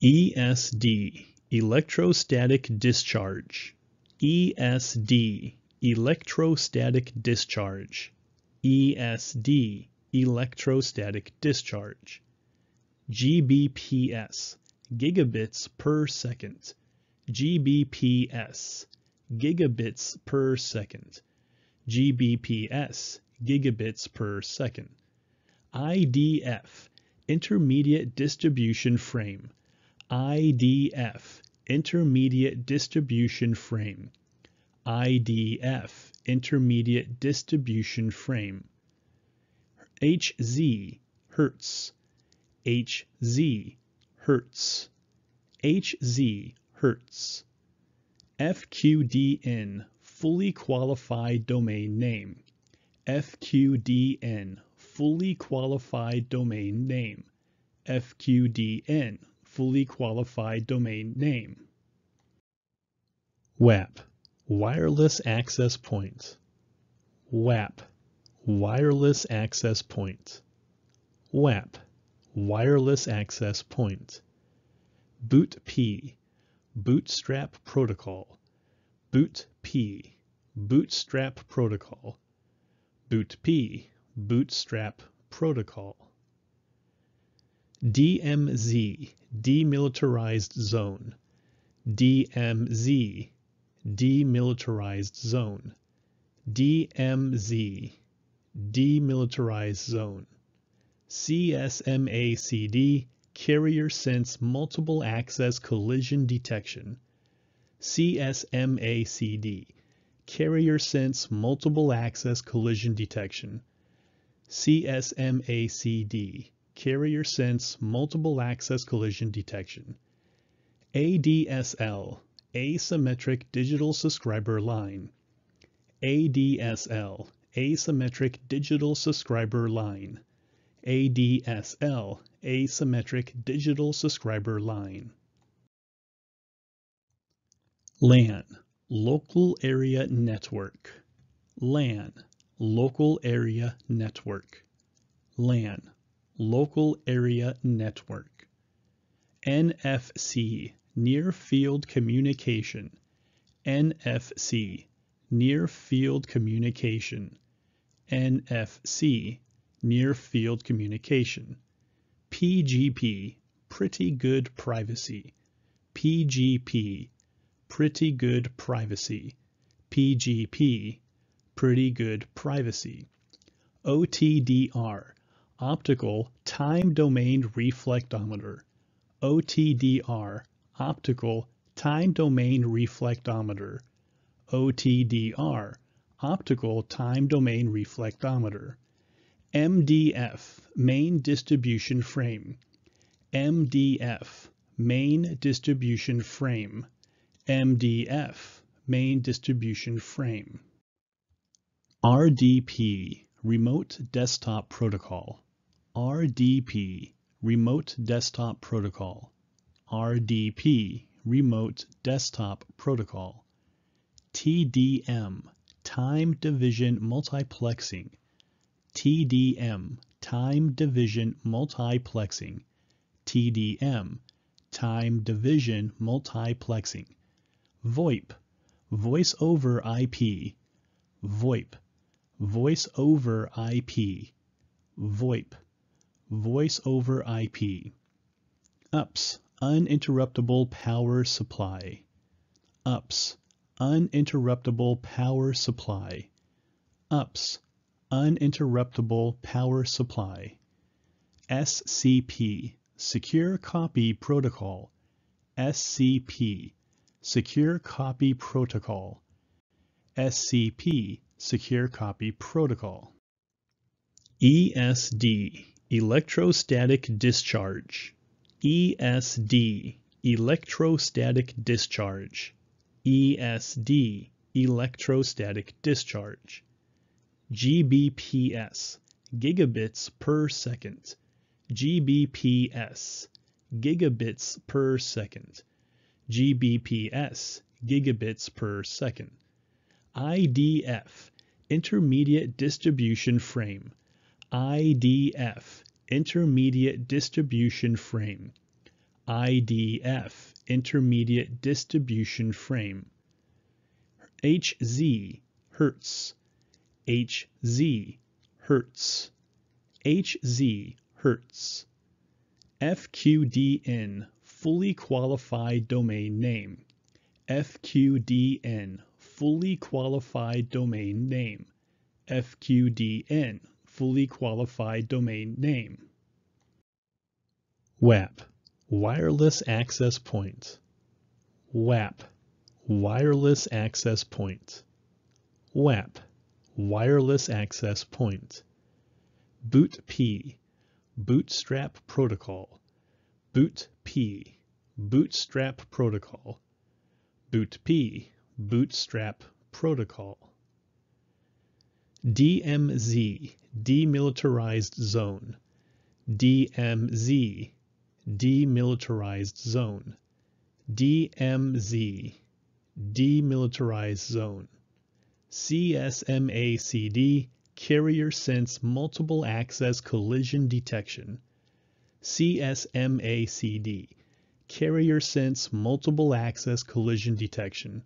ESD electrostatic discharge ESD electrostatic discharge ESD electrostatic discharge GBPS gigabits per second GBPS gigabits per second GBPS gigabits per second IDF intermediate distribution frame IDF, Intermediate Distribution Frame. IDF, Intermediate Distribution Frame. HZ, Hertz. HZ, Hertz. HZ, Hertz. FQDN, Fully Qualified Domain Name. FQDN, Fully Qualified Domain Name. FQDN, fully qualified domain name. WAP, Wireless Access Point. WAP, Wireless Access Point. WAP, Wireless Access Point. Boot P, Bootstrap Protocol. Boot P, Bootstrap Protocol. Boot P, Bootstrap Protocol. DMZ, Demilitarized Zone. DMZ, Demilitarized Zone. DMZ, Demilitarized Zone. CSMACD, Carrier Sense Multiple Access Collision Detection. CSMACD, Carrier Sense Multiple Access Collision Detection. CSMACD, Carrier Sense Multiple Access Collision Detection. ADSL, Asymmetric Digital Subscriber Line. ADSL, Asymmetric Digital Subscriber Line. ADSL, Asymmetric Digital Subscriber Line. LAN, Local Area Network. LAN, Local Area Network. LAN, Local Area Network, NFC Near Field Communication, NFC Near Field Communication, NFC Near Field Communication, PGP Pretty Good Privacy, PGP Pretty Good Privacy, PGP Pretty Good Privacy, OTDR Optical Time Domain Reflectometer, OTDR, Optical Time Domain Reflectometer, OTDR, Optical Time Domain Reflectometer, MDF, Main Distribution Frame, MDF, Main Distribution Frame, MDF, Main Distribution Frame. RDP, Remote Desktop Protocol. RDP Remote Desktop Protocol RDP Remote Desktop Protocol TDM Time Division Multiplexing TDM Time Division Multiplexing TDM Time Division Multiplexing VoIP Voice over IP VoIP Voice over IP VoIP Voice over IP. UPS, Uninterruptible Power Supply. UPS, Uninterruptible Power Supply. UPS, Uninterruptible Power Supply. SCP, Secure Copy Protocol. SCP, Secure Copy Protocol. SCP, Secure Copy Protocol. ESD, Electrostatic discharge ESD electrostatic discharge ESD electrostatic discharge GBPS gigabits per second GBPS gigabits per second GBPS gigabits per second IDF intermediate distribution frame IDF, Intermediate Distribution Frame. IDF, Intermediate Distribution Frame. HZ, Hertz. HZ, Hertz. HZ, Hertz. FQDN, Fully Qualified Domain Name. FQDN, Fully Qualified Domain Name. FQDN, fully qualified domain name. WAP, Wireless Access Point. WAP, Wireless Access Point. WAP, Wireless Access Point. Boot P, Bootstrap Protocol. Boot P, Bootstrap Protocol. Boot P, Bootstrap Protocol. DMZ, Demilitarized Zone. DMZ, Demilitarized Zone. DMZ, Demilitarized Zone. CSMACD, Carrier Sense Multiple Access Collision Detection. CSMACD, Carrier Sense Multiple Access Collision Detection.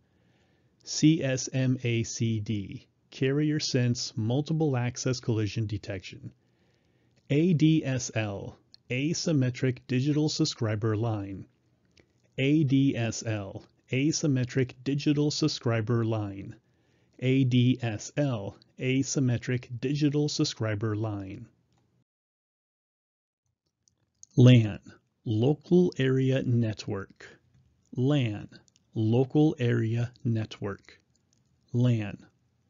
CSMACD, Carrier Sense Multiple Access Collision Detection. ADSL, Asymmetric Digital Subscriber Line. ADSL, Asymmetric Digital Subscriber Line. ADSL, Asymmetric Digital Subscriber Line. LAN, Local Area Network. LAN, Local Area Network. LAN,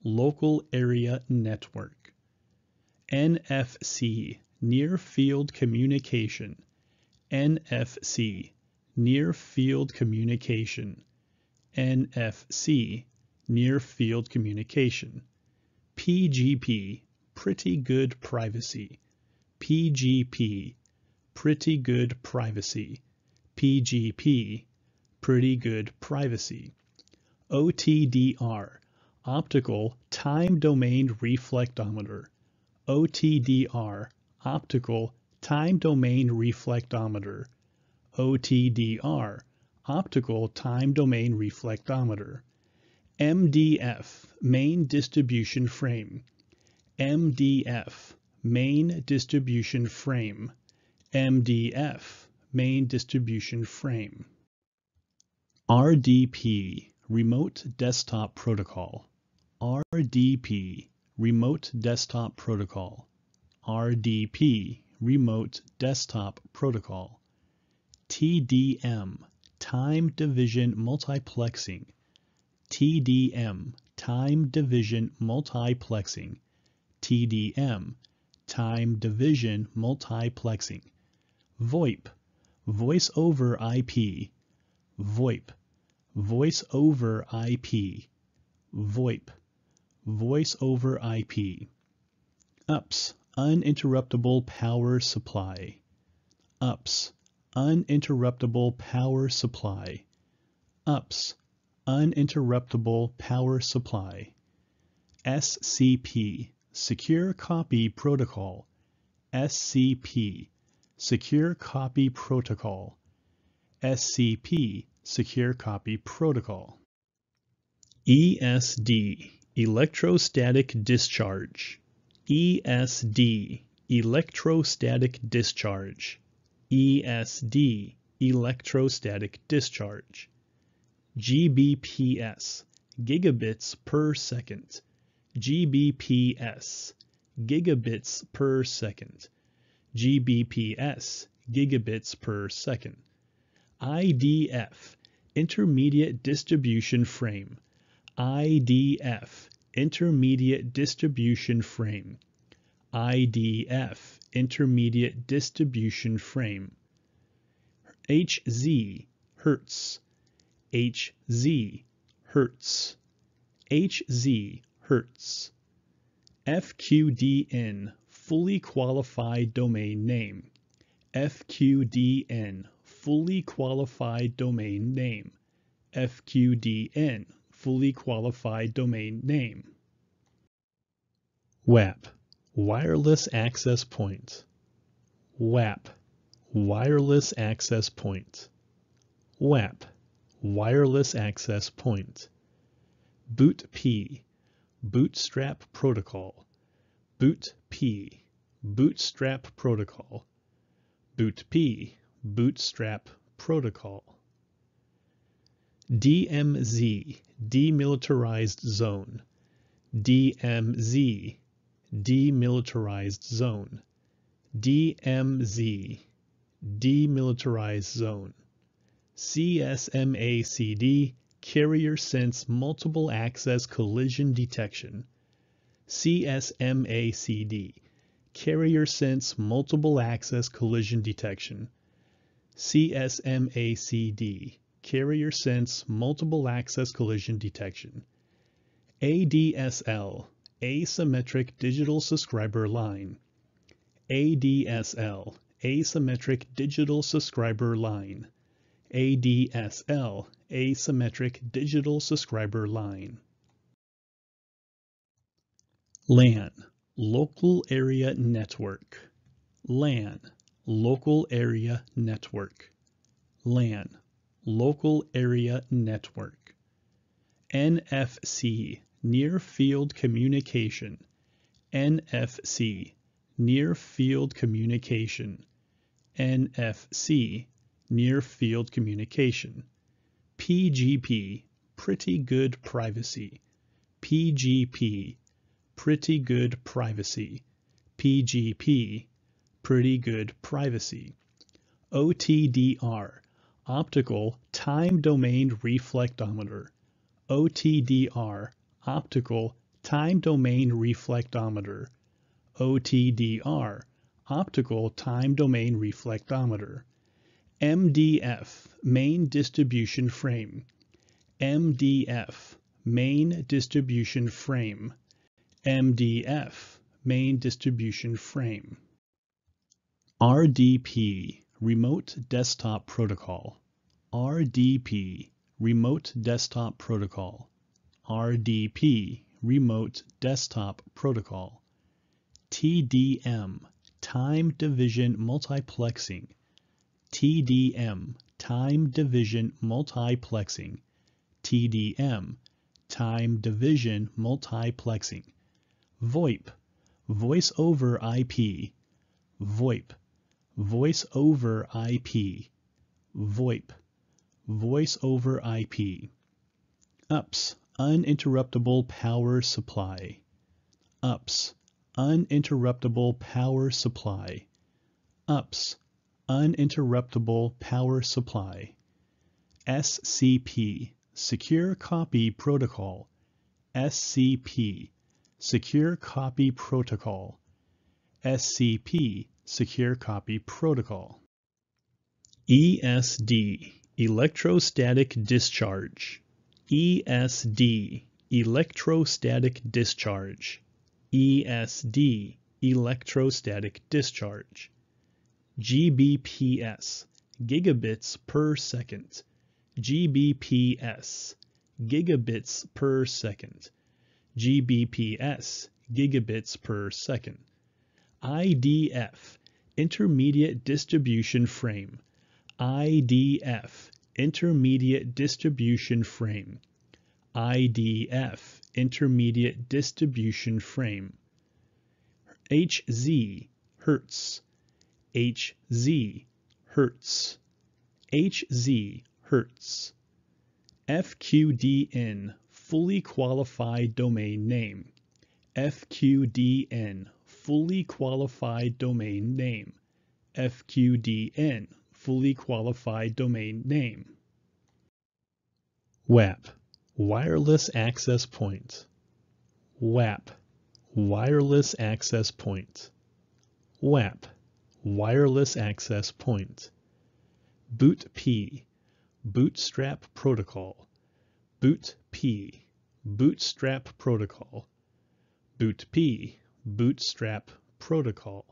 Local Area Network, NFC Near Field Communication, NFC Near Field Communication, NFC Near Field Communication, PGP Pretty Good Privacy, PGP Pretty Good Privacy, PGP Pretty Good Privacy, OTDR Optical Time Domain Reflectometer, OTDR, Optical Time Domain Reflectometer, OTDR, Optical Time Domain Reflectometer, MDF, Main Distribution Frame, MDF, Main Distribution Frame, MDF, Main Distribution Frame, RDP, Remote Desktop Protocol. RDP Remote Desktop Protocol, RDP Remote Desktop Protocol, TDM Time Division Multiplexing, TDM Time Division Multiplexing, TDM Time Division Multiplexing, VoIP Voice over IP, VoIP Voice over IP, VoIP Voice over IP. UPS, Uninterruptible Power Supply. UPS, Uninterruptible Power Supply. UPS, Uninterruptible Power Supply. SCP, Secure Copy Protocol. SCP, Secure Copy Protocol. SCP, Secure Copy Protocol. ESD, Electrostatic discharge. ESD. Electrostatic discharge. ESD. Electrostatic discharge. GBPS. Gigabits per second. GBPS. Gigabits per second. GBPS. Gigabits per second. IDF. Intermediate Distribution Frame. IDF, Intermediate Distribution Frame. IDF, Intermediate Distribution Frame. HZ, Hertz. HZ, Hertz. HZ, Hertz. FQDN, Fully Qualified Domain Name. FQDN, Fully Qualified Domain Name. FQDN, fully qualified domain name. WAP, Wireless Access Point. WAP, Wireless Access Point. WAP, Wireless Access Point. BootP, Bootstrap Protocol. BootP, Bootstrap Protocol. BootP, Bootstrap Protocol. DMZ, Demilitarized Zone. DMZ, Demilitarized Zone. DMZ, Demilitarized Zone. CSMACD, Carrier Sense Multiple Access Collision Detection. CSMACD, Carrier Sense Multiple Access Collision Detection. CSMACD, Carrier Sense Multiple Access Collision Detection. ADSL, Asymmetric Digital Subscriber Line. ADSL, Asymmetric Digital Subscriber Line. ADSL, Asymmetric Digital Subscriber Line. LAN, Local Area Network. LAN, Local Area Network. LAN, Local Area Network, NFC Near Field Communication, NFC Near Field Communication, NFC Near Field Communication, PGP Pretty Good Privacy, PGP Pretty Good Privacy, PGP Pretty Good Privacy, OTDR optical time domain reflectometer, OTDR, optical time domain reflectometer, OTDR, optical time domain reflectometer, MDF, main distribution frame, MDF, main distribution frame, MDF, main distribution frame, RDP, Remote Desktop Protocol, RDP, Remote Desktop Protocol, RDP, Remote Desktop Protocol, TDM, Time Division Multiplexing, TDM, Time Division Multiplexing, TDM, Time Division Multiplexing, VoIP, Voice over IP, VoIP, Voice over IP, VoIP, Voice over IP. UPS, Uninterruptible Power Supply. UPS, Uninterruptible Power Supply. UPS, Uninterruptible Power Supply. SCP, Secure Copy Protocol. SCP, Secure Copy Protocol. SCP Secure Copy Protocol. ESD Electrostatic Discharge. ESD Electrostatic Discharge. ESD Electrostatic Discharge. GBPS Gigabits per second. GBPS Gigabits per second. GBPS Gigabits per second. IDF, Intermediate Distribution Frame. IDF, Intermediate Distribution Frame. IDF, Intermediate Distribution Frame. HZ, Hertz. HZ, Hertz. HZ, Hertz. FQDN, Fully Qualified Domain Name. FQDN, fully qualified domain name, FQDN, fully qualified domain name. WAP, wireless access point. WAP, wireless access point. WAP, wireless access point. BootP, bootstrap protocol. BootP, bootstrap protocol. BootP, Bootstrap Protocol.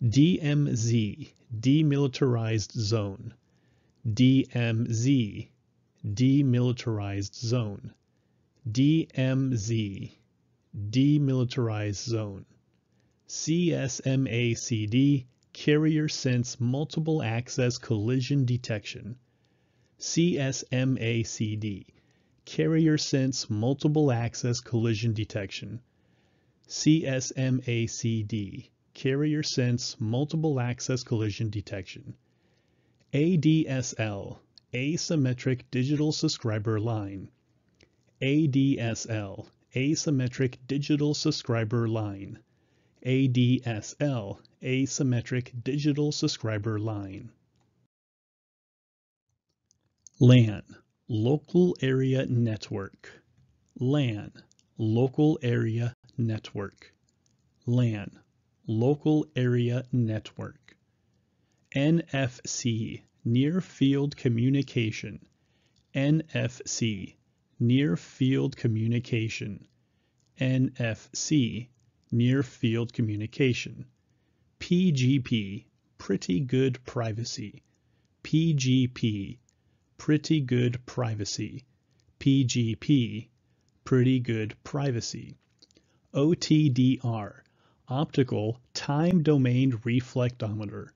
DMZ, Demilitarized Zone. DMZ, Demilitarized Zone. DMZ, Demilitarized Zone. CSMACD, Carrier Sense Multiple Access Collision Detection. CSMACD, Carrier Sense Multiple Access Collision Detection. CSMACD, Carrier Sense Multiple Access Collision Detection. ADSL, Asymmetric Digital Subscriber Line. ADSL, Asymmetric Digital Subscriber Line. ADSL, Asymmetric Digital Subscriber Line. LAN, Local Area Network. LAN, Local Area network. LAN, Local Area Network. NFC, Near Field Communication. NFC, Near Field Communication. NFC, Near Field Communication. PGP, Pretty Good Privacy. PGP, Pretty Good Privacy. PGP, Pretty Good Privacy. OTDR, Optical Time Domain Reflectometer,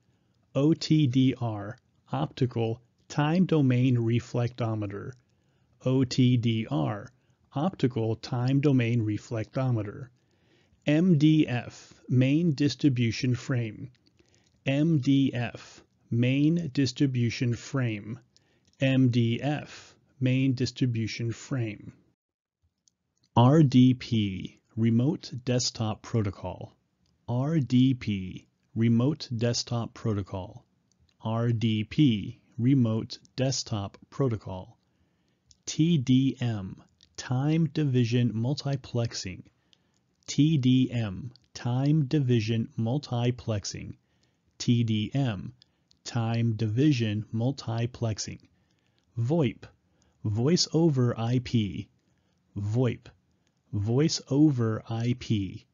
OTDR, Optical Time Domain Reflectometer, OTDR, Optical Time Domain Reflectometer, MDF, Main Distribution Frame, MDF, Main Distribution Frame, MDF, Main Distribution Frame. RDP Remote Desktop Protocol RDP Remote Desktop Protocol RDP Remote Desktop Protocol TDM Time Division Multiplexing TDM Time Division Multiplexing TDM Time Division Multiplexing VoIP Voice over IP VoIP Voice over IP,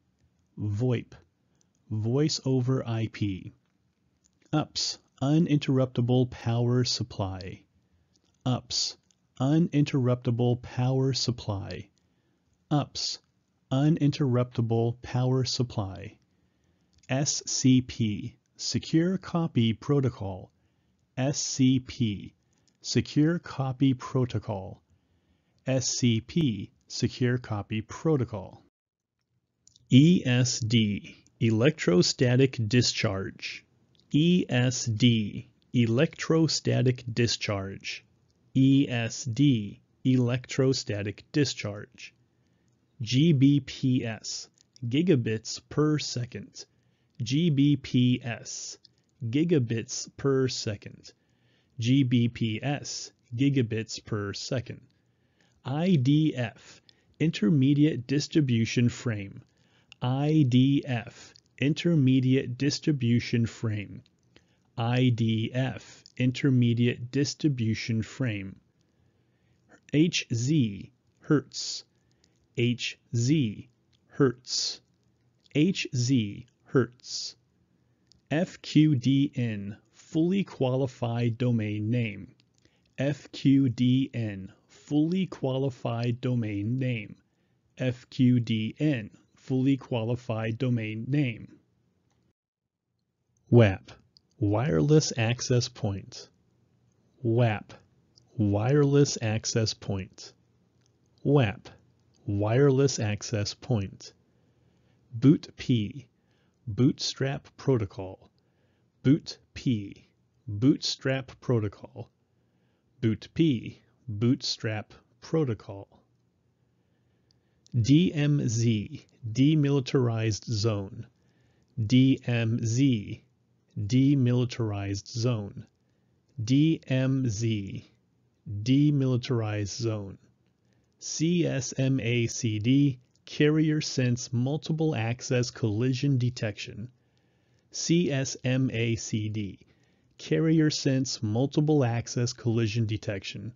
VoIP, Voice over IP. UPS, Uninterruptible Power Supply. UPS, Uninterruptible Power Supply. UPS, Uninterruptible Power Supply. SCP, Secure Copy Protocol. SCP, Secure Copy Protocol. SCP Secure Copy Protocol. ESD Electrostatic Discharge. ESD Electrostatic Discharge. ESD Electrostatic Discharge. GBPS Gigabits per second. GBPS Gigabits per second. GBPS Gigabits per second. IDF, Intermediate Distribution Frame. IDF, Intermediate Distribution Frame. IDF, Intermediate Distribution Frame. HZ, Hertz. HZ, Hertz. HZ, Hertz. FQDN, Fully Qualified Domain Name. FQDN, fully qualified domain name, FQDN, fully qualified domain name. WAP, wireless access point. WAP, wireless access point. WAP, wireless access point. BootP, bootstrap protocol. BootP, bootstrap protocol. BootP, Bootstrap Protocol. DMZ, Demilitarized Zone. DMZ, Demilitarized Zone. DMZ, Demilitarized Zone. CSMACD, Carrier Sense Multiple Access Collision Detection. CSMACD, Carrier Sense Multiple Access Collision Detection.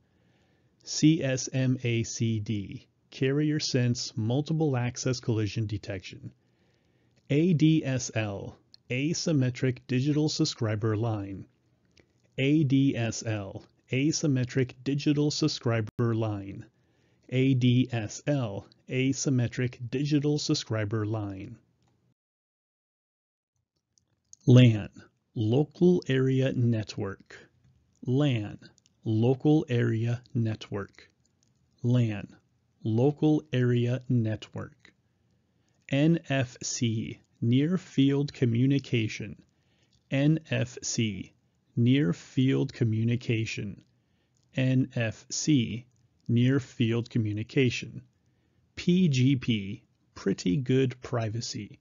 CSMACD, Carrier Sense Multiple Access Collision Detection, ADSL, Asymmetric Digital Subscriber Line, ADSL, Asymmetric Digital Subscriber Line, ADSL, Asymmetric Digital Subscriber Line. LAN, Local Area Network, LAN Local Area Network. LAN, Local Area Network. NFC, Near Field Communication. NFC, Near Field Communication. NFC, Near Field Communication. PGP, Pretty Good Privacy.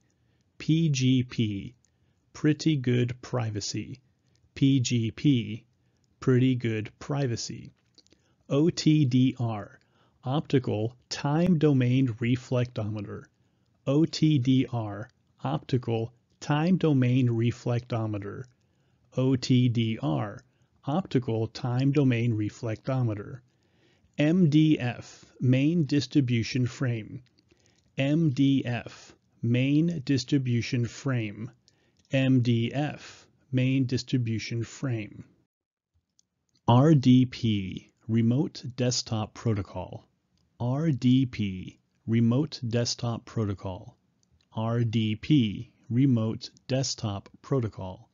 PGP, Pretty Good Privacy. PGP, pretty good privacy. OTDR, Optical Time Domain Reflectometer. OTDR, Optical Time Domain Reflectometer. OTDR, Optical Time Domain Reflectometer. MDF, Main Distribution Frame. MDF, Main Distribution Frame. MDF, Main Distribution Frame. RDP, Remote Desktop Protocol. RDP, Remote Desktop Protocol. RDP, Remote Desktop Protocol.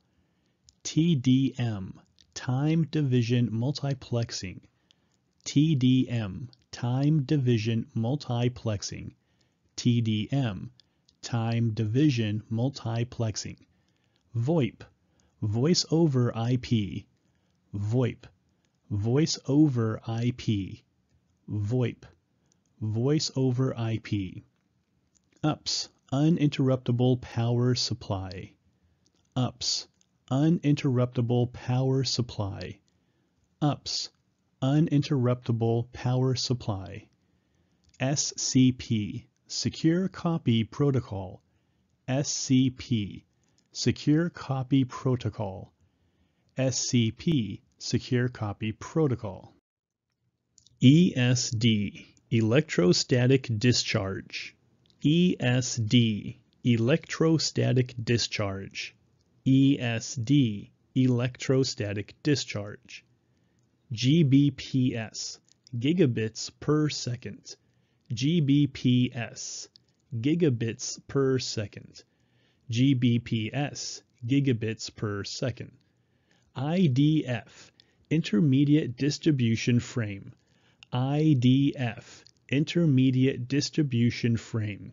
TDM, Time Division Multiplexing. TDM, Time Division Multiplexing. TDM, Time Division Multiplexing. VoIP, Voice over IP. VoIP, voice over IP, VoIP, voice over IP. UPS, uninterruptible power supply. UPS, uninterruptible power supply. UPS, uninterruptible power supply. SCP, secure copy protocol. SCP, secure copy protocol. SCP, Secure Copy Protocol. ESD Electrostatic Discharge. ESD Electrostatic Discharge. ESD Electrostatic Discharge. GBPS Gigabits per second. GBPS Gigabits per second. GBPS Gigabits per second. IDF Intermediate Distribution Frame, IDF, Intermediate Distribution Frame,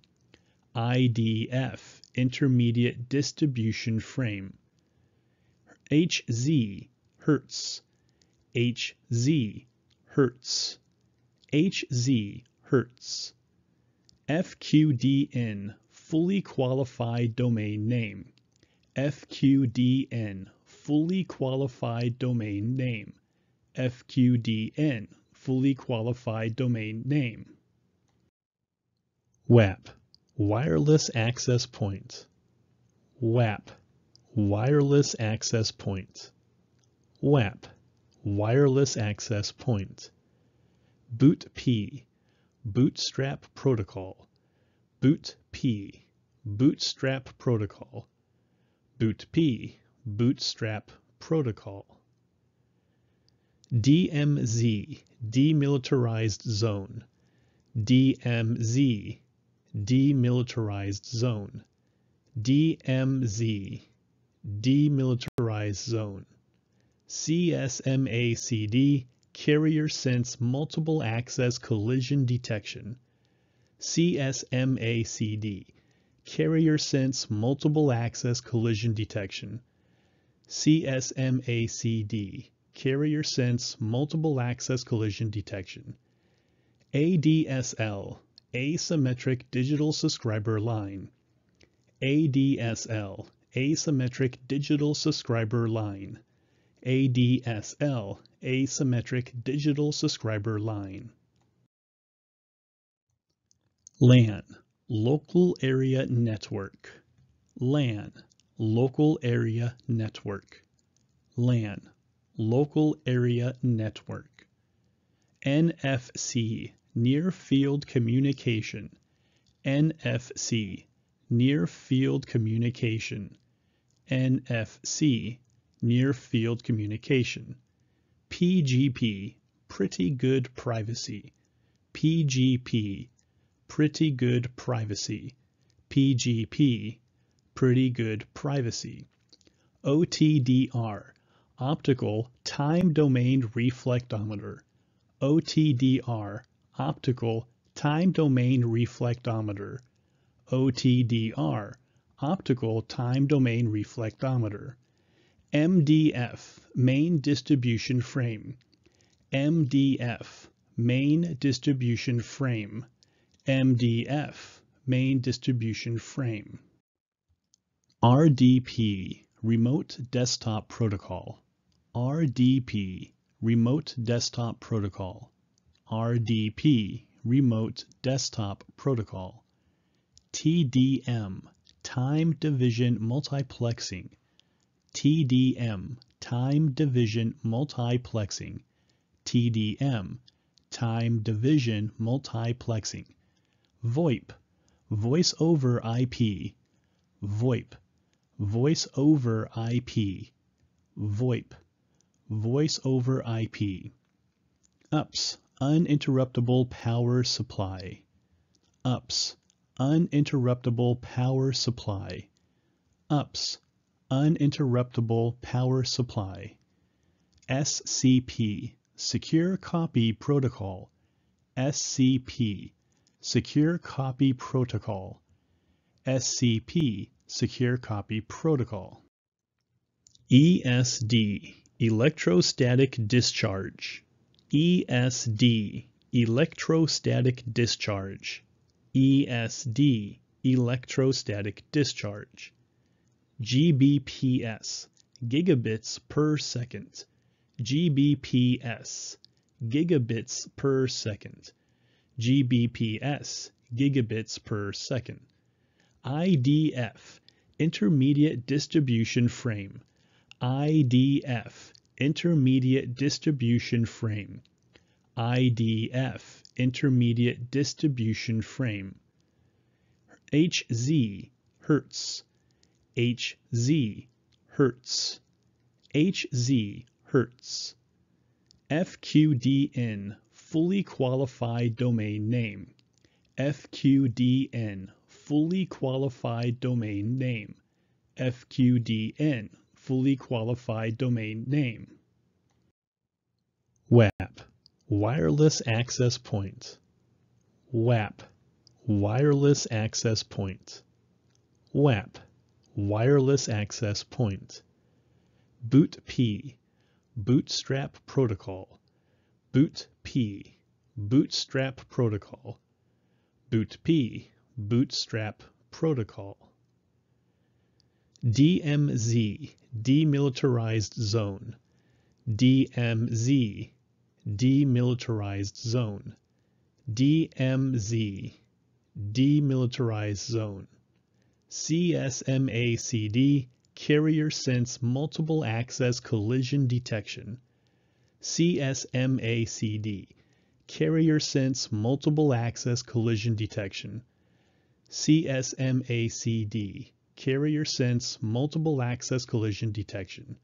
IDF, Intermediate Distribution Frame, HZ, Hertz, HZ, Hertz, HZ, Hertz, FQDN, Fully Qualified Domain Name, FQDN, fully qualified domain name, FQDN, fully qualified domain name. WAP, wireless access point. WAP, wireless access point. WAP, wireless access point. BootP, bootstrap protocol. BootP, bootstrap protocol. BootP, Bootstrap Protocol. DMZ, Demilitarized Zone. DMZ, Demilitarized Zone. DMZ, Demilitarized Zone. CSMACD, Carrier Sense Multiple Access Collision Detection. CSMACD, Carrier Sense Multiple Access Collision Detection. CSMACD, Carrier Sense Multiple Access Collision Detection, ADSL, Asymmetric Digital Subscriber Line, ADSL, Asymmetric Digital Subscriber Line, ADSL, Asymmetric Digital Subscriber Line. LAN, Local Area Network, LAN, Local Area Network. LAN, Local Area Network. NFC, Near Field Communication. NFC, Near Field Communication. NFC, Near Field Communication. PGP, Pretty Good Privacy. PGP, Pretty Good Privacy. PGP, pretty good privacy. OTDR, Optical Time Domain Reflectometer. OTDR, Optical Time Domain Reflectometer. OTDR, Optical Time Domain Reflectometer. MDF, Main Distribution Frame. MDF, Main Distribution Frame. MDF, Main Distribution Frame. RDP, Remote Desktop Protocol. RDP, Remote Desktop Protocol. RDP, Remote Desktop Protocol. TDM, Time Division Multiplexing. TDM, Time Division Multiplexing. TDM, Time Division Multiplexing. VoIP, Voice over IP. VoIP, Voice over IP, VoIP, Voice over IP. UPS, Uninterruptible Power Supply. UPS, Uninterruptible Power Supply. UPS, Uninterruptible Power Supply. SCP, Secure Copy Protocol. SCP, Secure Copy Protocol. SCP, Secure Copy Protocol. ESD Electrostatic Discharge. ESD Electrostatic Discharge. ESD Electrostatic Discharge. GBPS Gigabits per second. GBPS Gigabits per second. GBPS Gigabits per second. IDF, Intermediate Distribution Frame. IDF, Intermediate Distribution Frame. IDF, Intermediate Distribution Frame. HZ, Hertz. HZ, Hertz. HZ, Hertz. FQDN, Fully Qualified Domain Name. FQDN, fully qualified domain name, FQDN, fully qualified domain name. WAP, wireless access point. WAP, wireless access point. WAP, wireless access point. Boot P, Bootstrap protocol. Boot P, Bootstrap protocol. Boot P, Bootstrap Protocol. DMZ, Demilitarized Zone. DMZ, Demilitarized Zone. DMZ, Demilitarized Zone. CSMACD, Carrier Sense Multiple Access Collision Detection. CSMACD, Carrier Sense Multiple Access Collision Detection. CSMACD, Carrier Sense Multiple Access Collision Detection.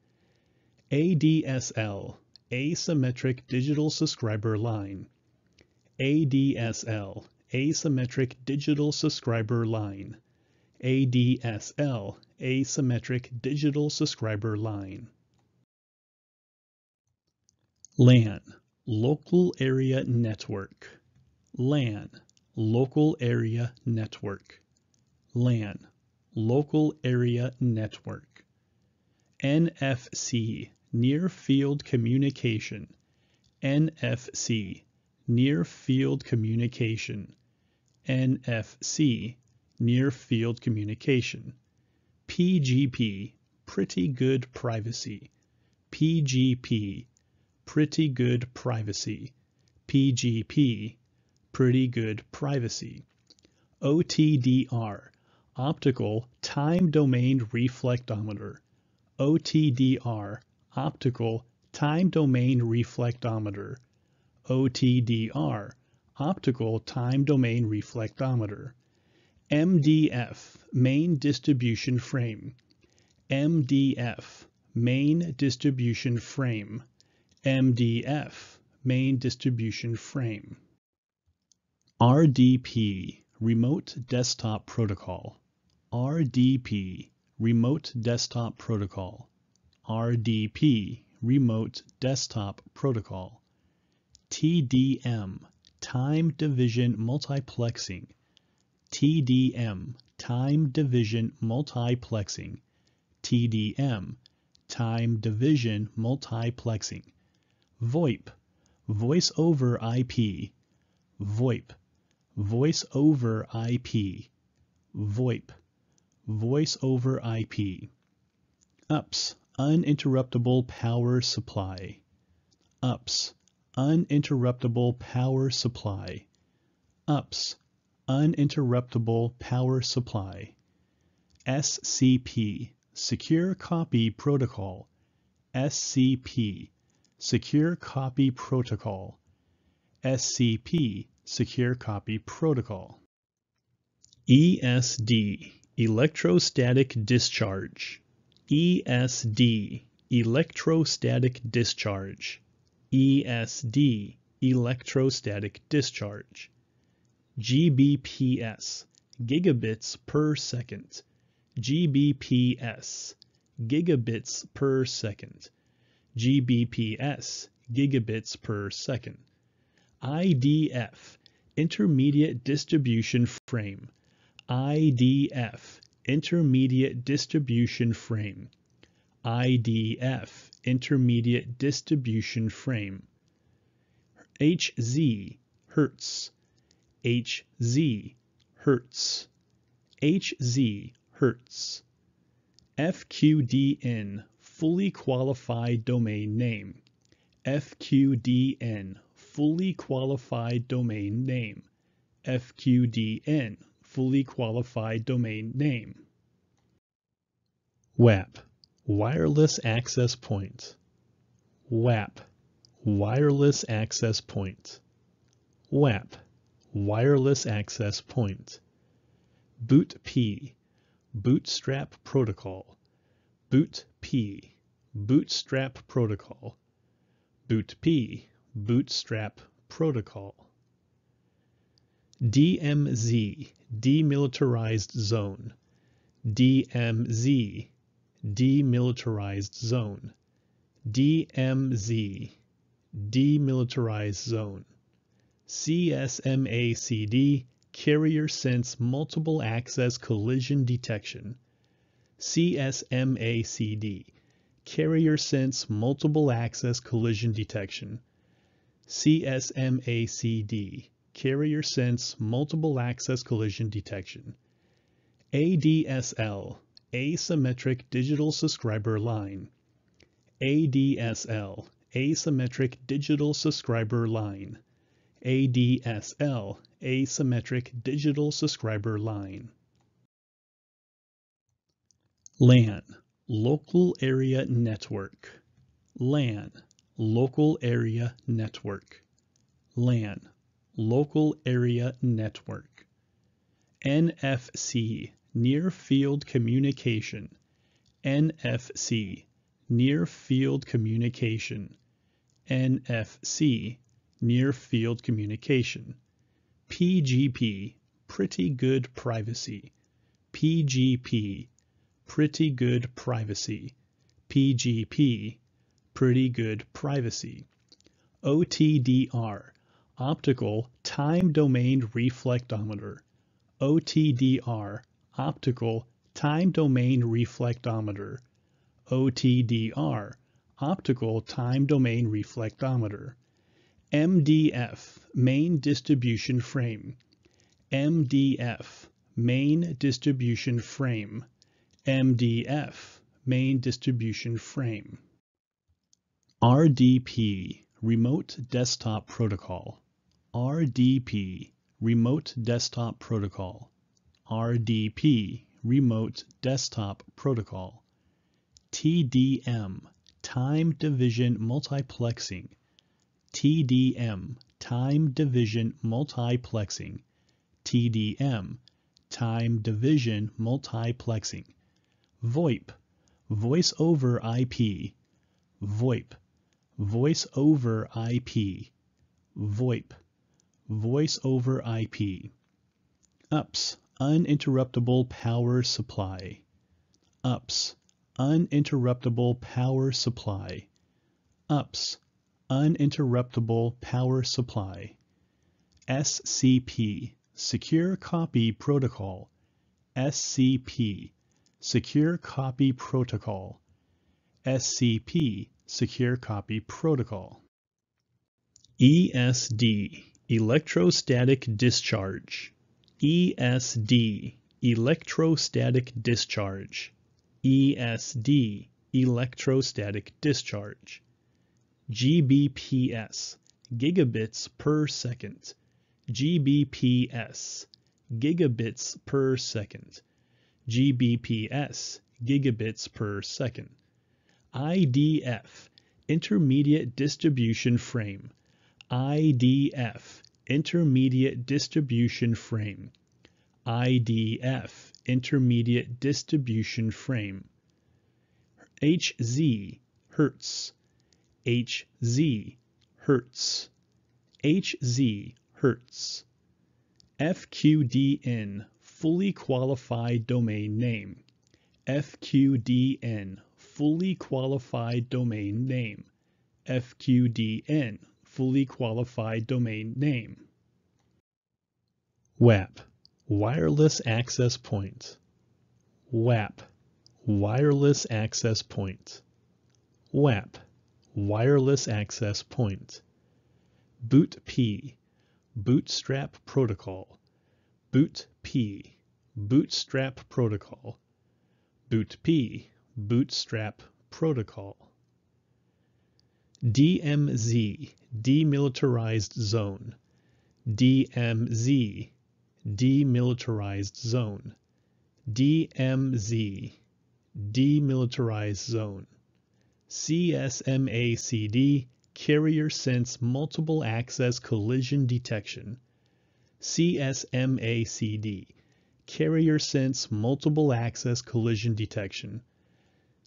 ADSL, Asymmetric Digital Subscriber Line. ADSL, Asymmetric Digital Subscriber Line. ADSL, Asymmetric Digital Subscriber Line. LAN, Local Area Network. LAN, Local Area Network. LAN, Local Area Network. NFC, Near Field Communication. NFC, Near Field Communication. NFC, Near Field Communication. PGP, Pretty Good Privacy. PGP, Pretty Good Privacy. PGP, pretty good privacy. OTDR, Optical Time Domain Reflectometer. OTDR, Optical Time Domain Reflectometer. OTDR, Optical Time Domain Reflectometer. MDF, Main Distribution Frame. MDF, Main Distribution Frame. MDF, Main Distribution Frame. RDP, Remote Desktop Protocol. RDP, Remote Desktop Protocol. RDP, Remote Desktop Protocol. TDM, Time Division Multiplexing. TDM, Time Division Multiplexing. TDM, Time Division Multiplexing. VoIP, Voice over IP. VoIP. Voice over IP, VoIP, Voice over IP. UPS, Uninterruptible Power Supply. UPS, Uninterruptible Power Supply. UPS, Uninterruptible Power Supply. SCP, Secure Copy Protocol. SCP, Secure Copy Protocol. SCP, Secure Copy Protocol. ESD Electrostatic Discharge. ESD Electrostatic Discharge. ESD Electrostatic Discharge. GBPS Gigabits per second. GBPS Gigabits per second. GBPS Gigabits per second. IDF, Intermediate Distribution Frame. IDF, Intermediate Distribution Frame. IDF, Intermediate Distribution Frame. HZ, Hertz. HZ, Hertz. HZ, Hertz. FQDN, Fully Qualified Domain Name. FQDN, fully qualified domain name, FQDN, fully qualified domain name. WAP, wireless access point. WAP, wireless access point. WAP, wireless access point. Boot P, bootstrap protocol. Boot P, bootstrap protocol. Boot P, Bootstrap Protocol. DMZ, Demilitarized Zone. DMZ, Demilitarized Zone. DMZ, Demilitarized Zone. CSMACD, Carrier Sense Multiple Access Collision Detection. CSMACD, Carrier Sense Multiple Access Collision Detection. CSMACD, Carrier Sense Multiple Access Collision Detection. ADSL, Asymmetric Digital Subscriber Line. ADSL, Asymmetric Digital Subscriber Line. ADSL, Asymmetric Digital Subscriber Line. LAN, Local Area Network. LAN, Local Area Network. LAN, Local Area Network. NFC, Near Field Communication. NFC, Near Field Communication. NFC, Near Field Communication. PGP, Pretty Good Privacy. PGP, Pretty Good Privacy. PGP, pretty good privacy. OTDR, Optical Time Domain Reflectometer. OTDR, Optical Time Domain Reflectometer. OTDR, Optical Time Domain Reflectometer. MDF, Main Distribution Frame. MDF, Main Distribution Frame. MDF, Main Distribution Frame. RDP Remote Desktop Protocol RDP Remote Desktop Protocol RDP Remote Desktop Protocol TDM Time Division Multiplexing TDM Time Division Multiplexing TDM Time Division Multiplexing VoIP Voice over IP VoIP Voice over IP, VoIP, Voice over IP. UPS, Uninterruptible Power Supply. UPS, Uninterruptible Power Supply. UPS, Uninterruptible Power Supply. SCP, Secure Copy Protocol. SCP, Secure Copy Protocol. SCP, Secure Copy Protocol. ESD Electrostatic Discharge. ESD Electrostatic Discharge. ESD Electrostatic Discharge. GBPS Gigabits per second. GBPS Gigabits per second. GBPS Gigabits per second. IDF, Intermediate Distribution Frame. IDF, Intermediate Distribution Frame. IDF, Intermediate Distribution Frame. HZ, Hertz. HZ, Hertz. HZ, Hertz. FQDN, Fully Qualified Domain Name. FQDN, fully qualified domain name. FQDN, fully qualified domain name. WAP, wireless access point. WAP, wireless access point. WAP, wireless access point. BootP, bootstrap protocol. BootP, bootstrap protocol. BootP, Bootstrap Protocol. DMZ, Demilitarized Zone. DMZ, Demilitarized Zone. DMZ, Demilitarized Zone. CSMACD, Carrier Sense Multiple Access Collision Detection. CSMACD, Carrier Sense Multiple Access Collision Detection.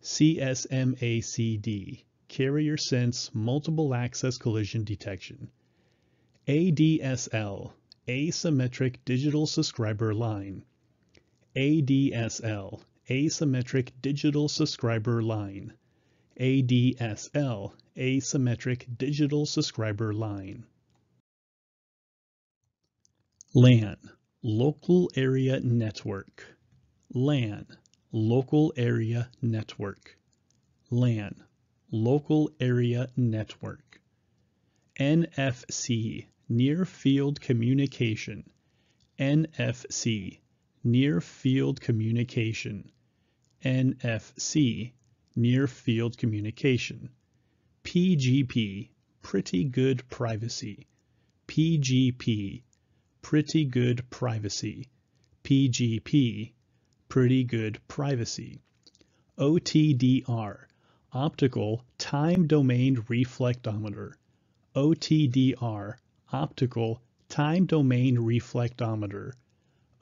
CSMACD, Carrier Sense Multiple Access Collision Detection. ADSL, Asymmetric Digital Subscriber Line. ADSL, Asymmetric Digital Subscriber Line. ADSL, Asymmetric Digital Subscriber Line. LAN, Local Area Network. LAN, Local Area Network. LAN, Local Area Network. NFC, Near Field Communication. NFC, Near Field Communication. NFC, Near Field Communication. PGP, Pretty Good Privacy. PGP, Pretty Good Privacy. PGP, pretty good privacy. OTDR, Optical Time Domain Reflectometer. OTDR, Optical Time Domain Reflectometer.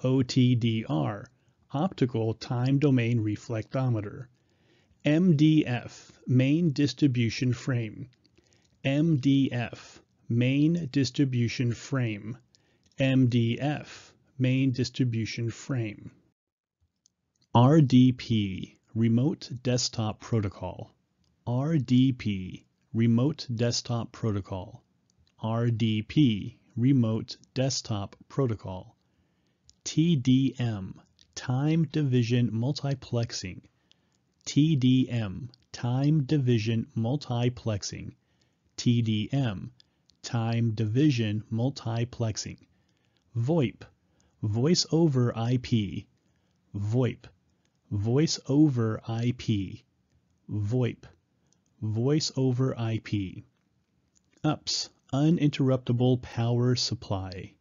OTDR, Optical Time Domain Reflectometer. MDF, Main Distribution Frame. MDF, Main Distribution Frame. MDF, Main Distribution Frame. RDP Remote Desktop Protocol RDP Remote Desktop Protocol RDP Remote Desktop Protocol TDM Time Division Multiplexing TDM Time Division Multiplexing TDM Time Division Multiplexing VoIP Voice over IP VoIP Voice over IP, VoIP, Voice over IP. UPS, Uninterruptible Power Supply.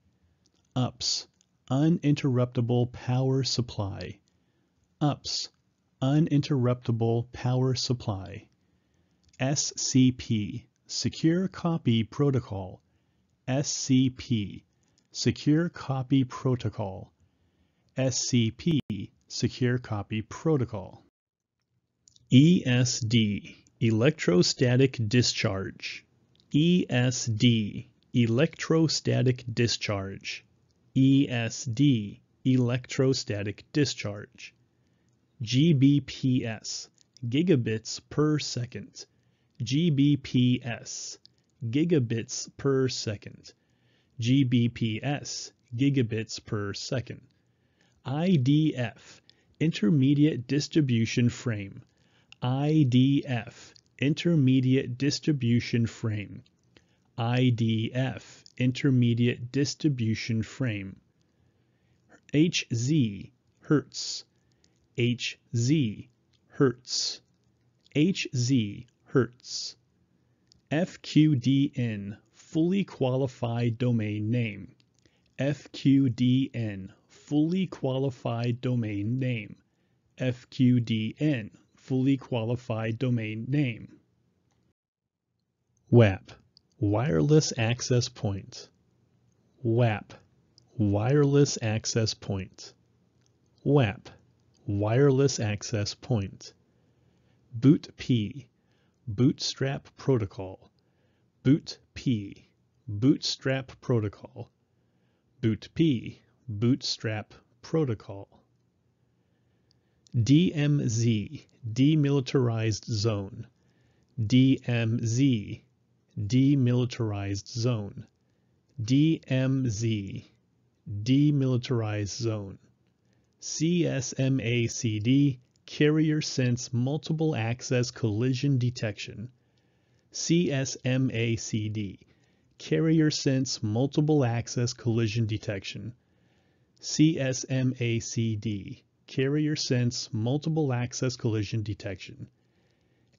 UPS, Uninterruptible Power Supply. UPS, Uninterruptible Power Supply. SCP, Secure Copy Protocol. SCP, Secure Copy Protocol. SCP, Secure Copy Protocol. ESD Electrostatic Discharge ESD Electrostatic Discharge ESD Electrostatic Discharge GBPS Gigabits per second GBPS Gigabits per second GBPS Gigabits per second IDF Intermediate Distribution Frame, IDF, Intermediate Distribution Frame, IDF, Intermediate Distribution Frame, HZ, Hertz, HZ, Hertz, HZ, Hertz, FQDN, Fully Qualified Domain Name, FQDN, fully qualified domain name, FQDN, fully qualified domain name. WAP, wireless access point. WAP, wireless access point. WAP, wireless access point. BootP, bootstrap protocol. BootP, bootstrap protocol. BootP, Bootstrap Protocol. DMZ, Demilitarized Zone. DMZ, Demilitarized Zone. DMZ, Demilitarized Zone. CSMACD, Carrier Sense Multiple Access Collision Detection. CSMACD, Carrier Sense Multiple Access Collision Detection. CSMACD, Carrier Sense Multiple Access Collision Detection.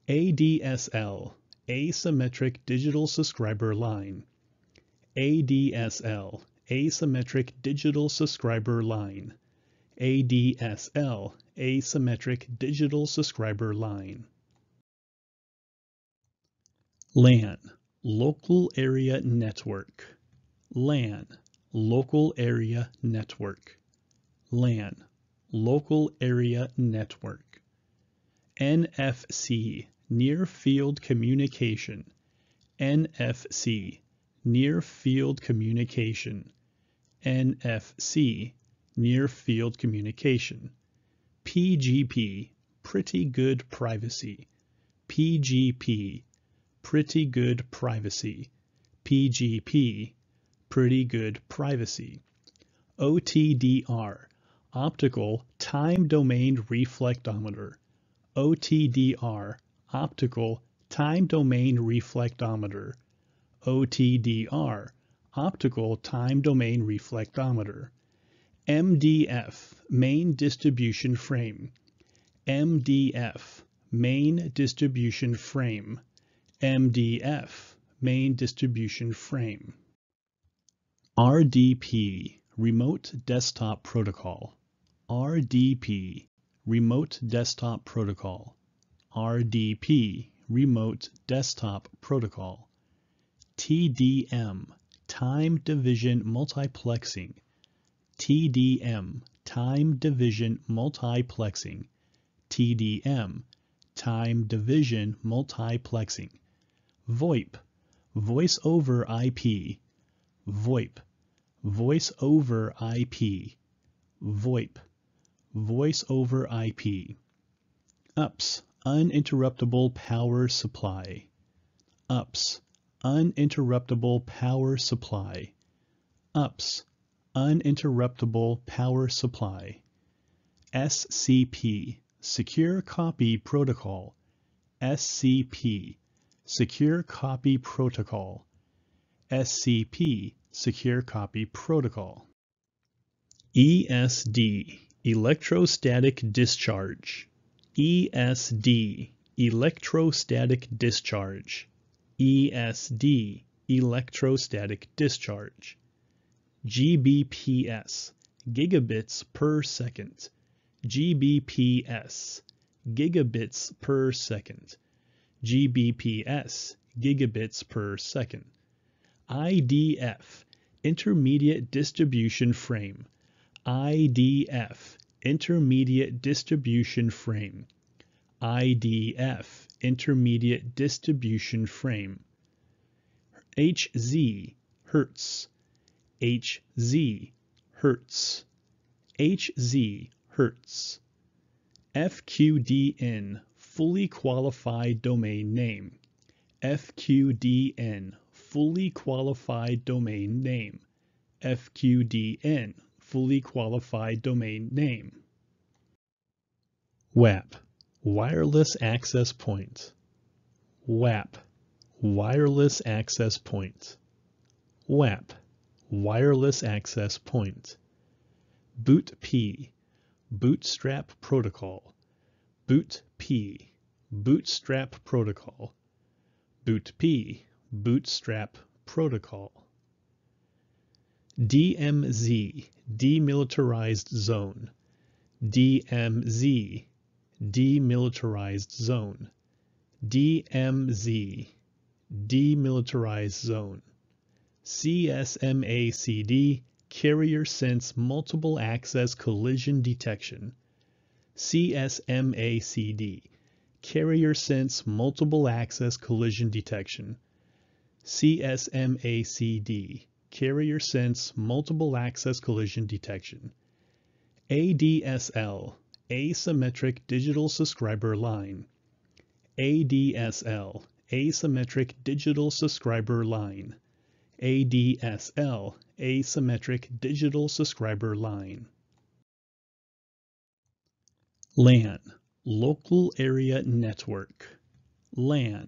ADSL, Asymmetric Digital Subscriber Line. ADSL, Asymmetric Digital Subscriber Line. ADSL, Asymmetric Digital Subscriber Line. LAN, Local Area Network. LAN, Local Area Network. LAN, Local Area Network. NFC, Near Field Communication. NFC, Near Field Communication. NFC, Near Field Communication. PGP, Pretty Good Privacy. PGP, Pretty Good Privacy. PGP, pretty good privacy. OTDR, Optical Time Domain Reflectometer. OTDR, Optical Time Domain Reflectometer. OTDR, Optical Time Domain Reflectometer. MDF, Main Distribution Frame. MDF, Main Distribution Frame. MDF, Main Distribution Frame. RDP Remote Desktop Protocol RDP Remote Desktop Protocol RDP Remote Desktop Protocol TDM Time Division Multiplexing TDM Time Division Multiplexing TDM Time Division Multiplexing VoIP Voice over IP VoIP, Voice over IP, VoIP, Voice over IP. UPS, Uninterruptible Power Supply. UPS, Uninterruptible Power Supply. UPS, Uninterruptible Power Supply. SCP, Secure Copy Protocol. SCP, Secure Copy Protocol. SCP Secure Copy Protocol. ESD Electrostatic Discharge. ESD Electrostatic Discharge. ESD Electrostatic Discharge. GBPS Gigabits per second. GBPS Gigabits per second. GBPS Gigabits per second. IDF, Intermediate Distribution Frame. IDF, Intermediate Distribution Frame. IDF, Intermediate Distribution Frame. HZ, Hertz. HZ, Hertz. HZ, Hertz. FQDN, Fully Qualified Domain Name. FQDN, fully qualified domain name, FQDN, fully qualified domain name. WAP, wireless access point. WAP, wireless access point. WAP, wireless access point. BootP, bootstrap protocol. BootP, bootstrap protocol. BootP, Bootstrap Protocol. DMZ, Demilitarized Zone. DMZ, Demilitarized Zone. DMZ, Demilitarized Zone. CSMACD, Carrier Sense Multiple Access Collision Detection. CSMACD, Carrier Sense Multiple Access Collision Detection. CSMACD, Carrier Sense Multiple Access Collision Detection, ADSL, Asymmetric Digital Subscriber Line, ADSL, Asymmetric Digital Subscriber Line, ADSL, Asymmetric Digital Subscriber Line. LAN, Local Area Network, LAN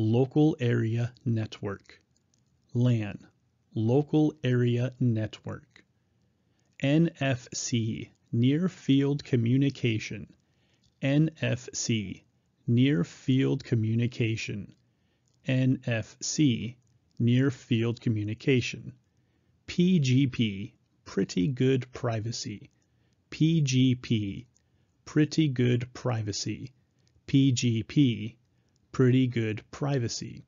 Local Area Network. LAN, Local Area Network. NFC, Near Field Communication. NFC, Near Field Communication. NFC, Near Field Communication. PGP, Pretty Good Privacy. PGP, Pretty Good Privacy. PGP, pretty good privacy.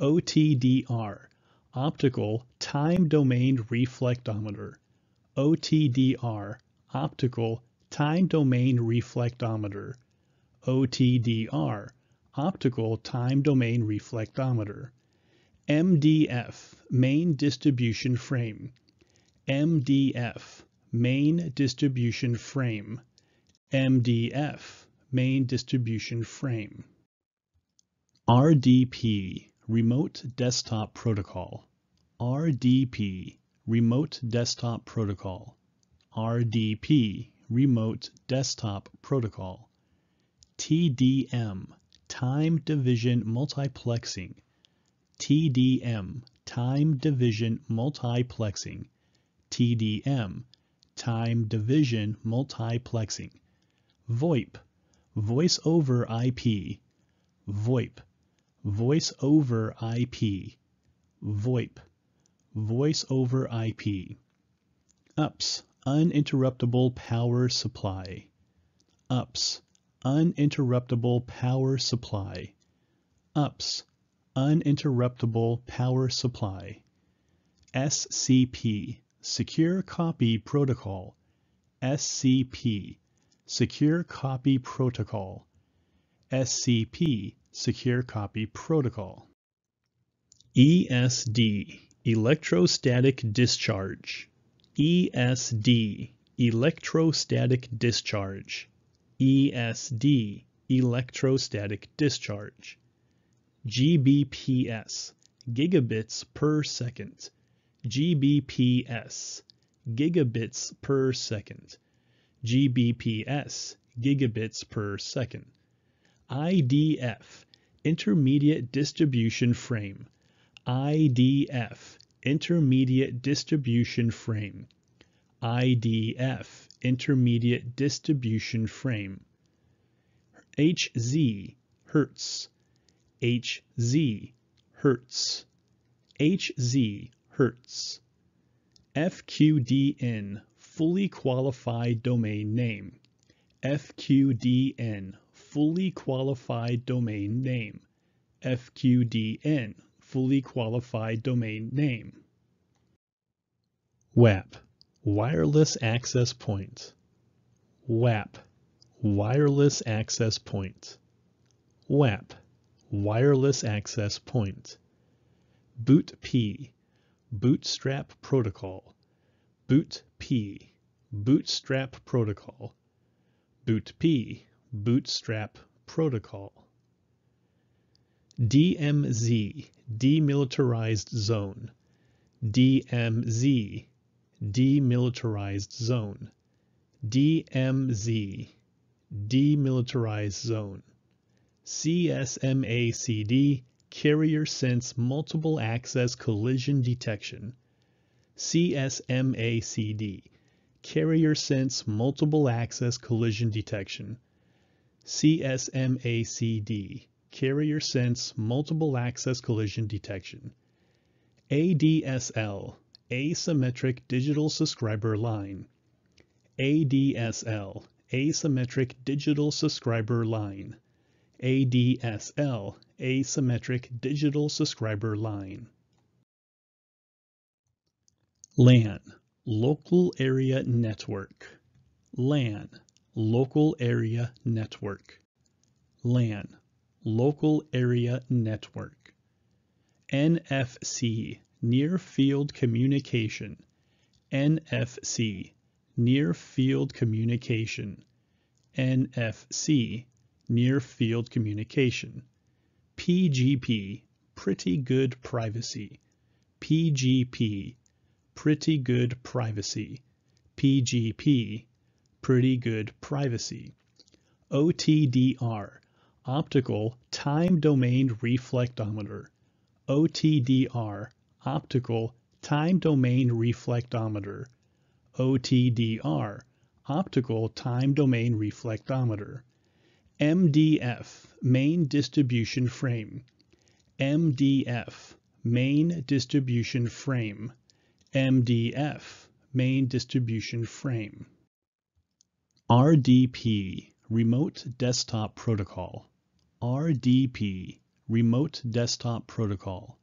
OTDR, Optical Time Domain Reflectometer. OTDR, Optical Time Domain Reflectometer. OTDR, Optical Time Domain Reflectometer. MDF, Main Distribution Frame. MDF, Main Distribution Frame. MDF, Main Distribution Frame. RDP, Remote Desktop Protocol. RDP, Remote Desktop Protocol. RDP, Remote Desktop Protocol. TDM, Time Division Multiplexing. TDM, Time Division Multiplexing. TDM, Time Division Multiplexing. VoIP, Voice over IP. VoIP, Voice over IP, VoIP, Voice over IP. UPS, Uninterruptible Power Supply. UPS, Uninterruptible Power Supply. UPS, Uninterruptible Power Supply. SCP, Secure Copy Protocol. SCP, Secure Copy Protocol. SCP Secure Copy Protocol. ESD Electrostatic Discharge. ESD Electrostatic Discharge. ESD Electrostatic Discharge. GBPS Gigabits per second. GBPS Gigabits per second. GBPS Gigabits per second. IDF, Intermediate Distribution Frame. IDF, Intermediate Distribution Frame. IDF, Intermediate Distribution Frame. HZ, Hertz. HZ, Hertz. HZ, Hertz. FQDN, Fully Qualified Domain Name. FQDN, fully qualified domain name, FQDN, fully qualified domain name. WAP, wireless access point. WAP, wireless access point. WAP, wireless access point. BootP, bootstrap protocol. BootP, bootstrap protocol. BootP, Bootstrap Protocol. DMZ, Demilitarized Zone. DMZ, Demilitarized Zone. DMZ, Demilitarized Zone. CSMACD, Carrier Sense Multiple Access Collision Detection. CSMACD, Carrier Sense Multiple Access Collision Detection. CSMACD, Carrier Sense Multiple Access Collision Detection, ADSL, Asymmetric Digital Subscriber Line, ADSL, Asymmetric Digital Subscriber Line, ADSL, Asymmetric Digital Subscriber Line. LAN, Local Area Network, LAN, Local Area Network. LAN, Local Area Network. NFC, Near Field Communication. NFC, Near Field Communication. NFC, Near Field Communication. PGP, Pretty Good Privacy. PGP, Pretty Good Privacy. PGP, pretty good privacy. OTDR, Optical Time Domain Reflectometer. OTDR, Optical Time Domain Reflectometer. OTDR, Optical Time Domain Reflectometer. MDF, Main Distribution Frame. MDF, Main Distribution Frame. MDF, Main Distribution Frame. RDP, Remote Desktop Protocol. RDP, Remote Desktop Protocol.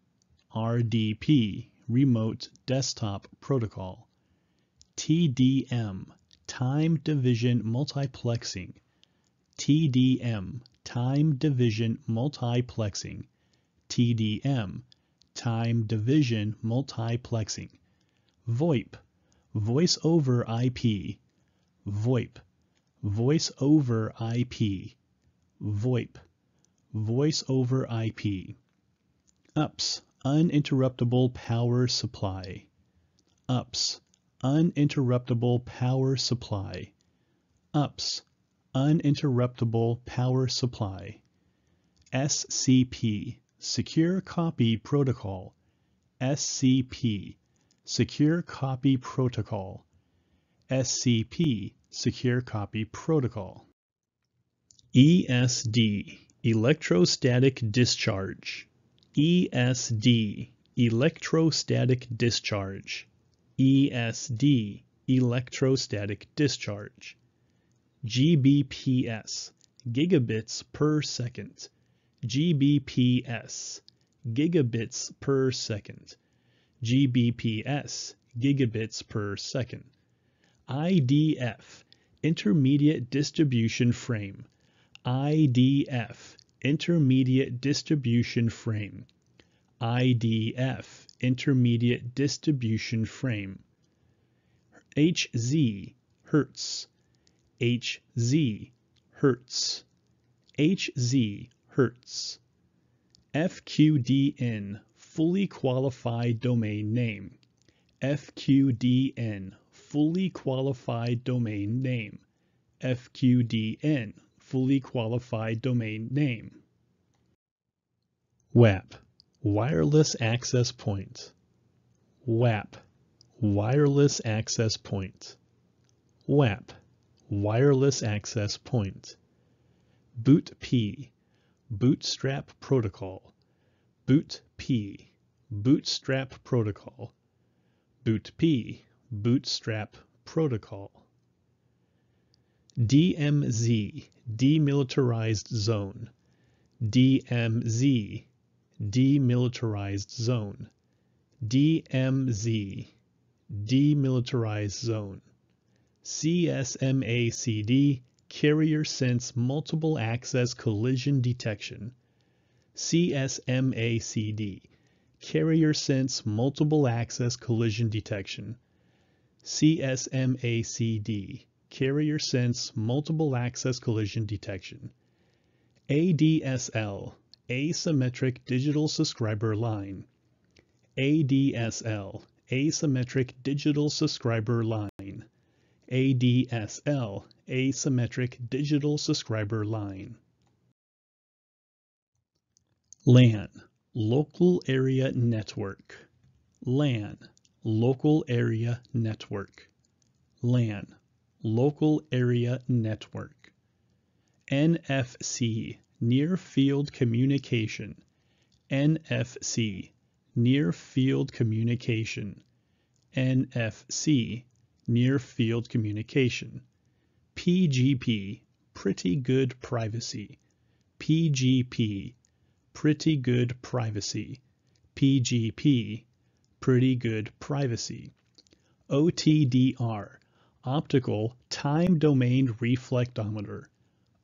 RDP, Remote Desktop Protocol. TDM, Time Division Multiplexing. TDM, Time Division Multiplexing. TDM, Time Division Multiplexing. VoIP, Voice over IP. VoIP, Voice over IP, VoIP, Voice over IP. UPS, Uninterruptible Power Supply. UPS, Uninterruptible Power Supply. UPS, Uninterruptible Power Supply. SCP, Secure Copy Protocol. SCP, Secure Copy Protocol. SCP Secure Copy Protocol. ESD Electrostatic Discharge. ESD Electrostatic Discharge. ESD Electrostatic Discharge. GBPS Gigabits per second. GBPS Gigabits per second. GBPS Gigabits per second. IDF, Intermediate Distribution Frame. IDF, Intermediate Distribution Frame. IDF, Intermediate Distribution Frame. HZ, Hertz. HZ, Hertz. HZ, Hertz. FQDN, Fully Qualified Domain Name. FQDN, fully qualified domain name, FQDN, fully qualified domain name. WAP, wireless access point. WAP, wireless access point. WAP, wireless access point. Boot P, bootstrap protocol. Boot P, bootstrap protocol. Boot P, Bootstrap Protocol. DMZ, Demilitarized Zone. DMZ, Demilitarized Zone. DMZ, Demilitarized Zone. CSMACD, Carrier Sense Multiple Access Collision Detection. CSMACD, Carrier Sense Multiple Access Collision Detection. CSMACD, Carrier Sense Multiple Access Collision Detection, ADSL, Asymmetric Digital Subscriber Line, ADSL, Asymmetric Digital Subscriber Line, ADSL, Asymmetric Digital Subscriber Line. LAN, Local Area Network, LAN, Local Area Network. LAN, Local Area Network. NFC, Near Field Communication. NFC, Near Field Communication. NFC, Near Field Communication. PGP, Pretty Good Privacy. PGP, Pretty Good Privacy. PGP, pretty good privacy. OTDR, Optical Time Domain Reflectometer.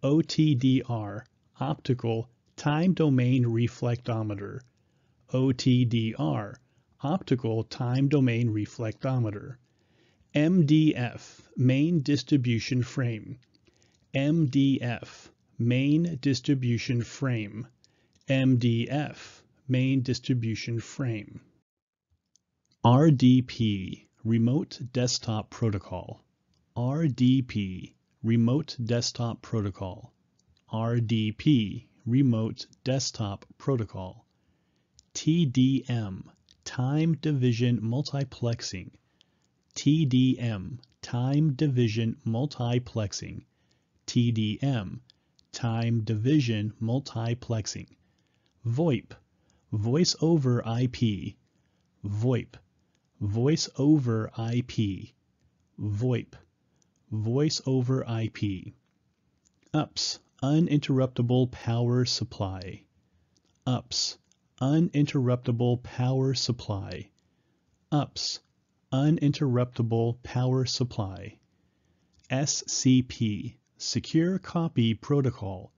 OTDR, Optical Time Domain Reflectometer. OTDR, Optical Time Domain Reflectometer. MDF, Main Distribution Frame. MDF, Main Distribution Frame. MDF, Main Distribution Frame. RDP, Remote Desktop Protocol. RDP, Remote Desktop Protocol. RDP, Remote Desktop Protocol. TDM, Time Division Multiplexing. TDM, Time Division Multiplexing. TDM, Time Division Multiplexing. VoIP, Voice over IP. VoIP. Voice over IP, VoIP, Voice over IP. UPS, Uninterruptible Power Supply. UPS, Uninterruptible Power Supply. UPS, Uninterruptible Power Supply. SCP, Secure Copy Protocol.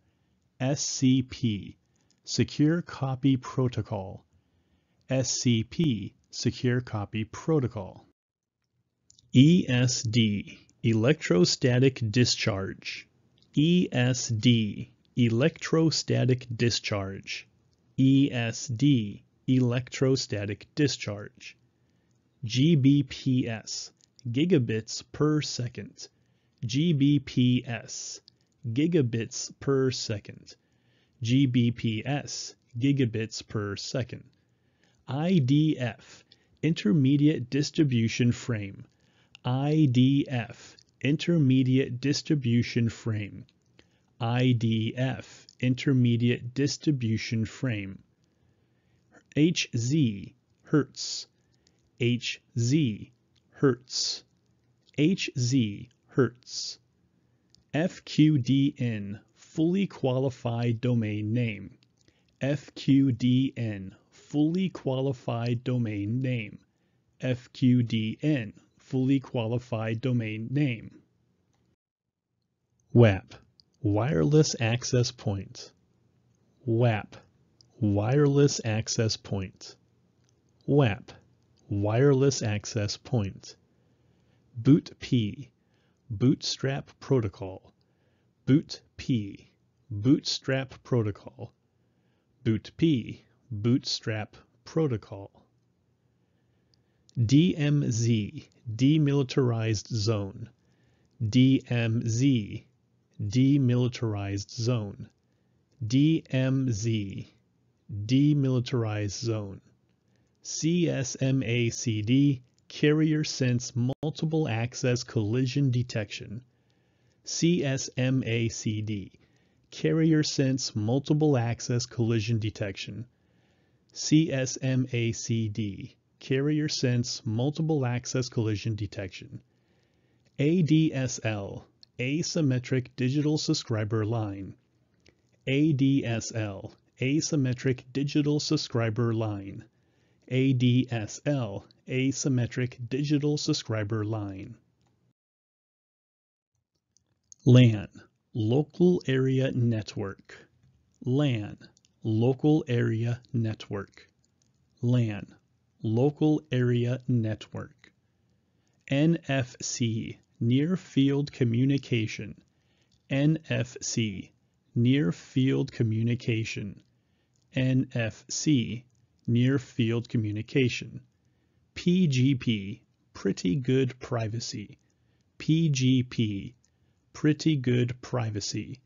SCP, Secure Copy Protocol. SCP, Secure Copy Protocol. ESD Electrostatic Discharge ESD Electrostatic Discharge ESD Electrostatic Discharge GBPS Gigabits per second GBPS Gigabits per second GBPS Gigabits per second IDF, Intermediate Distribution Frame. IDF, Intermediate Distribution Frame. IDF, Intermediate Distribution Frame. HZ, Hertz. HZ, Hertz. HZ, Hertz. FQDN, Fully Qualified Domain Name. FQDN, fully qualified domain name. FQDN, fully qualified domain name. WAP, wireless access point. WAP, wireless access point. WAP, wireless access point. BootP, bootstrap protocol. BootP, bootstrap protocol. BootP, Bootstrap Protocol. DMZ, Demilitarized Zone. DMZ, Demilitarized Zone. DMZ, Demilitarized Zone. CSMACD, Carrier Sense Multiple Access Collision Detection. CSMACD, Carrier Sense Multiple Access Collision Detection. CSMACD, Carrier Sense Multiple Access Collision Detection. ADSL, Asymmetric Digital Subscriber Line. ADSL, Asymmetric Digital Subscriber Line. ADSL, Asymmetric Digital Subscriber Line. LAN, Local Area Network. LAN, Local Area Network. LAN, Local Area Network. NFC, Near Field Communication. NFC, Near Field Communication. NFC, Near Field Communication. PGP, Pretty Good Privacy. PGP, Pretty Good Privacy.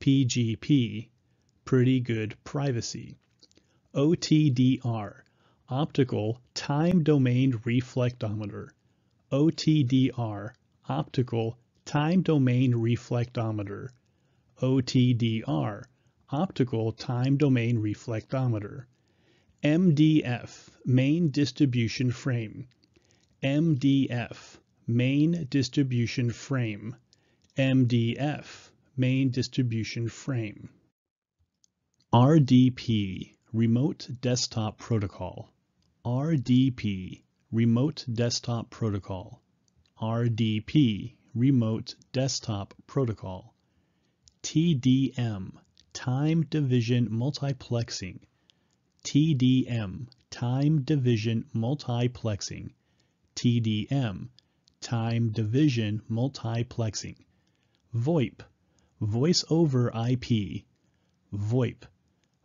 PGP, pretty good privacy. OTDR, Optical Time Domain Reflectometer. OTDR, Optical Time Domain Reflectometer. OTDR, Optical Time Domain Reflectometer. MDF, Main Distribution Frame. MDF, Main Distribution Frame. MDF, Main Distribution Frame. RDP Remote Desktop Protocol RDP Remote Desktop Protocol RDP Remote Desktop Protocol TDM Time Division Multiplexing TDM Time Division Multiplexing TDM Time Division Multiplexing VoIP Voice over IP VoIP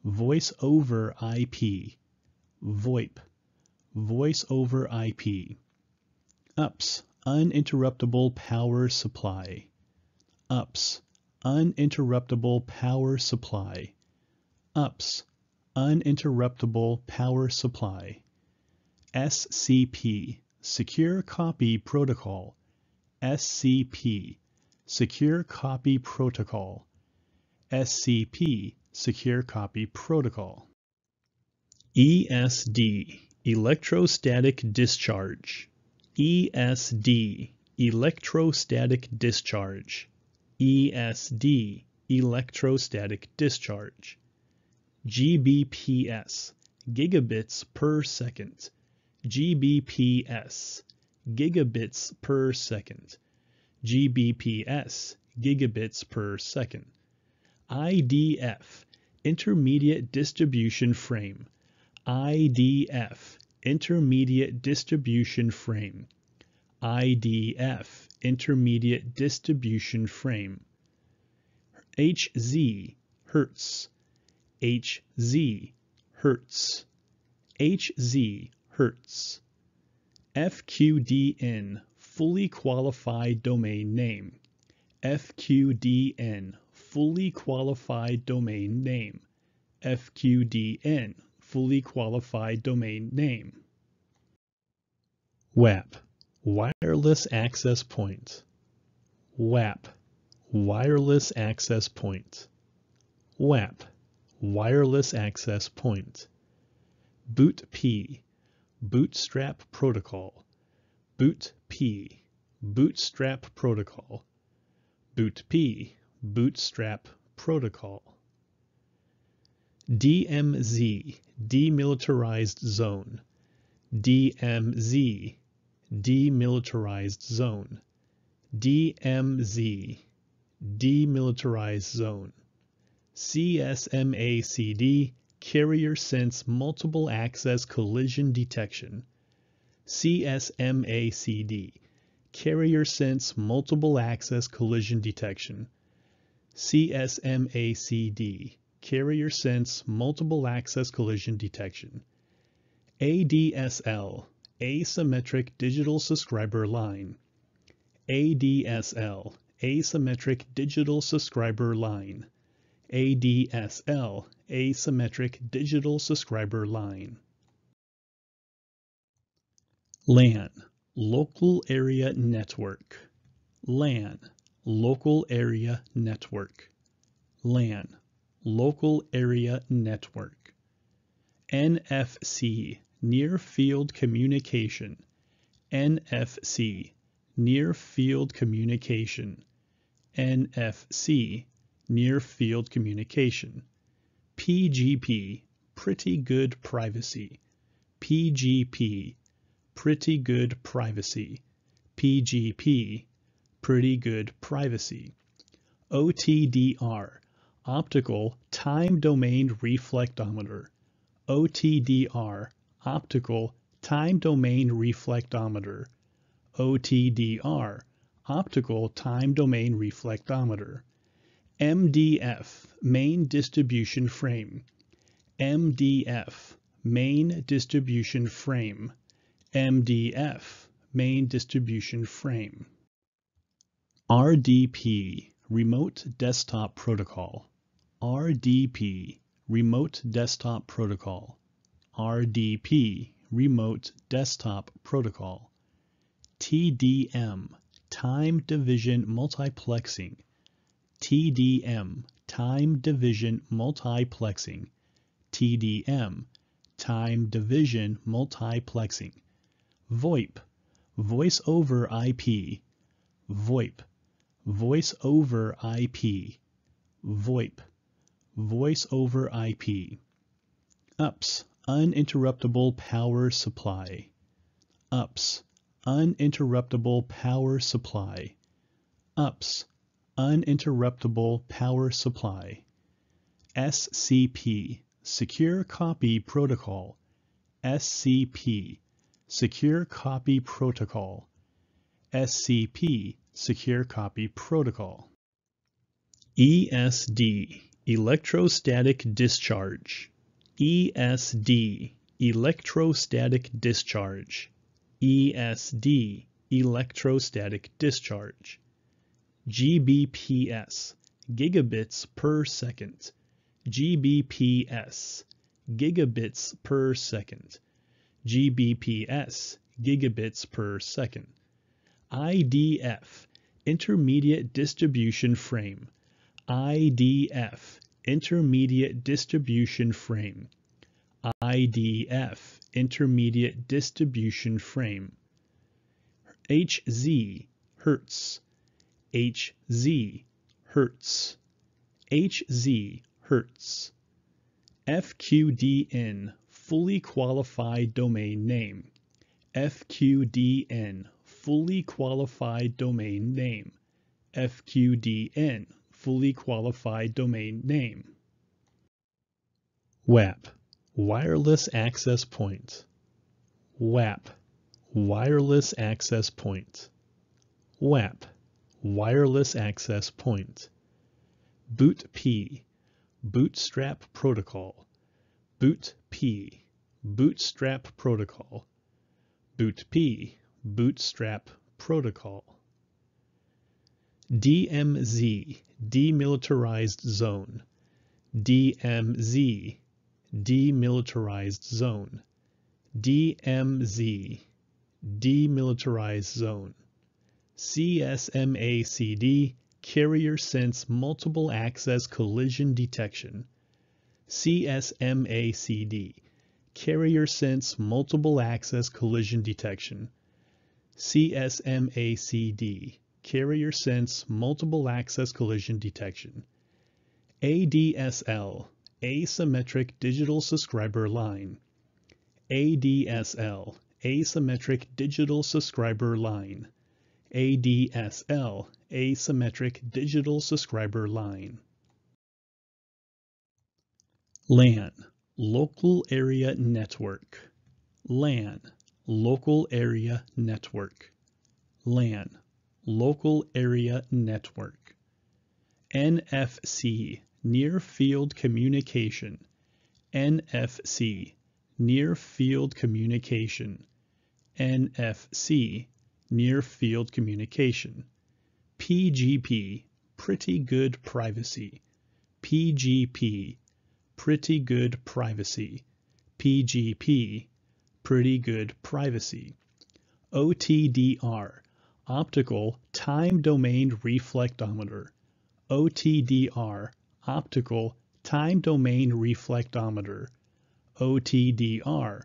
Voice over IP, VoIP, Voice over IP. UPS, Uninterruptible Power Supply. UPS, Uninterruptible Power Supply. UPS, Uninterruptible Power Supply. SCP, Secure Copy Protocol. SCP, Secure Copy Protocol. SCP, Secure Copy Protocol. ESD Electrostatic Discharge. ESD Electrostatic Discharge. ESD Electrostatic Discharge. GBPS Gigabits per second. GBPS Gigabits per second. GBPS Gigabits per second. IDF, Intermediate Distribution Frame. IDF, Intermediate Distribution Frame. IDF, Intermediate Distribution Frame. HZ, Hertz. HZ, Hertz. HZ, Hertz. FQDN, Fully Qualified Domain Name. FQDN, fully qualified domain name. FQDN, fully qualified domain name. WAP, wireless access point. WAP, wireless access point. WAP, wireless access point. BootP, bootstrap protocol. BootP, bootstrap protocol. BootP, Bootstrap Protocol. DMZ, Demilitarized Zone. DMZ, Demilitarized Zone. DMZ, Demilitarized Zone. CSMACD, Carrier Sense Multiple Access Collision Detection. CSMACD, Carrier Sense Multiple Access Collision Detection. CSMACD, Carrier Sense Multiple Access Collision Detection. ADSL, Asymmetric Digital Subscriber Line. ADSL, Asymmetric Digital Subscriber Line. ADSL, Asymmetric Digital Subscriber Line. LAN, Local Area Network. LAN, Local Area Network. LAN, Local Area Network. NFC, Near Field Communication. NFC, Near Field Communication. NFC, Near Field Communication. PGP, Pretty Good Privacy. PGP, Pretty Good Privacy. PGP, pretty good privacy. OTDR, Optical Time Domain Reflectometer. OTDR, Optical Time Domain Reflectometer. OTDR, Optical Time Domain Reflectometer. MDF, Main Distribution Frame. MDF, Main Distribution Frame. MDF, Main Distribution Frame. RDP Remote Desktop Protocol RDP Remote Desktop Protocol RDP Remote Desktop Protocol TDM Time Division Multiplexing TDM Time Division Multiplexing TDM Time Division Multiplexing VoIP Voice over IP VoIP Voice over IP, VoIP, Voice over IP. UPS, Uninterruptible Power Supply. UPS, Uninterruptible Power Supply. UPS, Uninterruptible Power Supply. SCP, Secure Copy Protocol. SCP, Secure Copy Protocol. SCP, Secure Copy Protocol. ESD Electrostatic Discharge ESD Electrostatic Discharge ESD Electrostatic Discharge GBPS Gigabits per second GBPS Gigabits per second GBPS Gigabits per second IDF, Intermediate Distribution Frame. IDF, Intermediate Distribution Frame. IDF, Intermediate Distribution Frame. HZ, Hertz. HZ, Hertz. HZ, Hertz. FQDN, Fully Qualified Domain Name. FQDN, fully qualified domain name, FQDN, fully qualified domain name. WAP, wireless access point. WAP, wireless access point. WAP, wireless access point. BootP, bootstrap protocol. BootP, bootstrap protocol. BootP, Bootstrap Protocol. DMZ, Demilitarized Zone. DMZ, Demilitarized Zone. DMZ, Demilitarized Zone. CSMACD, Carrier Sense Multiple Access Collision Detection. CSMACD, Carrier Sense Multiple Access Collision Detection. CSMACD, Carrier Sense Multiple Access Collision Detection. ADSL, Asymmetric Digital Subscriber Line. ADSL, Asymmetric Digital Subscriber Line. ADSL, Asymmetric Digital Subscriber Line. LAN, Local Area Network. LAN, Local Area Network. LAN, Local Area Network. NFC, Near Field Communication. NFC, Near Field Communication. NFC, Near Field Communication. PGP, Pretty Good Privacy. PGP, Pretty Good Privacy. PGP, pretty good privacy. OTDR, Optical Time Domain Reflectometer. OTDR, Optical Time Domain Reflectometer. OTDR,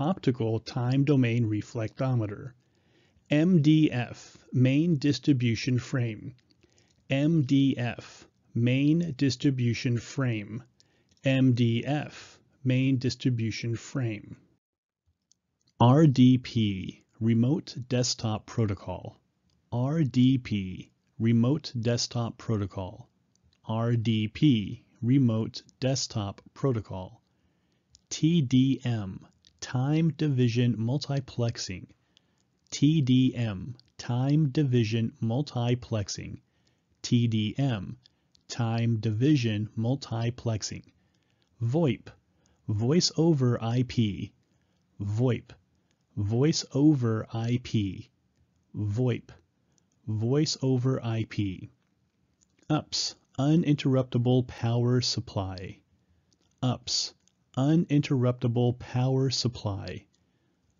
Optical Time Domain Reflectometer. MDF, Main Distribution Frame. MDF, Main Distribution Frame. MDF, Main Distribution Frame. RDP, Remote Desktop Protocol. RDP, Remote Desktop Protocol. RDP, Remote Desktop Protocol. TDM, Time Division Multiplexing. TDM, Time Division Multiplexing. TDM, Time Division Multiplexing. VoIP, Voice over IP. VoIP, Voice over IP, VoIP, Voice over IP. UPS, Uninterruptible Power Supply. UPS, Uninterruptible Power Supply.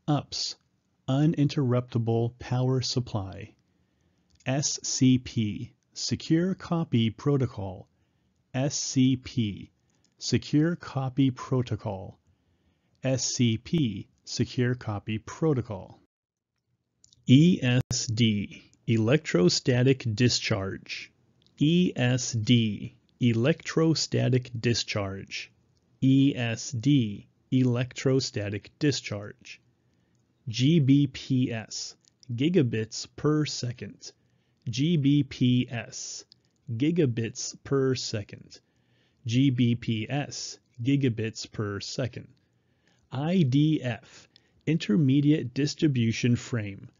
UPS, Uninterruptible Power Supply. SCP, Secure Copy Protocol. SCP, Secure Copy Protocol. SCP, Secure Copy Protocol. ESD Electrostatic Discharge. ESD Electrostatic Discharge. ESD Electrostatic Discharge. GBPS Gigabits per second. GBPS Gigabits per second. GBPS Gigabits per second. IDF, Intermediate Distribution Frame.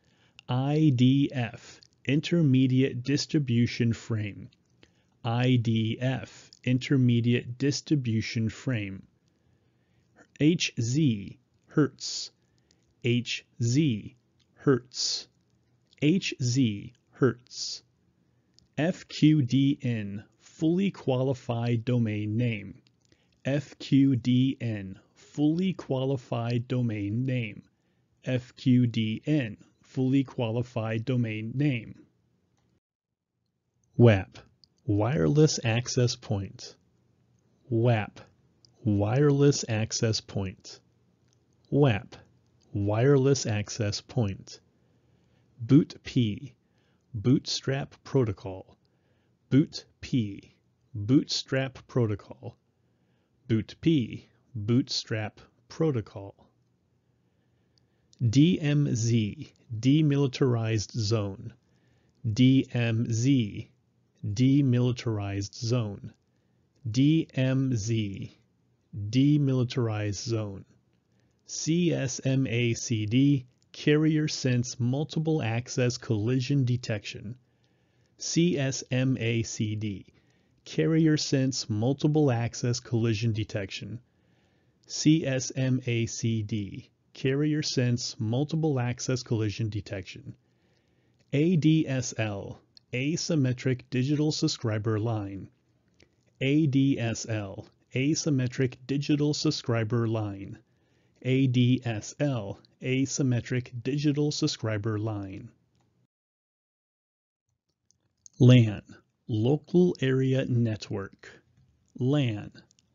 IDF, Intermediate Distribution Frame. IDF, Intermediate Distribution Frame. HZ, Hertz. HZ, Hertz. HZ, Hertz. FQDN, Fully Qualified Domain Name. FQDN, fully qualified domain name, FQDN, fully qualified domain name. WAP, wireless access point. WAP, wireless access point. WAP, wireless access point. BootP, Bootstrap Protocol. BootP, Bootstrap Protocol. BootP, Bootstrap Protocol. DMZ, Demilitarized Zone. DMZ, Demilitarized Zone. DMZ, Demilitarized Zone. CSMACD, Carrier Sense Multiple Access Collision Detection. CSMACD, Carrier Sense Multiple Access Collision Detection. CSMACD, Carrier Sense Multiple Access Collision Detection, ADSL, Asymmetric Digital Subscriber Line, ADSL, Asymmetric Digital Subscriber Line, ADSL, Asymmetric Digital Subscriber Line. LAN, Local Area Network, LAN,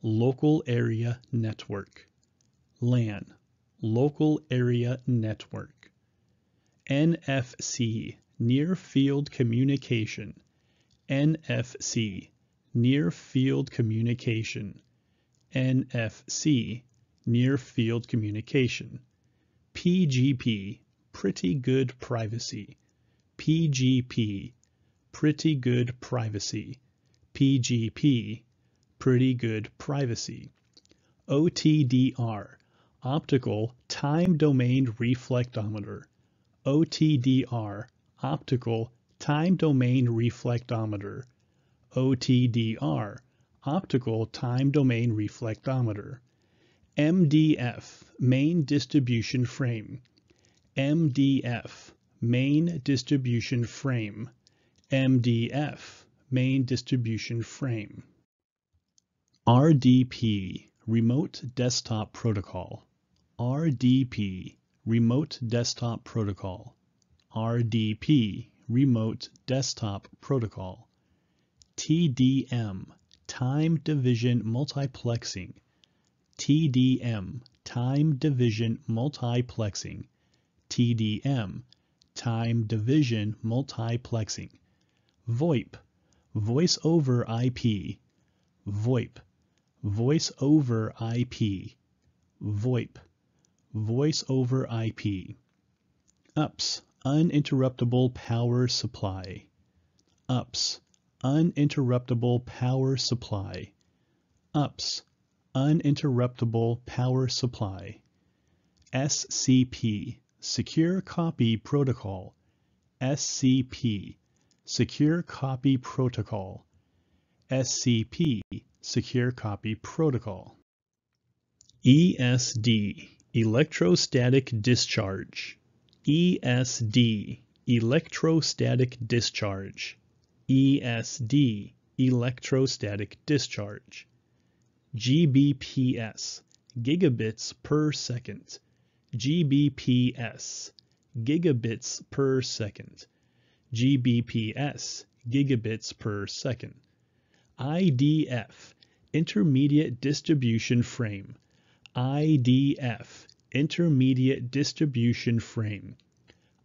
Local Area Network. LAN, Local Area Network. NFC, Near Field Communication. NFC, Near Field Communication. NFC, Near Field Communication. PGP, Pretty Good Privacy. PGP, Pretty Good Privacy. PGP, pretty good privacy. OTDR, Optical Time Domain Reflectometer. OTDR, Optical Time Domain Reflectometer. OTDR, Optical Time Domain Reflectometer. MDF, Main Distribution Frame. MDF, Main Distribution Frame. MDF, Main Distribution Frame. RDP, Remote Desktop Protocol. RDP, Remote Desktop Protocol. RDP, Remote Desktop Protocol. TDM, Time Division Multiplexing. TDM, Time Division Multiplexing. TDM, Time Division Multiplexing. VoIP, Voice over IP. VoIP, Voice over IP, VoIP, Voice over IP. UPS, Uninterruptible Power Supply. UPS, Uninterruptible Power Supply. UPS, Uninterruptible Power Supply. SCP, Secure Copy Protocol. SCP, Secure Copy Protocol. SCP, Secure Copy Protocol. ESD Electrostatic Discharge. ESD Electrostatic Discharge. ESD Electrostatic Discharge. GBPS Gigabits per second. GBPS Gigabits per second. GBPS Gigabits per second. IDF Intermediate Distribution Frame, IDF, Intermediate Distribution Frame,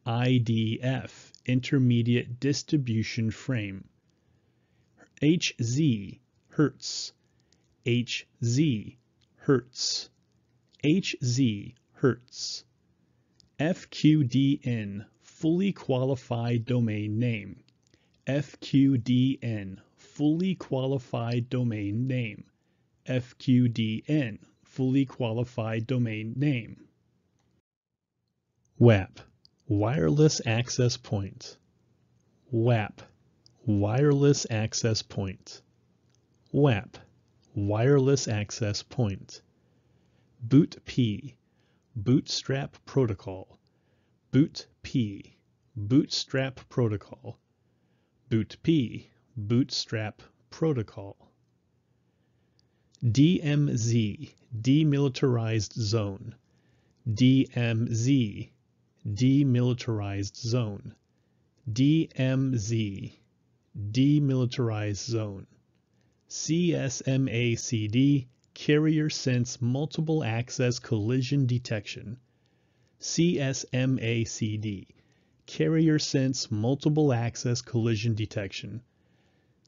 IDF, Intermediate Distribution Frame, HZ, Hertz, HZ, Hertz, HZ, Hertz, FQDN, Fully Qualified Domain Name, FQDN, fully qualified domain name, FQDN, fully qualified domain name. WAP, wireless access point. WAP, wireless access point. WAP, wireless access point. BootP, bootstrap protocol. BootP, bootstrap protocol. BootP, Bootstrap Protocol. DMZ, Demilitarized Zone. DMZ, Demilitarized Zone. DMZ, Demilitarized Zone. CSMACD, Carrier Sense Multiple Access Collision Detection. CSMACD, Carrier Sense Multiple Access Collision Detection.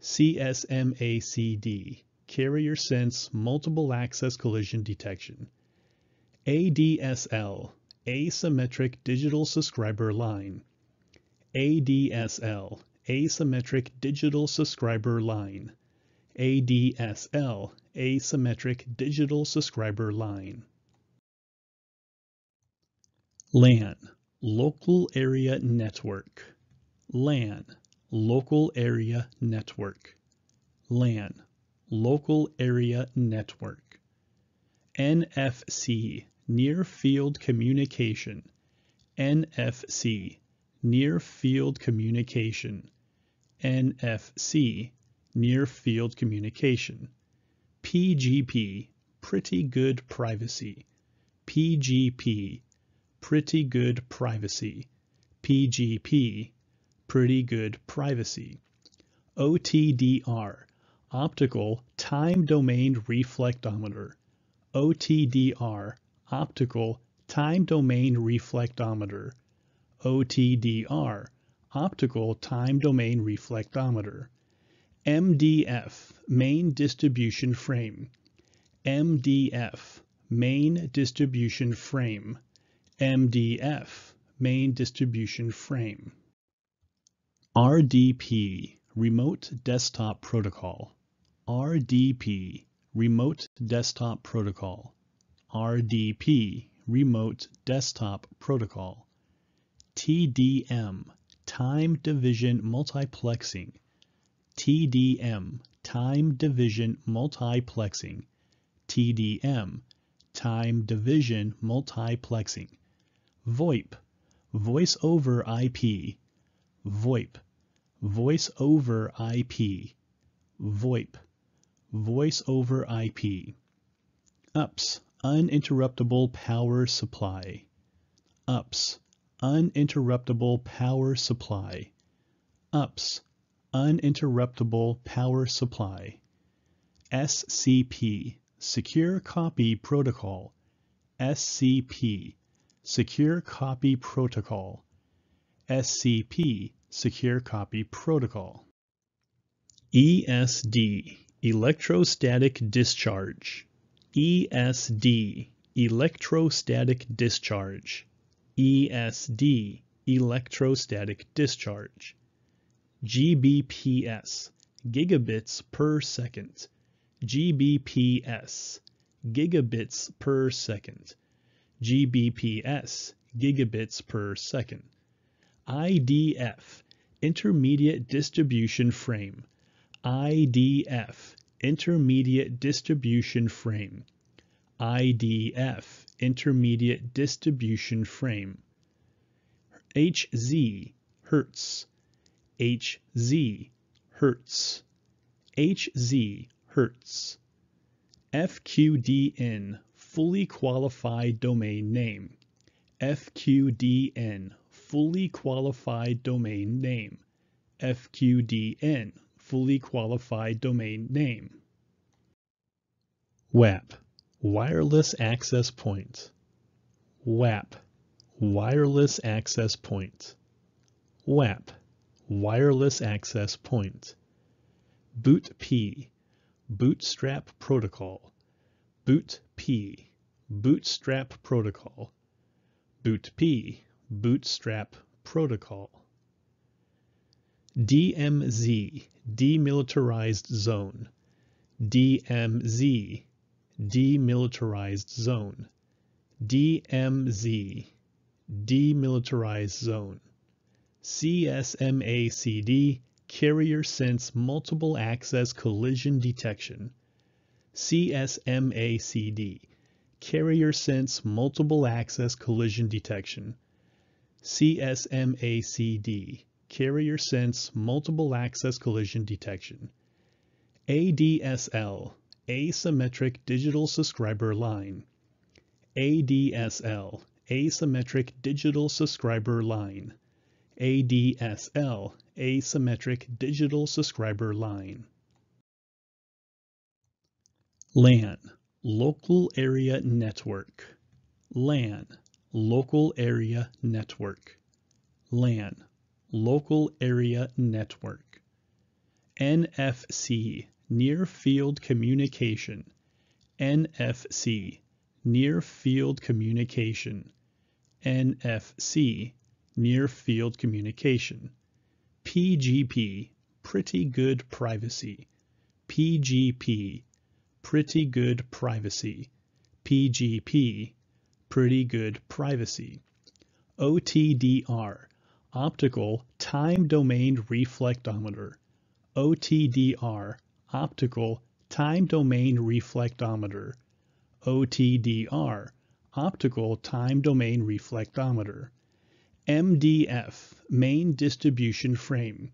CSMACD, Carrier Sense Multiple Access Collision Detection, ADSL, Asymmetric Digital Subscriber Line, ADSL, Asymmetric Digital Subscriber Line, ADSL, Asymmetric Digital Subscriber Line. LAN, Local Area Network, LAN Local Area Network. LAN, Local Area Network. NFC, Near Field Communication. NFC, Near Field Communication. NFC, Near Field Communication. PGP, Pretty Good Privacy. PGP, Pretty Good Privacy. PGP, pretty good privacy. OTDR, Optical Time Domain Reflectometer. OTDR, Optical Time Domain Reflectometer. OTDR, Optical Time Domain Reflectometer. MDF, Main Distribution Frame. MDF, Main Distribution Frame. MDF, Main Distribution Frame. RDP, Remote Desktop Protocol. RDP, Remote Desktop Protocol. RDP, Remote Desktop Protocol. TDM, Time Division Multiplexing. TDM, Time Division Multiplexing. TDM, Time Division Multiplexing. VoIP, Voice over IP VoIP, Voice over IP, VoIP, Voice over IP. UPS, Uninterruptible Power Supply. UPS, Uninterruptible Power Supply. UPS, Uninterruptible Power Supply. SCP, Secure Copy Protocol. SCP, Secure Copy Protocol. SCP Secure Copy Protocol. ESD Electrostatic Discharge. ESD Electrostatic Discharge. ESD Electrostatic Discharge. GBPS Gigabits per second. GBPS Gigabits per second. GBPS Gigabits per second. IDF, Intermediate Distribution Frame. IDF, Intermediate Distribution Frame. IDF, Intermediate Distribution Frame. HZ, Hertz. HZ, Hertz. HZ, Hertz. FQDN, Fully Qualified Domain Name. FQDN, fully qualified domain name, FQDN, fully qualified domain name. WAP, wireless access point. WAP, wireless access point. WAP, wireless access point. Boot P, bootstrap protocol. Boot P, bootstrap protocol. Boot P, Bootstrap Protocol. DMZ, Demilitarized Zone. DMZ, Demilitarized Zone. DMZ, Demilitarized Zone. CSMACD, Carrier Sense Multiple Access Collision Detection. CSMACD, Carrier Sense Multiple Access Collision Detection. CSMACD, Carrier Sense Multiple Access Collision Detection. ADSL, Asymmetric Digital Subscriber Line. ADSL, Asymmetric Digital Subscriber Line. ADSL, Asymmetric Digital Subscriber Line. LAN, Local Area Network. LAN, Local Area Network. LAN, Local Area Network. NFC, Near Field Communication. NFC, Near Field Communication. NFC, Near Field Communication. PGP, Pretty Good Privacy. PGP, Pretty Good Privacy. PGP, pretty good privacy. OTDR, Optical Time Domain Reflectometer. OTDR, Optical Time Domain Reflectometer. OTDR, Optical Time Domain Reflectometer. MDF, Main Distribution Frame.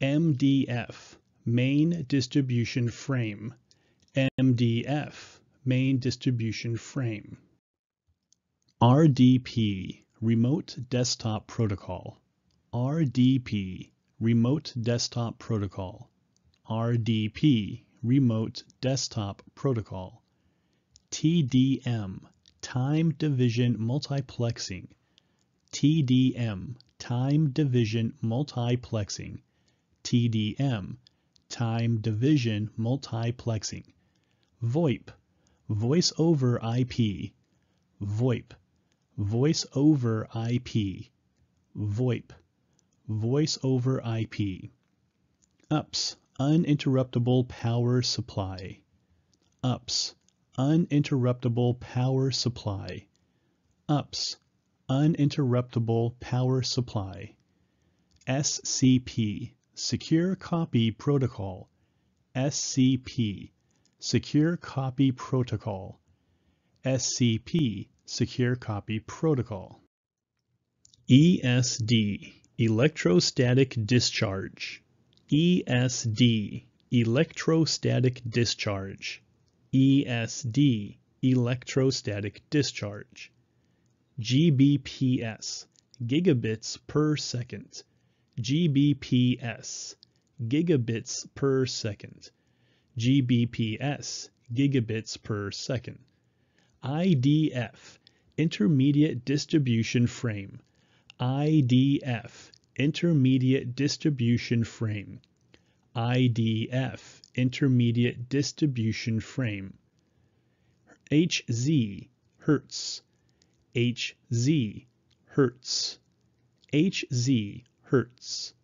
MDF, Main Distribution Frame. MDF, Main Distribution Frame. RDP, Remote Desktop Protocol. RDP, Remote Desktop Protocol. RDP, Remote Desktop Protocol. TDM, Time Division Multiplexing. TDM, Time Division Multiplexing. TDM, Time Division Multiplexing. VoIP, Voice over IP. VoIP. Voice over IP, VoIP, Voice over IP. UPS, Uninterruptible Power Supply. UPS, Uninterruptible Power Supply. UPS, Uninterruptible Power Supply. SCP, Secure Copy Protocol. SCP, Secure Copy Protocol. SCP, Secure Copy Protocol. ESD Electrostatic Discharge ESD Electrostatic Discharge ESD Electrostatic Discharge GBPS Gigabits per second GBPS Gigabits per second GBPS Gigabits per second IDF, Intermediate Distribution Frame. IDF, Intermediate Distribution Frame. IDF, Intermediate Distribution Frame. HZ, Hertz. HZ, Hertz. HZ, Hertz.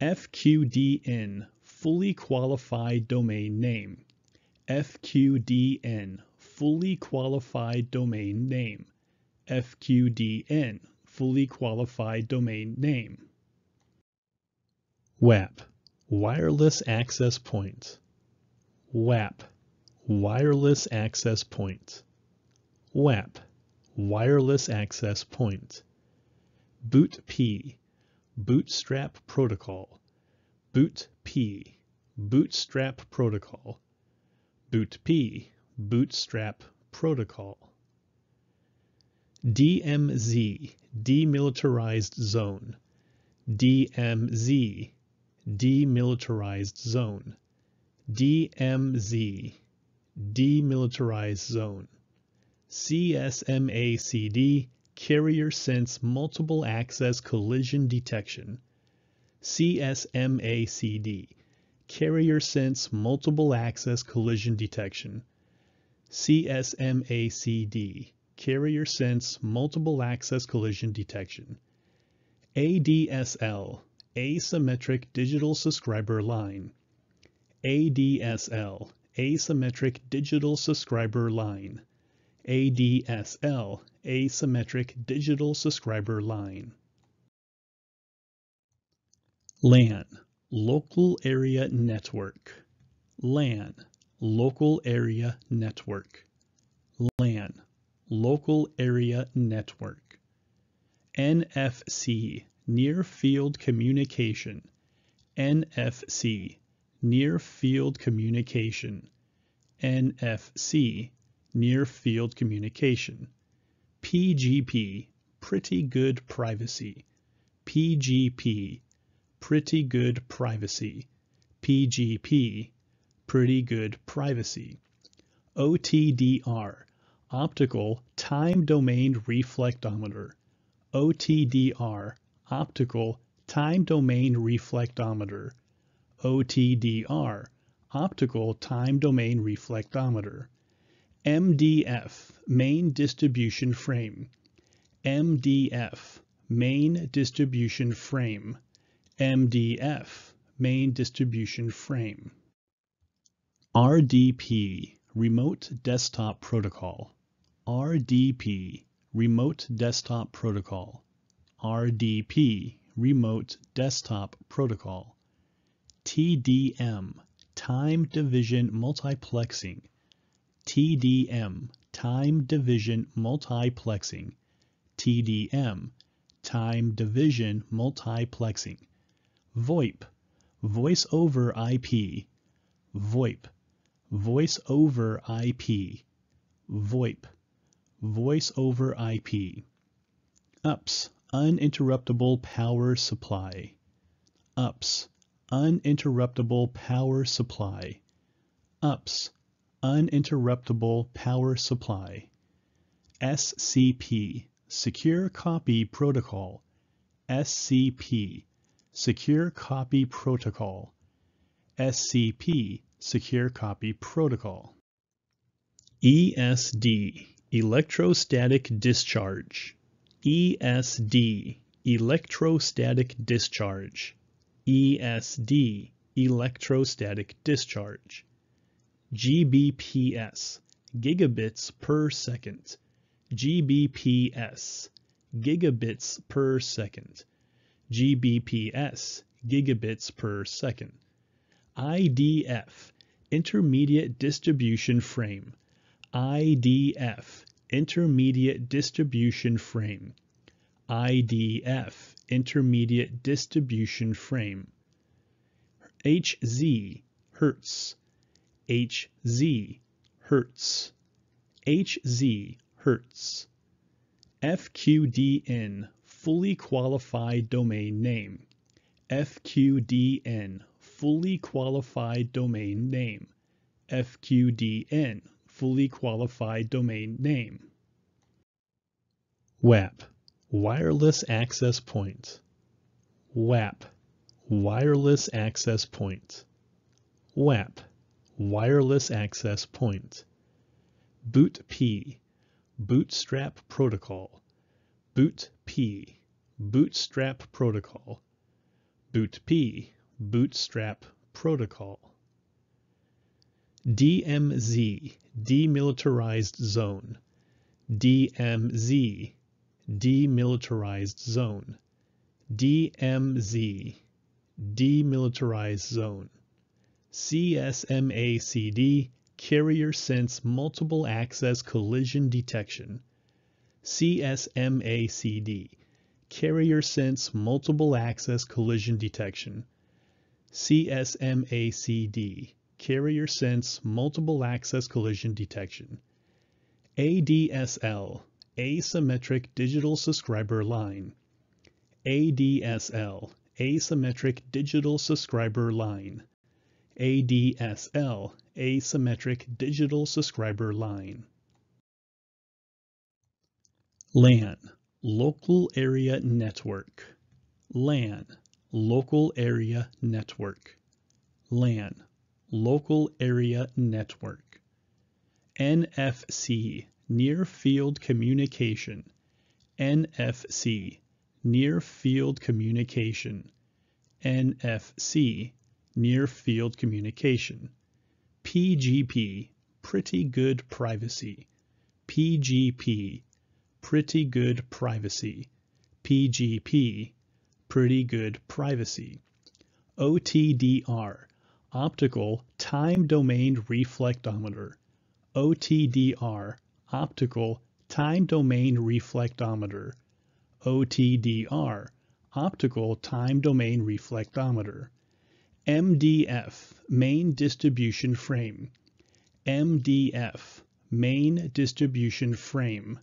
FQDN, Fully Qualified Domain Name. FQDN, fully qualified domain name. FQDN, fully qualified domain name. WAP, wireless access point. WAP, wireless access point. WAP, wireless access point. BootP, bootstrap protocol. BootP, bootstrap protocol. BootP, Bootstrap Protocol. DMZ, Demilitarized Zone. DMZ, Demilitarized Zone. DMZ, Demilitarized Zone. CSMACD, Carrier Sense Multiple Access Collision Detection. CSMACD, Carrier Sense Multiple Access Collision Detection. CSMACD, Carrier Sense Multiple Access Collision Detection, ADSL, Asymmetric Digital Subscriber Line, ADSL, Asymmetric Digital Subscriber Line, ADSL, Asymmetric Digital Subscriber Line. LAN, Local Area Network. LAN, Local Area Network. LAN, Local Area Network. NFC, Near Field Communication. NFC, Near Field Communication. NFC, Near Field Communication. PGP, Pretty Good Privacy. PGP, Pretty Good Privacy. PGP, pretty good privacy. OTDR, Optical Time Domain Reflectometer. OTDR, Optical Time Domain Reflectometer. OTDR, Optical Time Domain Reflectometer. MDF, Main Distribution Frame. MDF, Main Distribution Frame. MDF, Main Distribution Frame. RDP Remote Desktop Protocol RDP Remote Desktop Protocol RDP Remote Desktop Protocol TDM Time Division Multiplexing TDM Time Division Multiplexing TDM Time Division Multiplexing VoIP Voice over IP VoIP Voice over IP, VoIP, Voice over IP. UPS, Uninterruptible Power Supply. UPS, Uninterruptible Power Supply. UPS, Uninterruptible Power Supply. SCP, Secure Copy Protocol. SCP, Secure Copy Protocol. SCP, Secure Copy Protocol. ESD Electrostatic Discharge. ESD Electrostatic Discharge. ESD Electrostatic Discharge. GBPS Gigabits per second. GBPS Gigabits per second. GBPS Gigabits per second. IDF, Intermediate Distribution Frame. IDF, Intermediate Distribution Frame. IDF, Intermediate Distribution Frame. HZ, Hertz. HZ, Hertz. HZ, Hertz. FQDN, Fully Qualified Domain Name. FQDN, fully qualified domain name. FQDN, fully qualified domain name. WAP, wireless access point. WAP, wireless access point. WAP, wireless access point. BootP, bootstrap protocol. BootP, bootstrap protocol. BootP, Bootstrap Protocol. DMZ, Demilitarized Zone. DMZ, Demilitarized Zone. DMZ, Demilitarized Zone. CSMACD, Carrier Sense Multiple Access Collision Detection. CSMACD, Carrier Sense Multiple Access Collision Detection. CSMACD, Carrier Sense Multiple Access Collision Detection. ADSL, Asymmetric Digital Subscriber Line. ADSL, Asymmetric Digital Subscriber Line. ADSL, Asymmetric Digital Subscriber Line. LAN, Local Area Network. LAN, Local Area Network. LAN, Local Area Network. NFC, Near Field Communication. NFC, Near Field Communication. NFC, Near Field Communication. PGP, Pretty Good Privacy. PGP, Pretty Good Privacy. PGP, pretty good privacy. OTDR, Optical Time Domain Reflectometer. OTDR, Optical Time Domain Reflectometer. OTDR, Optical Time Domain Reflectometer. MDF, Main Distribution Frame. MDF, Main Distribution Frame.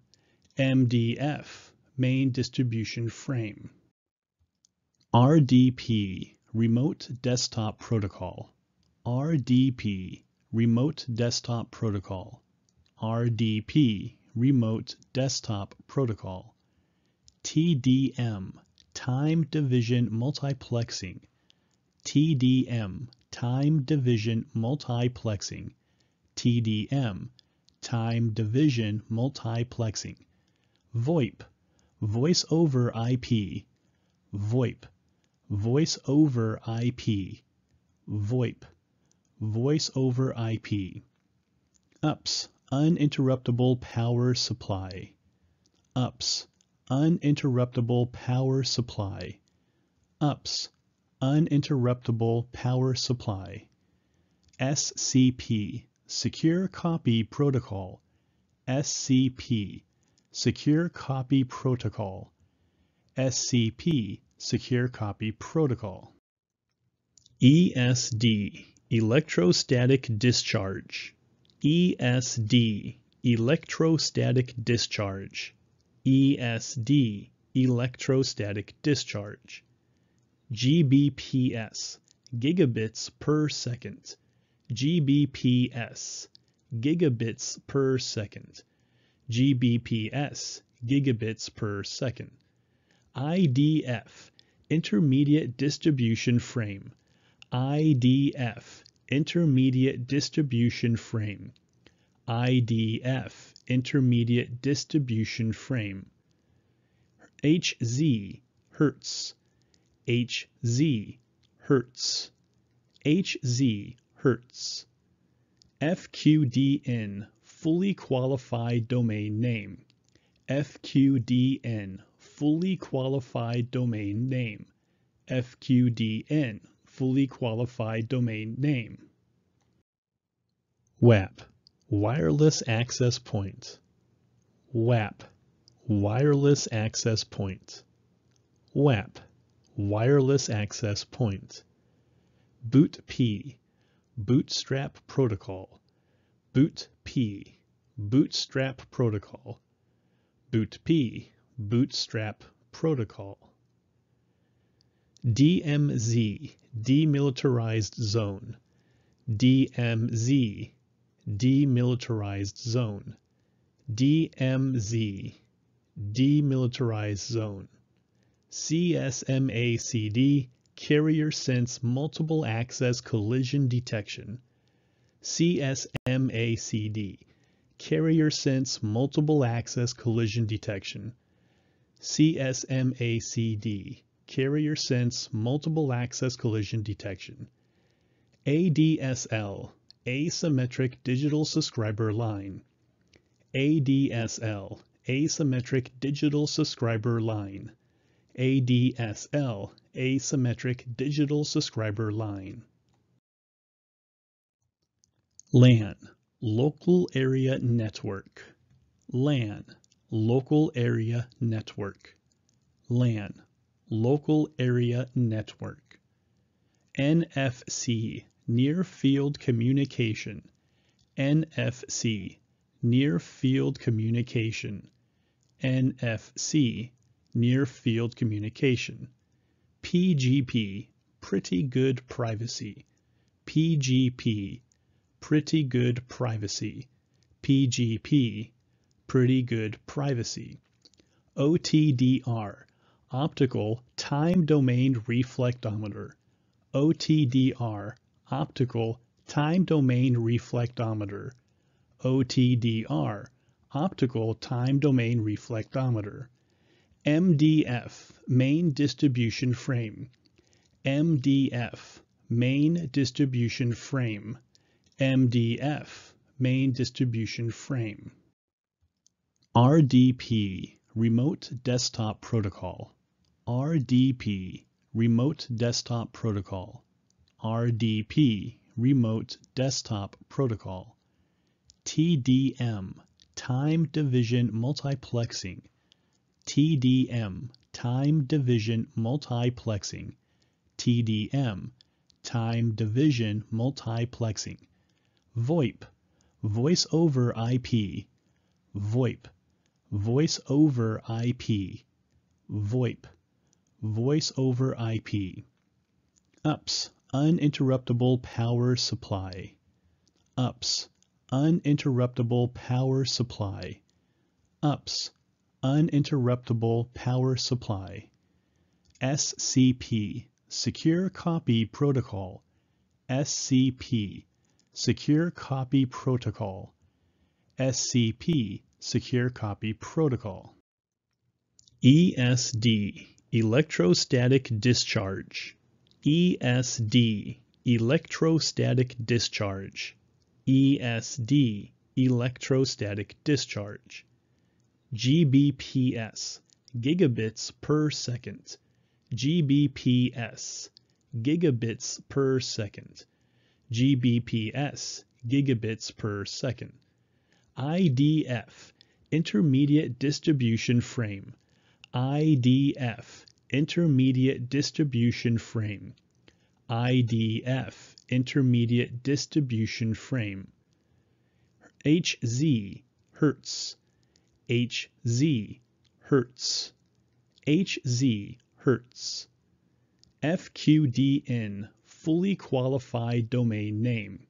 MDF, Main Distribution Frame. RDP Remote Desktop Protocol RDP Remote Desktop Protocol RDP Remote Desktop Protocol TDM Time Division Multiplexing TDM Time Division Multiplexing TDM Time Division Multiplexing VoIP Voice over IP VoIP Voice over IP, VoIP, Voice over IP. UPS, Uninterruptible Power Supply. UPS, Uninterruptible Power Supply. UPS, Uninterruptible Power Supply. SCP, Secure Copy Protocol. SCP, Secure Copy Protocol. SCP, Secure Copy Protocol. ESD Electrostatic Discharge ESD Electrostatic Discharge ESD Electrostatic Discharge GBPS Gigabits per second GBPS Gigabits per second GBPS Gigabits per second IDF, Intermediate Distribution Frame. IDF, Intermediate Distribution Frame. IDF, Intermediate Distribution Frame. HZ, Hertz. HZ, Hertz. HZ, Hertz. FQDN, Fully Qualified Domain Name. FQDN, fully qualified domain name. FQDN, fully qualified domain name. WAP, wireless access point. WAP, wireless access point. WAP, wireless access point. BootP, bootstrap protocol. BootP, bootstrap protocol. BootP, Bootstrap Protocol. DMZ, Demilitarized Zone. DMZ, Demilitarized Zone. DMZ, Demilitarized Zone. CSMACD, Carrier Sense Multiple Access Collision Detection. CSMACD, Carrier Sense Multiple Access Collision Detection. CSMACD, Carrier Sense Multiple Access Collision Detection. ADSL, Asymmetric Digital Subscriber Line. ADSL, Asymmetric Digital Subscriber Line. ADSL, Asymmetric Digital Subscriber Line. LAN, Local Area Network. LAN, Local Area Network. LAN, Local Area Network. NFC, Near Field Communication. NFC, Near Field Communication. NFC, Near Field Communication. PGP, Pretty Good Privacy. PGP, Pretty Good Privacy. PGP, pretty good privacy. OTDR, Optical Time Domain Reflectometer. OTDR, Optical Time Domain Reflectometer. OTDR, Optical Time Domain Reflectometer. MDF, Main Distribution Frame. MDF, Main Distribution Frame. MDF, Main Distribution Frame. RDP Remote Desktop Protocol RDP Remote Desktop Protocol RDP Remote Desktop Protocol TDM Time Division Multiplexing TDM Time Division Multiplexing TDM Time Division Multiplexing VoIP Voice over IP VoIP Voice over IP, VoIP, Voice over IP. UPS, Uninterruptible Power Supply. UPS, Uninterruptible Power Supply. UPS, Uninterruptible Power Supply. SCP, Secure Copy Protocol. SCP, Secure Copy Protocol. SCP, Secure Copy Protocol. ESD Electrostatic Discharge. ESD Electrostatic Discharge. ESD Electrostatic Discharge. GBPS Gigabits per second. GBPS Gigabits per second. GBPS Gigabits per second. IDF Intermediate Distribution Frame IDF Intermediate Distribution Frame IDF Intermediate Distribution Frame HZ Hertz HZ Hertz HZ Hertz FQDN Fully Qualified Domain Name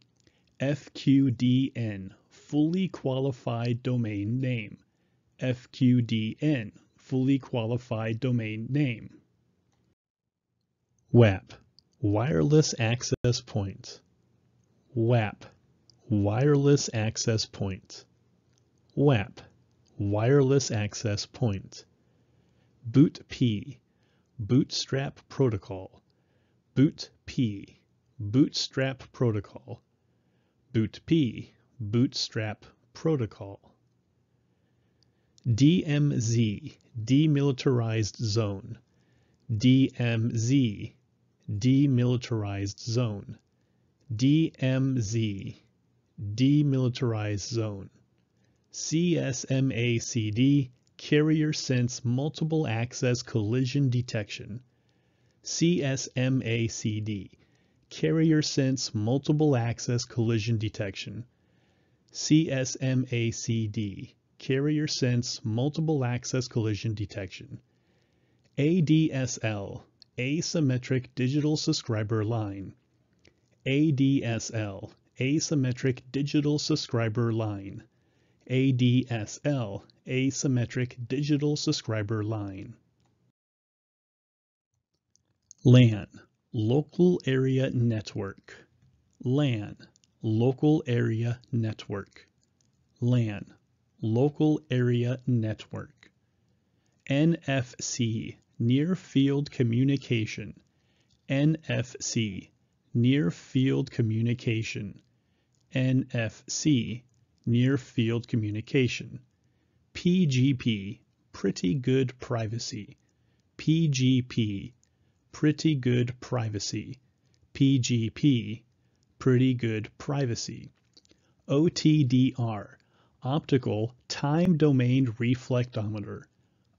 FQDN fully qualified domain name, FQDN, fully qualified domain name. WAP, wireless access point. WAP, wireless access point. WAP, wireless access point. BootP, bootstrap protocol. BootP, bootstrap protocol. BootP, Bootstrap Protocol. DMZ, Demilitarized Zone. DMZ, Demilitarized Zone. DMZ, Demilitarized Zone. CSMACD, Carrier Sense Multiple Access Collision Detection. CSMACD, Carrier Sense Multiple Access Collision Detection. CSMACD, Carrier Sense Multiple Access Collision Detection, ADSL, Asymmetric Digital Subscriber Line, ADSL, Asymmetric Digital Subscriber Line, ADSL, Asymmetric Digital Subscriber Line. LAN, Local Area Network, LAN Local Area Network. LAN, Local Area Network. NFC, Near Field Communication. NFC, Near Field Communication. NFC, Near Field Communication. PGP, Pretty Good Privacy. PGP, Pretty Good Privacy. PGP, pretty good privacy. OTDR, Optical Time Domain Reflectometer.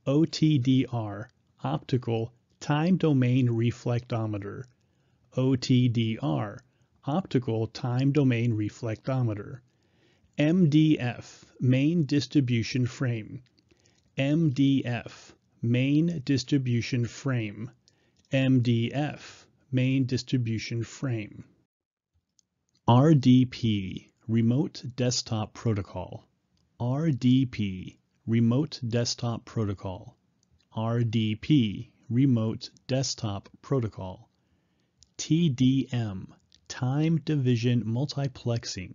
OTDR, Optical Time Domain Reflectometer. OTDR, Optical Time Domain Reflectometer. MDF, Main Distribution Frame. MDF, Main Distribution Frame. MDF, Main Distribution Frame. RDP, Remote Desktop Protocol. RDP, Remote Desktop Protocol. RDP, Remote Desktop Protocol. TDM, Time Division Multiplexing.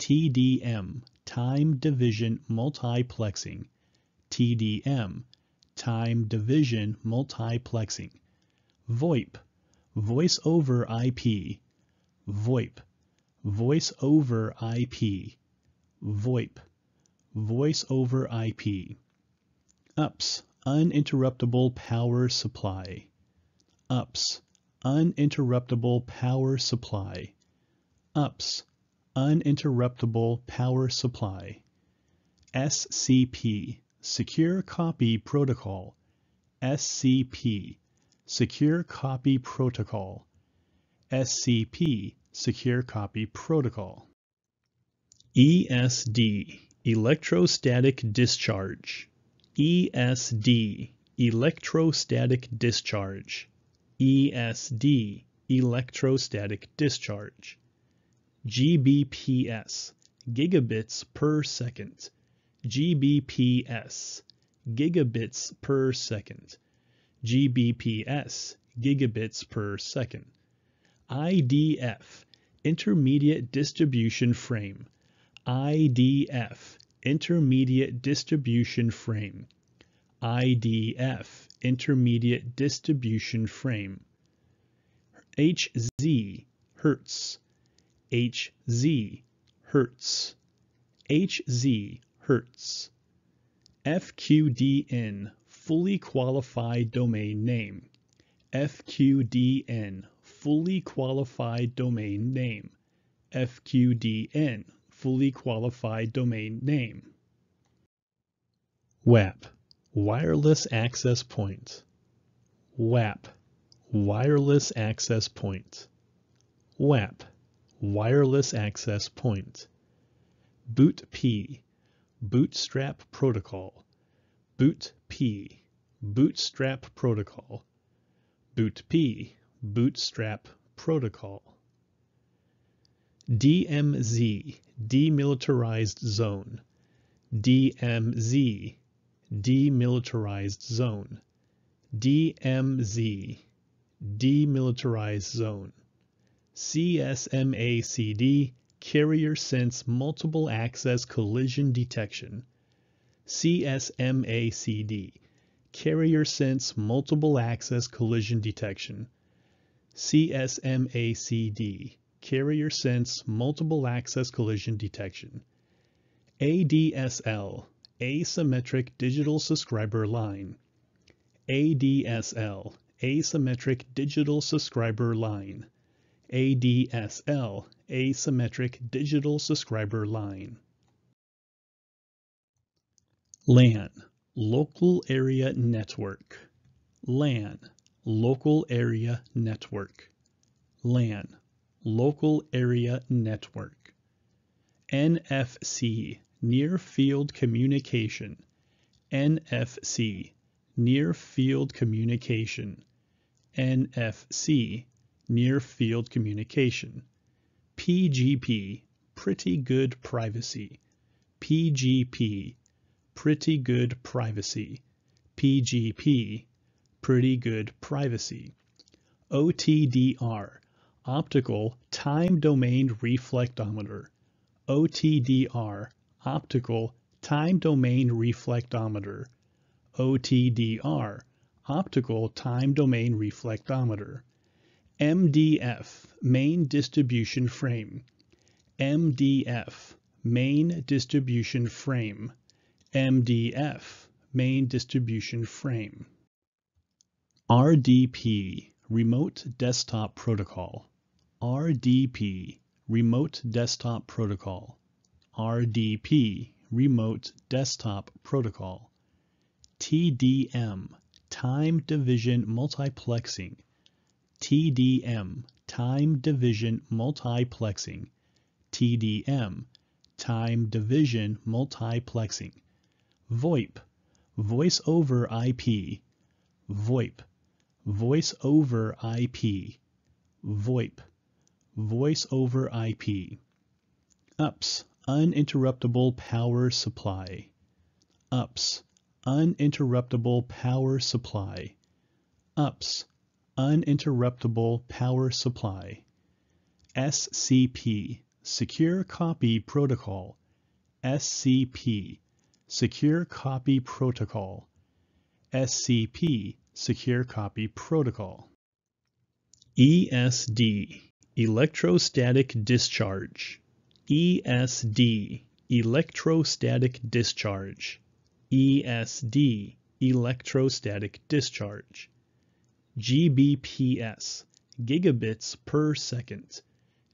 TDM, Time Division Multiplexing. TDM, Time Division Multiplexing. VoIP, Voice over IP. VoIP, voice over IP, VoIP, voice over IP. UPS, uninterruptible power supply. UPS, uninterruptible power supply. UPS, uninterruptible power supply. SCP, secure copy protocol. SCP, secure copy protocol. SCP, Secure Copy Protocol. ESD Electrostatic Discharge. ESD Electrostatic Discharge. ESD Electrostatic Discharge. GBPS Gigabits per second. GBPS Gigabits per second. GBPS Gigabits per second. IDF Intermediate Distribution Frame, IDF, Intermediate Distribution Frame, IDF, Intermediate Distribution Frame, HZ, Hertz, HZ, Hertz, HZ, Hertz, FQDN, Fully Qualified Domain Name, FQDN, fully qualified domain name, FQDN, fully qualified domain name. WAP, wireless access point. WAP, wireless access point. WAP, wireless access point. BootP, bootstrap protocol. BootP, bootstrap protocol. BootP, Bootstrap Protocol. DMZ, Demilitarized Zone. DMZ, Demilitarized Zone. DMZ, Demilitarized Zone. CSMACD, Carrier Sense Multiple Access Collision Detection. CSMACD, Carrier Sense Multiple Access Collision Detection. CSMACD, Carrier Sense Multiple Access Collision Detection. ADSL, Asymmetric Digital Subscriber Line. ADSL, Asymmetric Digital Subscriber Line. ADSL, Asymmetric Digital Subscriber Line. LAN, Local Area Network. LAN, Local Area Network. LAN, Local Area Network. NFC, Near Field Communication. NFC, Near Field Communication. NFC, Near Field Communication. PGP, Pretty Good Privacy. PGP, Pretty Good Privacy. PGP, pretty good privacy. OTDR, Optical Time Domain Reflectometer. OTDR, Optical Time Domain Reflectometer. OTDR, Optical Time Domain Reflectometer. MDF, Main Distribution Frame. MDF, Main Distribution Frame. MDF, Main Distribution Frame. RDP, Remote Desktop Protocol. RDP, Remote Desktop Protocol. RDP, Remote Desktop Protocol. TDM, Time Division Multiplexing. TDM, Time Division Multiplexing. TDM, Time Division Multiplexing. VoIP, Voice over IP. VoIP, Voice over IP, VoIP, Voice over IP. UPS, Uninterruptible Power Supply. UPS, Uninterruptible Power Supply. UPS, Uninterruptible Power Supply. SCP, Secure Copy Protocol. SCP, Secure Copy Protocol. SCP, Secure Copy Protocol. ESD Electrostatic Discharge. ESD Electrostatic Discharge. ESD Electrostatic Discharge. GBPS Gigabits per second.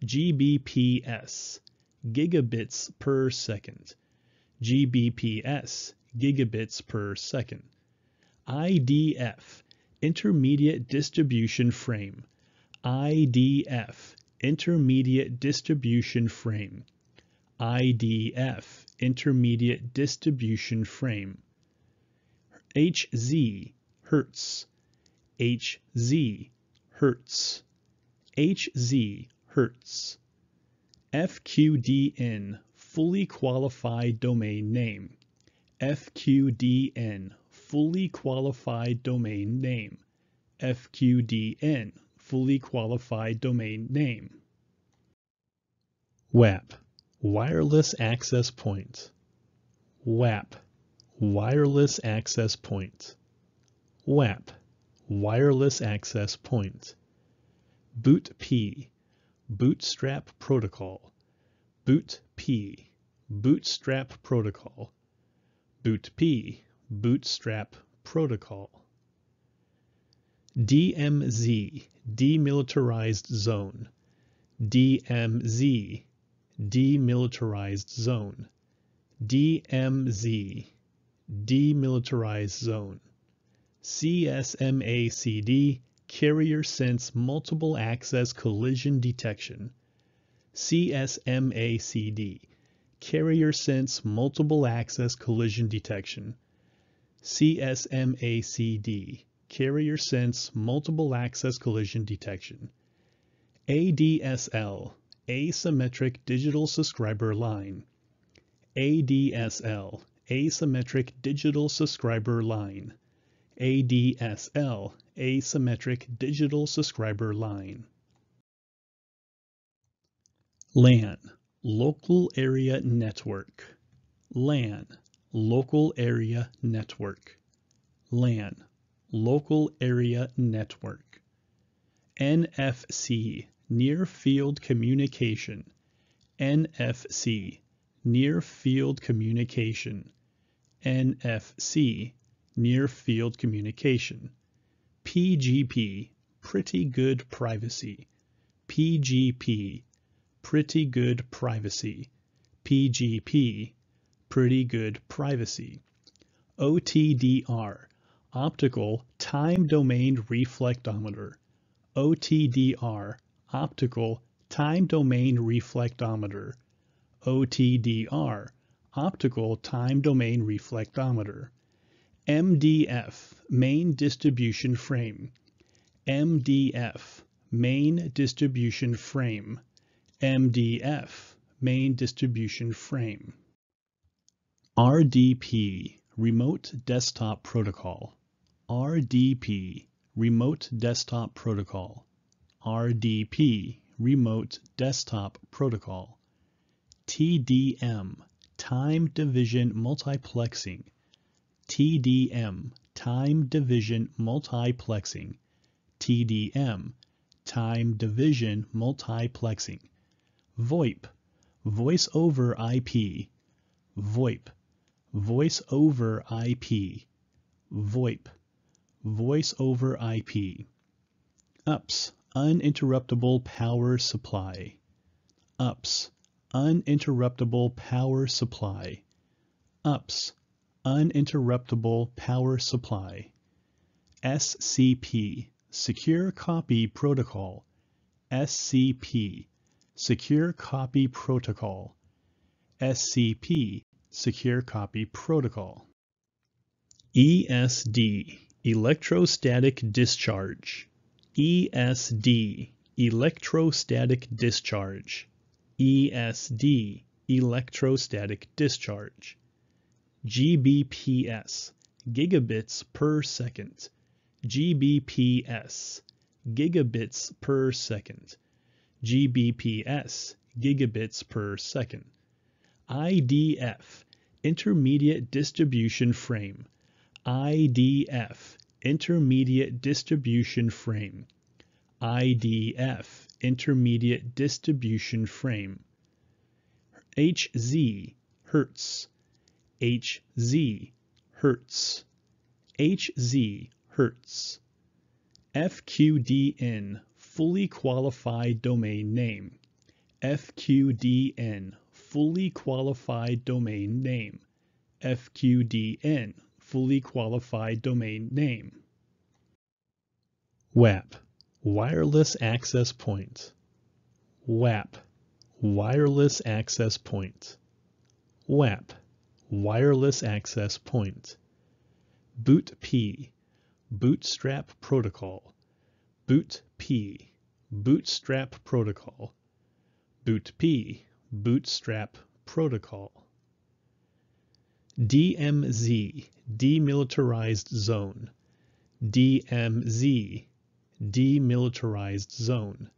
GBPS Gigabits per second. GBPS Gigabits per second. IDF, Intermediate Distribution Frame. IDF, Intermediate Distribution Frame. IDF, Intermediate Distribution Frame. HZ, Hertz. HZ, Hertz. HZ, Hertz. FQDN, Fully Qualified Domain Name. FQDN, fully qualified domain name. FQDN, fully qualified domain name. WAP, wireless access point. WAP, wireless access point. WAP, wireless access point. BootP, bootstrap protocol. BootP, bootstrap protocol. BootP, Bootstrap Protocol. DMZ, Demilitarized Zone. DMZ, Demilitarized Zone. DMZ, Demilitarized Zone. CSMACD, Carrier Sense Multiple Access Collision Detection. CSMACD, Carrier Sense Multiple Access Collision Detection. CSMACD, Carrier Sense Multiple Access Collision Detection. ADSL, Asymmetric Digital Subscriber Line. ADSL, Asymmetric Digital Subscriber Line. ADSL, Asymmetric Digital Subscriber Line. LAN, Local Area Network. LAN, Local Area Network. LAN, Local Area Network. NFC, Near Field Communication. NFC, Near Field Communication. NFC, Near Field Communication. PGP, Pretty Good Privacy. PGP, Pretty Good Privacy. PGP, pretty good privacy. OTDR, Optical Time Domain Reflectometer. OTDR, Optical Time Domain Reflectometer. OTDR, Optical Time Domain Reflectometer. MDF, Main Distribution Frame. MDF, Main Distribution Frame. MDF, Main Distribution Frame. RDP, Remote Desktop Protocol. RDP, Remote Desktop Protocol. RDP, Remote Desktop Protocol. TDM, Time Division Multiplexing. TDM, Time Division Multiplexing. TDM, Time Division Multiplexing. VoIP, Voice over IP. VoIP. Voice over IP, VoIP, Voice over IP. UPS, Uninterruptible Power Supply. UPS, Uninterruptible Power Supply. UPS, Uninterruptible Power Supply. SCP, Secure Copy Protocol. SCP, Secure Copy Protocol. SCP, Secure Copy Protocol. ESD Electrostatic Discharge. ESD Electrostatic Discharge. ESD Electrostatic Discharge. GBPS Gigabits per second. GBPS Gigabits per second. GBPS Gigabits per second. IDF, Intermediate Distribution Frame. IDF, Intermediate Distribution Frame. IDF, Intermediate Distribution Frame. HZ, Hertz. HZ, Hertz. HZ, Hertz. FQDN, Fully Qualified Domain Name. FQDN, fully qualified domain name. FQDN, fully qualified domain name. WAP, wireless access point. WAP, wireless access point. WAP, wireless access point. Boot P, bootstrap protocol. Boot P, bootstrap protocol. Boot P, Bootstrap Protocol. DMZ, Demilitarized Zone. DMZ, Demilitarized Zone.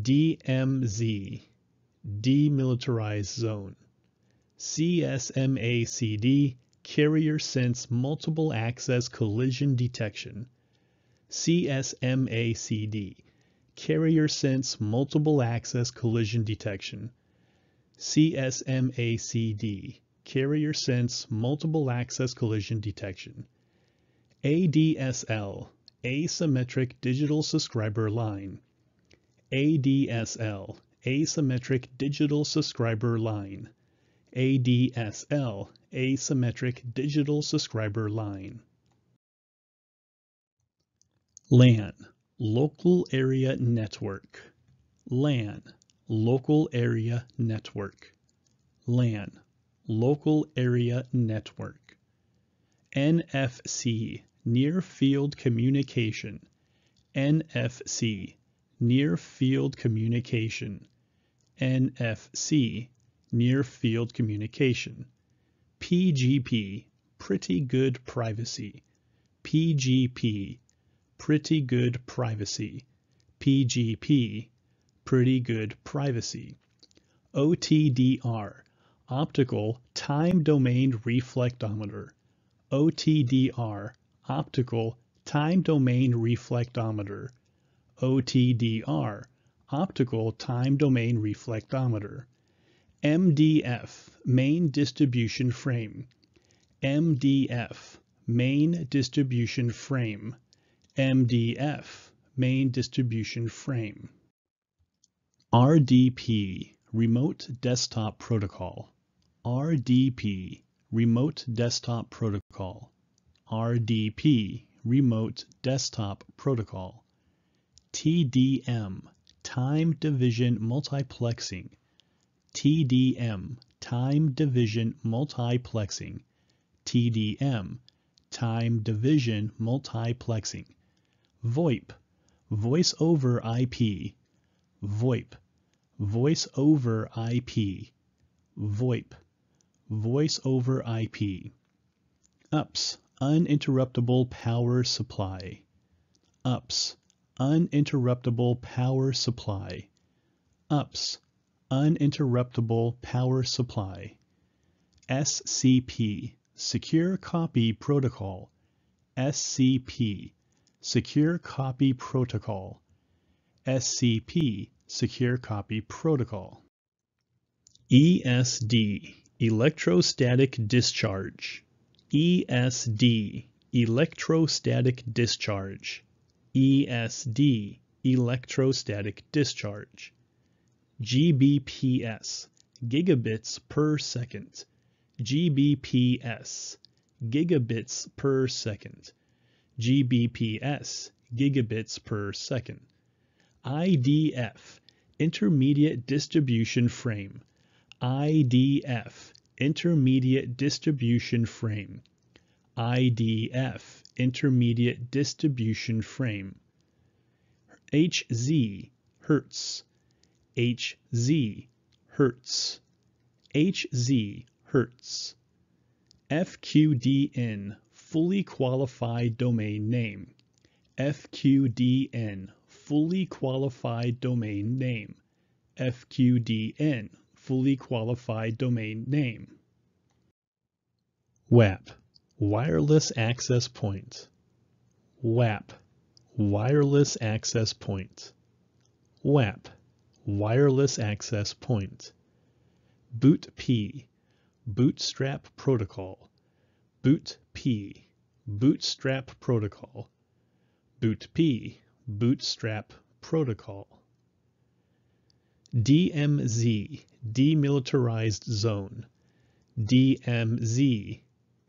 DMZ, Demilitarized Zone. CSMACD, Carrier Sense Multiple Access Collision Detection. CSMACD, Carrier Sense Multiple Access Collision Detection. CSMACD, Carrier Sense Multiple Access Collision Detection. ADSL, Asymmetric Digital Subscriber Line. ADSL, Asymmetric Digital Subscriber Line. ADSL, Asymmetric Digital Subscriber Line. LAN, Local Area Network. LAN, Local Area Network. LAN, Local Area Network. NFC, Near Field Communication. NFC, Near Field Communication. NFC, Near Field Communication. PGP, Pretty Good Privacy. PGP, Pretty Good Privacy. PGP, pretty good privacy. OTDR, Optical Time Domain Reflectometer. OTDR, Optical Time Domain Reflectometer. OTDR, Optical Time Domain Reflectometer. MDF, Main Distribution Frame. MDF, Main Distribution Frame. MDF, Main Distribution Frame. RDP Remote Desktop Protocol RDP Remote Desktop Protocol RDP Remote Desktop Protocol TDM Time Division Multiplexing TDM Time Division Multiplexing TDM Time Division Multiplexing VoIP Voice over IP VoIP Voice over IP, VoIP, Voice over IP. UPS, Uninterruptible Power Supply. UPS, Uninterruptible Power Supply. UPS, Uninterruptible Power Supply. SCP, Secure Copy Protocol. SCP, Secure Copy Protocol. SCP, Secure Copy Protocol. ESD, electrostatic discharge. ESD, electrostatic discharge. ESD, electrostatic discharge. GBPS, gigabits per second. GBPS, gigabits per second. GBPS, gigabits per second. IDF, Intermediate Distribution Frame. IDF, Intermediate Distribution Frame. IDF, Intermediate Distribution Frame. HZ, Hertz. HZ, Hertz. HZ, Hertz. FQDN, Fully Qualified Domain Name. FQDN, fully qualified domain name. FQDN, fully qualified domain name. WAP, wireless access point. WAP, wireless access point. WAP, wireless access point. BootP, bootstrap protocol. BootP, bootstrap protocol. BootP, Bootstrap Protocol. DMZ, Demilitarized Zone. DMZ,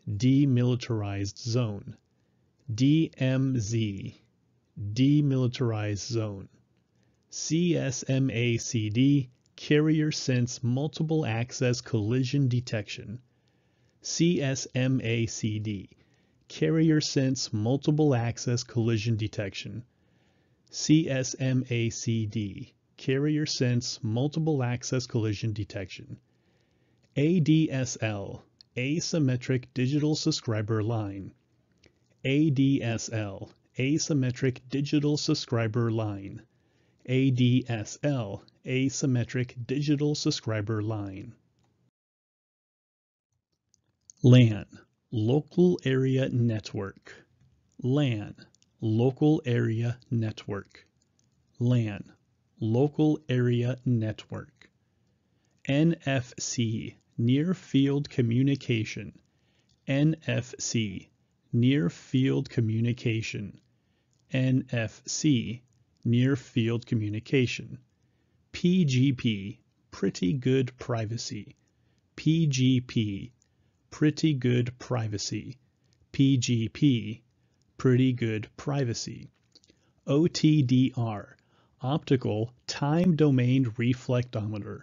Demilitarized Zone. DMZ, Demilitarized Zone. CSMACD, Carrier Sense Multiple Access Collision Detection. CSMACD, Carrier Sense Multiple Access Collision Detection. CSMACD, Carrier Sense Multiple Access Collision Detection. ADSL, Asymmetric Digital Subscriber Line. ADSL, Asymmetric Digital Subscriber Line. ADSL, Asymmetric Digital Subscriber Line. LAN, Local Area Network. LAN, Local Area Network. LAN, Local Area Network. NFC, Near Field Communication. NFC, Near Field Communication. NFC, Near Field Communication. PGP, Pretty Good Privacy. PGP, Pretty Good Privacy. PGP, pretty good privacy. OTDR, Optical Time Domain Reflectometer.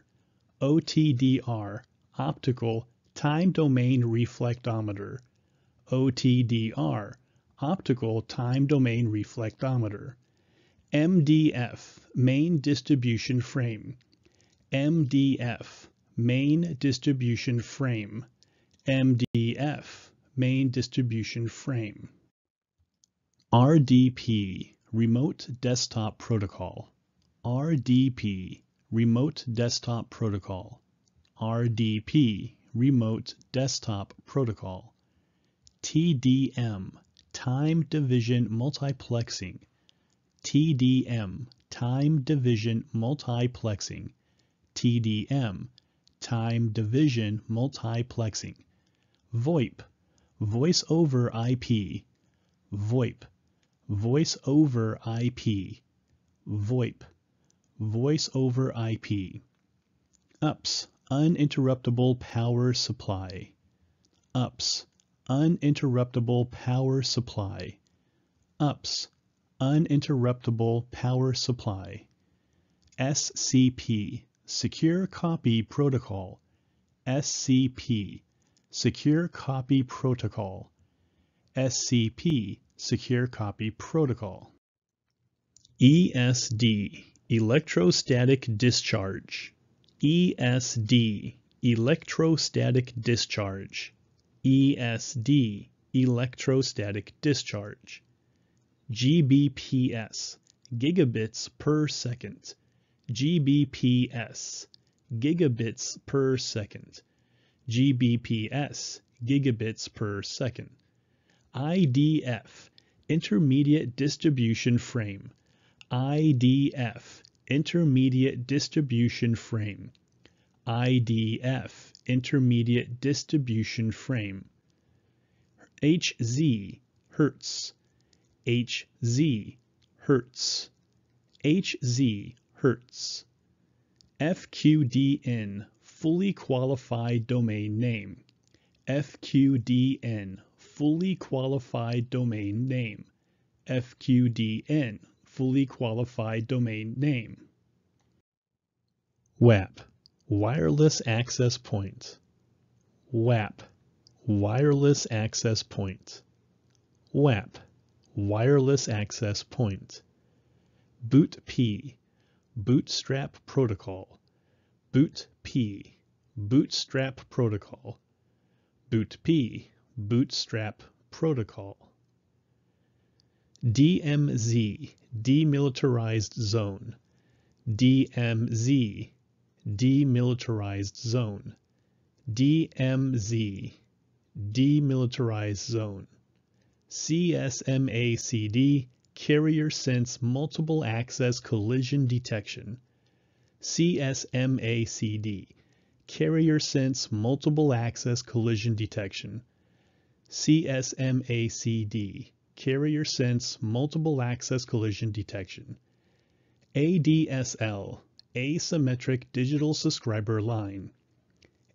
OTDR, Optical Time Domain Reflectometer. OTDR, Optical Time Domain Reflectometer. MDF, Main Distribution Frame. MDF, Main Distribution Frame. MDF, Main Distribution Frame. RDP Remote Desktop Protocol RDP Remote Desktop Protocol RDP Remote Desktop Protocol TDM Time Division Multiplexing TDM Time Division Multiplexing TDM Time Division Multiplexing VoIP Voice over IP VoIP Voice over IP, VoIP, Voice over IP. UPS, Uninterruptible Power Supply. UPS, Uninterruptible Power Supply. UPS, Uninterruptible Power Supply. SCP, Secure Copy Protocol. SCP, Secure Copy Protocol. SCP, Secure Copy Protocol. ESD Electrostatic Discharge. ESD Electrostatic Discharge. ESD Electrostatic Discharge. GBPS Gigabits per second. GBPS Gigabits per second. GBPS Gigabits per second. IDF, Intermediate Distribution Frame. IDF, Intermediate Distribution Frame. IDF, Intermediate Distribution Frame. HZ, Hertz. HZ, Hertz. HZ, Hertz. FQDN, Fully Qualified Domain Name. FQDN, fully qualified domain name. FQDN, fully qualified domain name. WAP, wireless access point. WAP, wireless access point. WAP, wireless access point. BootP, bootstrap protocol. BootP, bootstrap protocol. BootP, Bootstrap Protocol. DMZ, Demilitarized Zone. DMZ, Demilitarized Zone. DMZ, Demilitarized Zone. CSMACD, Carrier Sense Multiple Access Collision Detection. CSMACD, Carrier Sense Multiple Access Collision Detection. CSMACD, Carrier Sense Multiple Access Collision Detection. ADSL, Asymmetric Digital Subscriber Line.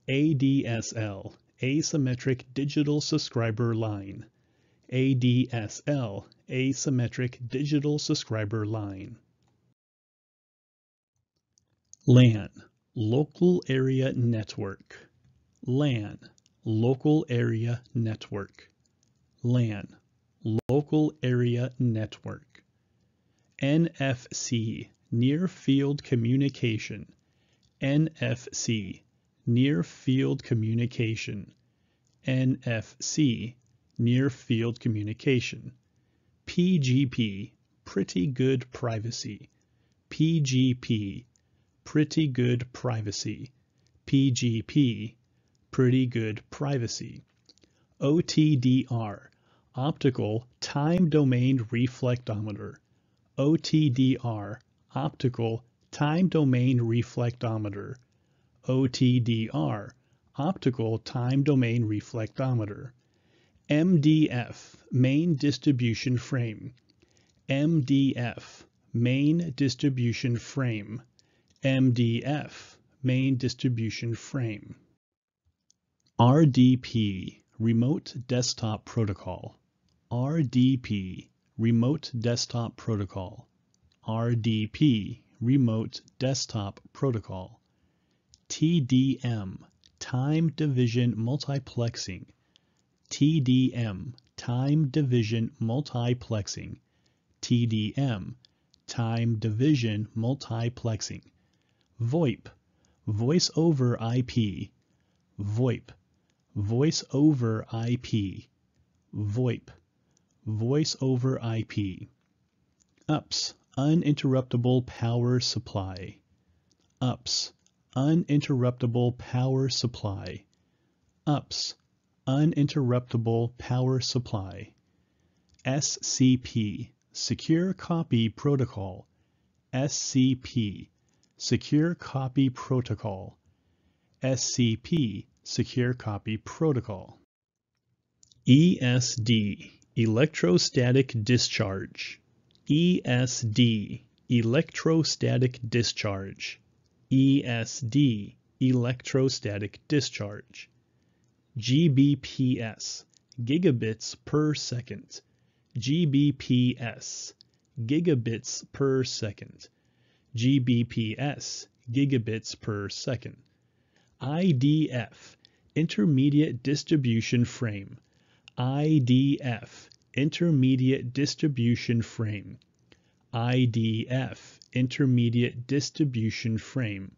ADSL, Asymmetric Digital Subscriber Line. ADSL, Asymmetric Digital Subscriber Line. LAN, Local Area Network. LAN, Local Area Network. LAN, Local Area Network. NFC, Near Field Communication. NFC, Near Field Communication. NFC, Near Field Communication. PGP, Pretty Good Privacy. PGP, Pretty Good Privacy. PGP, pretty good privacy. OTDR, Optical Time Domain Reflectometer. OTDR, Optical Time Domain Reflectometer. OTDR, Optical Time Domain Reflectometer. MDF, Main Distribution Frame. MDF, Main Distribution Frame. MDF, Main Distribution Frame. RDP, Remote Desktop Protocol. RDP, Remote Desktop Protocol. RDP, Remote Desktop Protocol. TDM, Time Division Multiplexing. TDM, Time Division Multiplexing. TDM, Time Division Multiplexing. VoIP, Voice over IP. VoIP, Voice over IP, VoIP, Voice over IP. UPS, Uninterruptible Power Supply. UPS, Uninterruptible Power Supply. UPS, Uninterruptible Power Supply. SCP, Secure Copy Protocol. SCP, Secure Copy Protocol. SCP, Secure Copy Protocol. ESD Electrostatic Discharge ESD Electrostatic Discharge ESD Electrostatic Discharge GBPS Gigabits per second GBPS Gigabits per second GBPS Gigabits per second IDF, Intermediate Distribution Frame. IDF, Intermediate Distribution Frame. IDF, Intermediate Distribution Frame.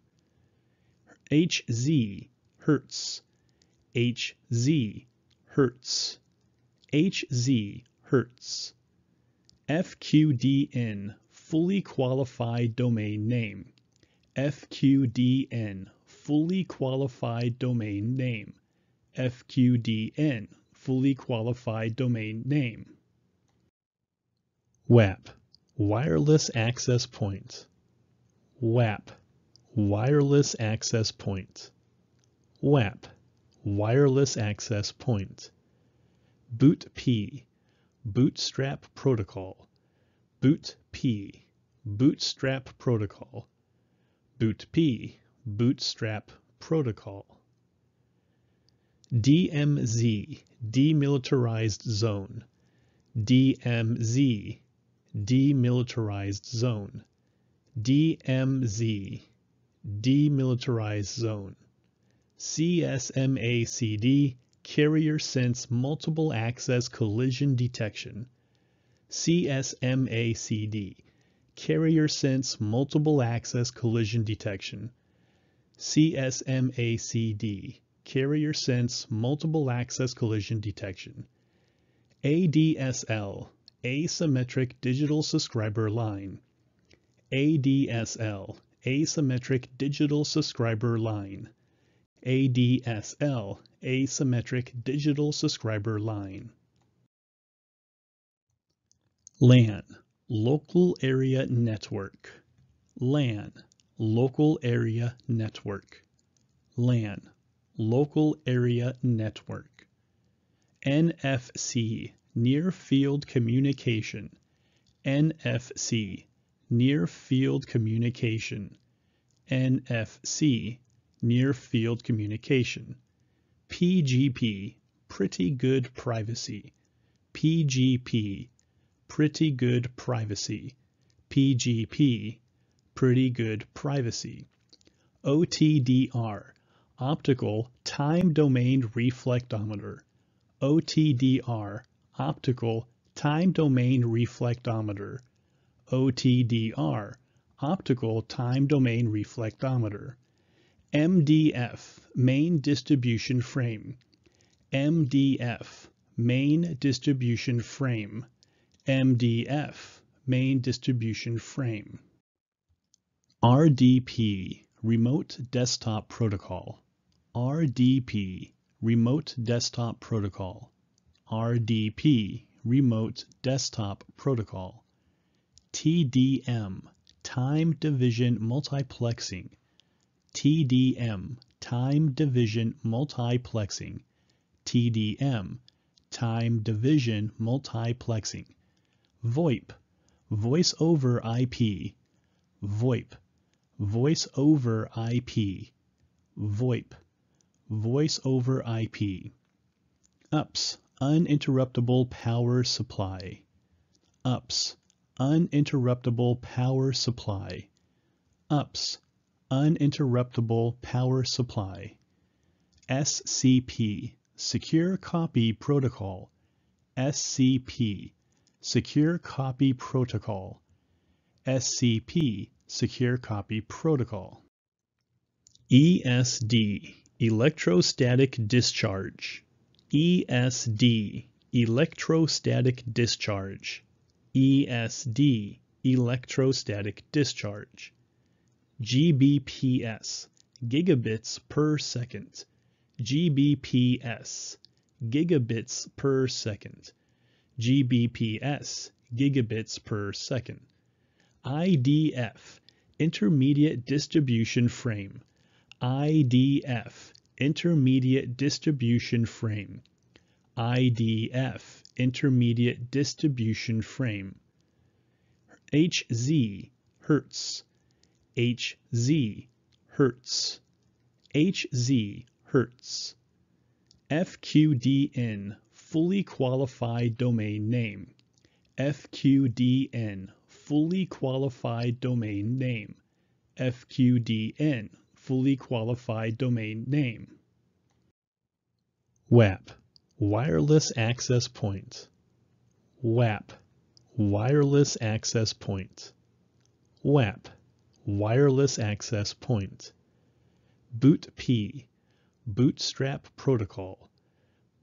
HZ, Hertz. HZ, Hertz. HZ, Hertz. FQDN, Fully Qualified Domain Name. FQDN, fully qualified domain name, FQDN, fully qualified domain name. WAP, wireless access point. WAP, wireless access point. WAP, wireless access point. BootP, Bootstrap Protocol. BootP, Bootstrap Protocol. BootP, Bootstrap Protocol. DMZ, Demilitarized Zone. DMZ, Demilitarized Zone. DMZ, Demilitarized Zone. CSMACD, Carrier Sense Multiple Access Collision Detection. CSMACD, Carrier Sense Multiple Access Collision Detection. CSMACD, Carrier Sense Multiple Access Collision Detection, ADSL, Asymmetric Digital Subscriber Line, ADSL, Asymmetric Digital Subscriber Line, ADSL, Asymmetric Digital Subscriber Line. LAN, Local Area Network, LAN Local Area Network. LAN, Local Area Network. NFC, Near Field Communication. NFC, Near Field Communication. NFC, Near Field Communication. PGP, Pretty Good Privacy. PGP, Pretty Good Privacy. PGP, pretty good privacy. OTDR, Optical Time Domain Reflectometer. OTDR, Optical Time Domain Reflectometer. OTDR, Optical Time Domain Reflectometer. MDF, Main Distribution Frame. MDF, Main Distribution Frame. MDF, Main Distribution Frame. RDP, Remote Desktop Protocol. RDP, Remote Desktop Protocol. RDP, Remote Desktop Protocol. TDM, Time Division Multiplexing. TDM, Time Division Multiplexing. TDM, Time Division Multiplexing. VoIP, Voice over IP. VoIP, voice over IP, VoIP, voice over IP. UPS, uninterruptible power supply. UPS, uninterruptible power supply. UPS, uninterruptible power supply. SCP, secure copy protocol. SCP, secure copy protocol. SCP, Secure Copy Protocol. ESD Electrostatic Discharge. ESD Electrostatic Discharge. ESD Electrostatic Discharge. GBPS Gigabits per second. GBPS Gigabits per second. GBPS Gigabits per second. IDF Intermediate Distribution Frame, IDF, Intermediate Distribution Frame, IDF, Intermediate Distribution Frame, HZ, Hertz, HZ, Hertz, HZ, Hertz, FQDN, Fully Qualified Domain Name, FQDN, fully qualified domain name, FQDN, fully qualified domain name. WAP, wireless access point. WAP, wireless access point. WAP, wireless access point. BootP, bootstrap protocol.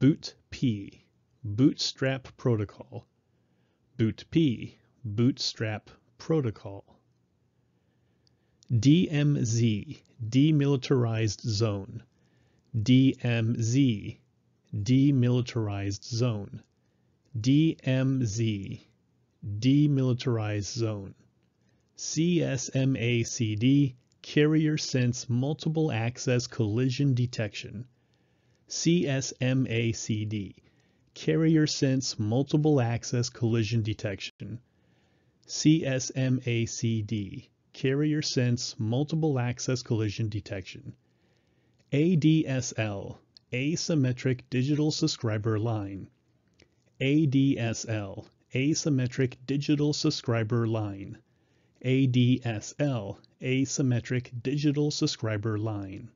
BootP, bootstrap protocol. BootP, Bootstrap Protocol. DMZ, Demilitarized Zone. DMZ, Demilitarized Zone. DMZ, Demilitarized Zone. CSMACD, Carrier Sense Multiple Access Collision Detection. CSMACD, Carrier Sense Multiple Access Collision Detection. CSMACD, Carrier Sense Multiple Access Collision Detection. ADSL, Asymmetric Digital Subscriber Line. ADSL, Asymmetric Digital Subscriber Line. ADSL, Asymmetric Digital Subscriber Line.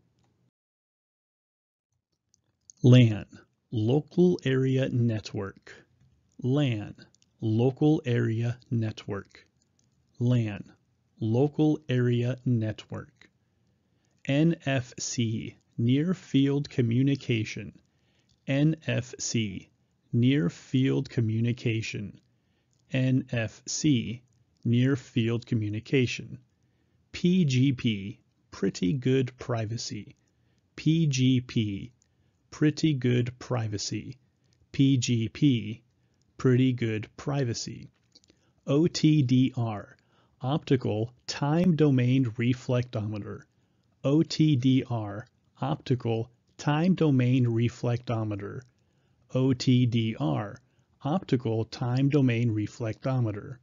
LAN, Local Area Network. LAN, Local Area Network. LAN, Local Area Network. NFC, Near Field Communication. NFC, Near Field Communication. NFC, Near Field Communication. PGP, Pretty Good Privacy. PGP, Pretty Good Privacy. PGP, pretty good privacy. OTDR, Optical Time Domain Reflectometer. OTDR, Optical Time Domain Reflectometer. OTDR, Optical Time Domain Reflectometer.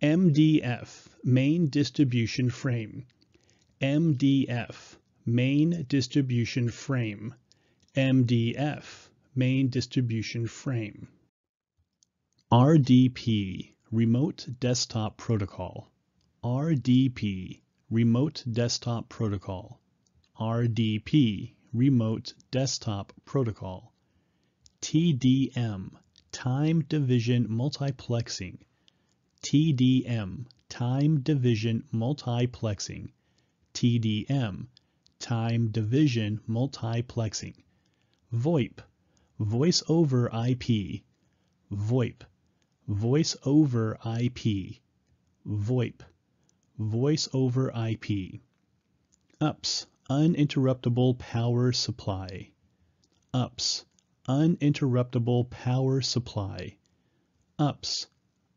MDF, Main Distribution Frame. MDF, Main Distribution Frame. MDF, Main Distribution Frame. RDP, Remote Desktop Protocol. RDP, Remote Desktop Protocol. RDP, Remote Desktop Protocol. TDM, Time Division Multiplexing. TDM, Time Division Multiplexing. TDM, Time Division Multiplexing. VoIP, Voice over IP. VoIP, Voice over IP, VoIP, Voice over IP. UPS, Uninterruptible Power Supply. UPS, Uninterruptible Power Supply. UPS,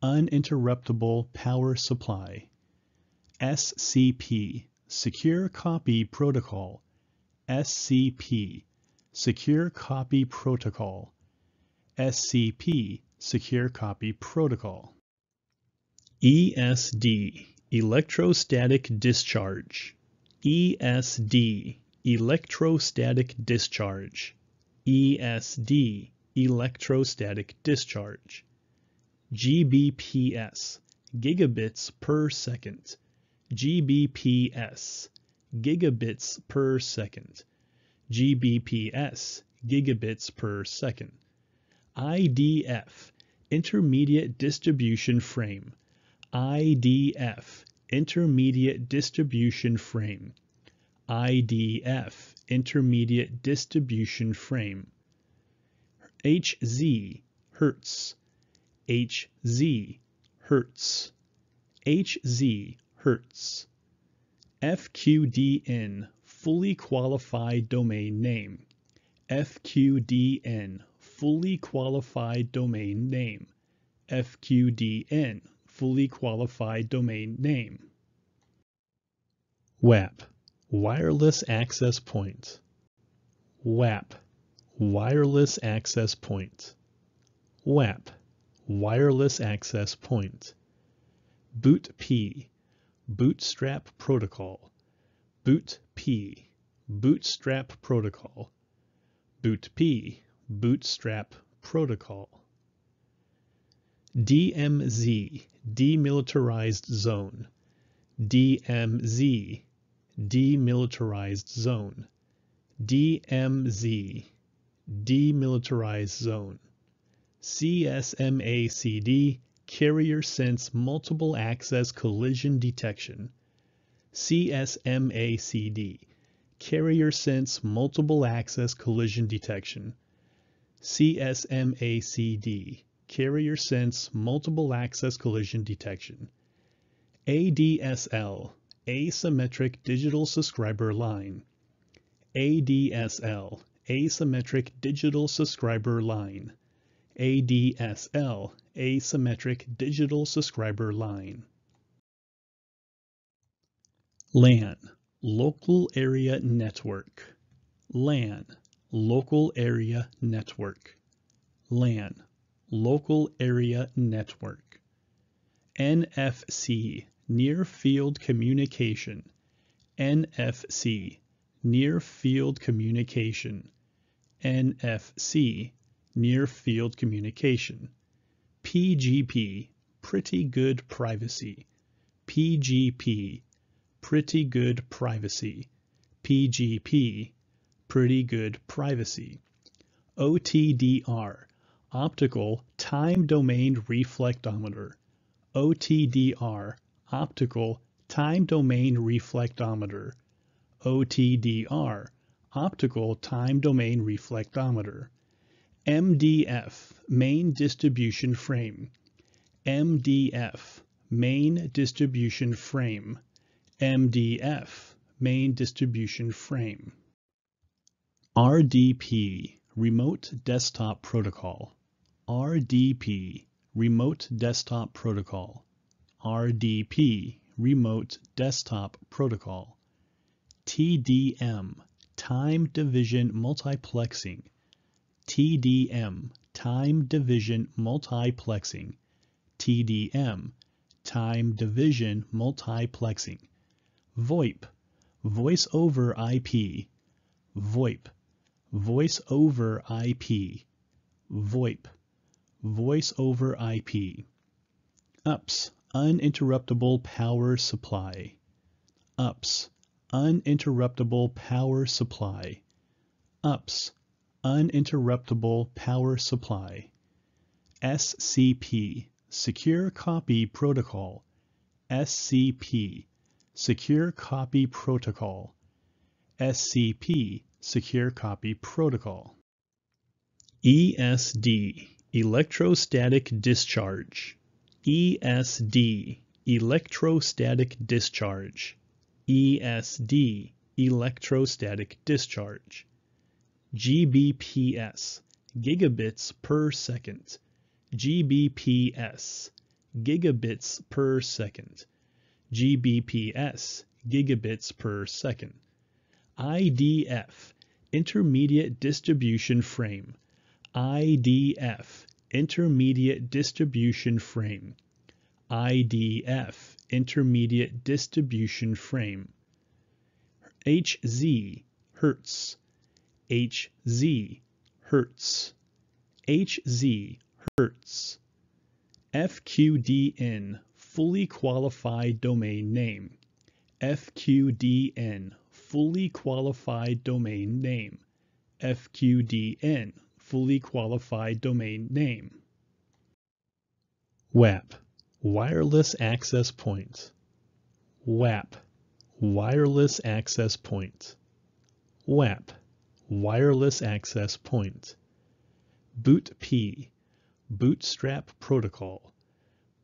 Uninterruptible Power Supply. SCP, Secure Copy Protocol. SCP, Secure Copy Protocol. SCP, Secure Copy Protocol. ESD Electrostatic Discharge ESD Electrostatic Discharge ESD Electrostatic Discharge GBPS Gigabits per second GBPS Gigabits per second GBPS Gigabits per second IDF, Intermediate Distribution Frame. IDF, Intermediate Distribution Frame. IDF, Intermediate Distribution Frame. HZ, Hertz. HZ, Hertz. HZ, Hertz. FQDN, Fully Qualified Domain Name. FQDN, fully qualified domain name, FQDN, fully qualified domain name. WAP, wireless access point. WAP, wireless access point. WAP, wireless access point. Boot P, Bootstrap protocol. Boot P, Bootstrap protocol. Boot P, Bootstrap Protocol. DMZ, Demilitarized Zone. DMZ, Demilitarized Zone. DMZ, Demilitarized Zone. CSMACD, Carrier Sense Multiple Access Collision Detection. CSMACD, Carrier Sense Multiple Access Collision Detection. CSMACD, Carrier Sense Multiple Access Collision Detection. ADSL, Asymmetric Digital Subscriber Line. ADSL, Asymmetric Digital Subscriber Line. ADSL, Asymmetric Digital Subscriber Line. LAN, Local Area Network. LAN, Local Area Network. LAN, Local Area Network. NFC, Near Field Communication. NFC, Near Field Communication. NFC, Near Field Communication. PGP, Pretty Good Privacy. PGP, Pretty Good Privacy. PGP, pretty good privacy. OTDR, Optical Time Domain Reflectometer. OTDR, Optical Time Domain Reflectometer. OTDR, Optical Time Domain Reflectometer. MDF, Main Distribution Frame. MDF, Main Distribution Frame. MDF, Main Distribution Frame. RDP Remote Desktop Protocol RDP Remote Desktop Protocol RDP Remote Desktop Protocol TDM Time Division Multiplexing TDM Time Division Multiplexing TDM Time Division Multiplexing VoIP Voice over IP VoIP Voice over IP, VoIP, Voice over IP. UPS, Uninterruptible Power Supply. UPS, Uninterruptible Power Supply. UPS, Uninterruptible Power Supply. SCP, Secure Copy Protocol. SCP, Secure Copy Protocol. SCP, Secure Copy Protocol. ESD Electrostatic Discharge. ESD Electrostatic Discharge. ESD Electrostatic Discharge. GBPS Gigabits per second. GBPS Gigabits per second. GBPS Gigabits per second. IDF, Intermediate Distribution Frame. IDF, Intermediate Distribution Frame. IDF, Intermediate Distribution Frame. HZ, Hertz. HZ, Hertz. HZ, Hertz. FQDN, Fully Qualified Domain Name. FQDN, fully qualified domain name, FQDN, fully qualified domain name. WAP, wireless access point. WAP, wireless access point. WAP, wireless access point. BootP, bootstrap protocol.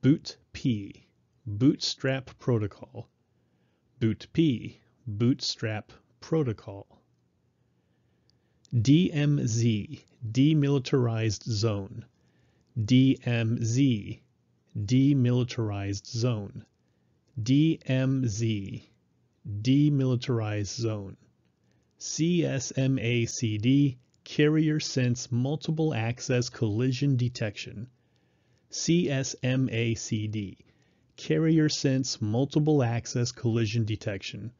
BootP, bootstrap protocol. BootP, Bootstrap Protocol. DMZ, Demilitarized Zone. DMZ, Demilitarized Zone. DMZ, Demilitarized Zone. CSMACD, Carrier Sense Multiple Access Collision Detection. CSMACD, Carrier Sense Multiple Access Collision Detection.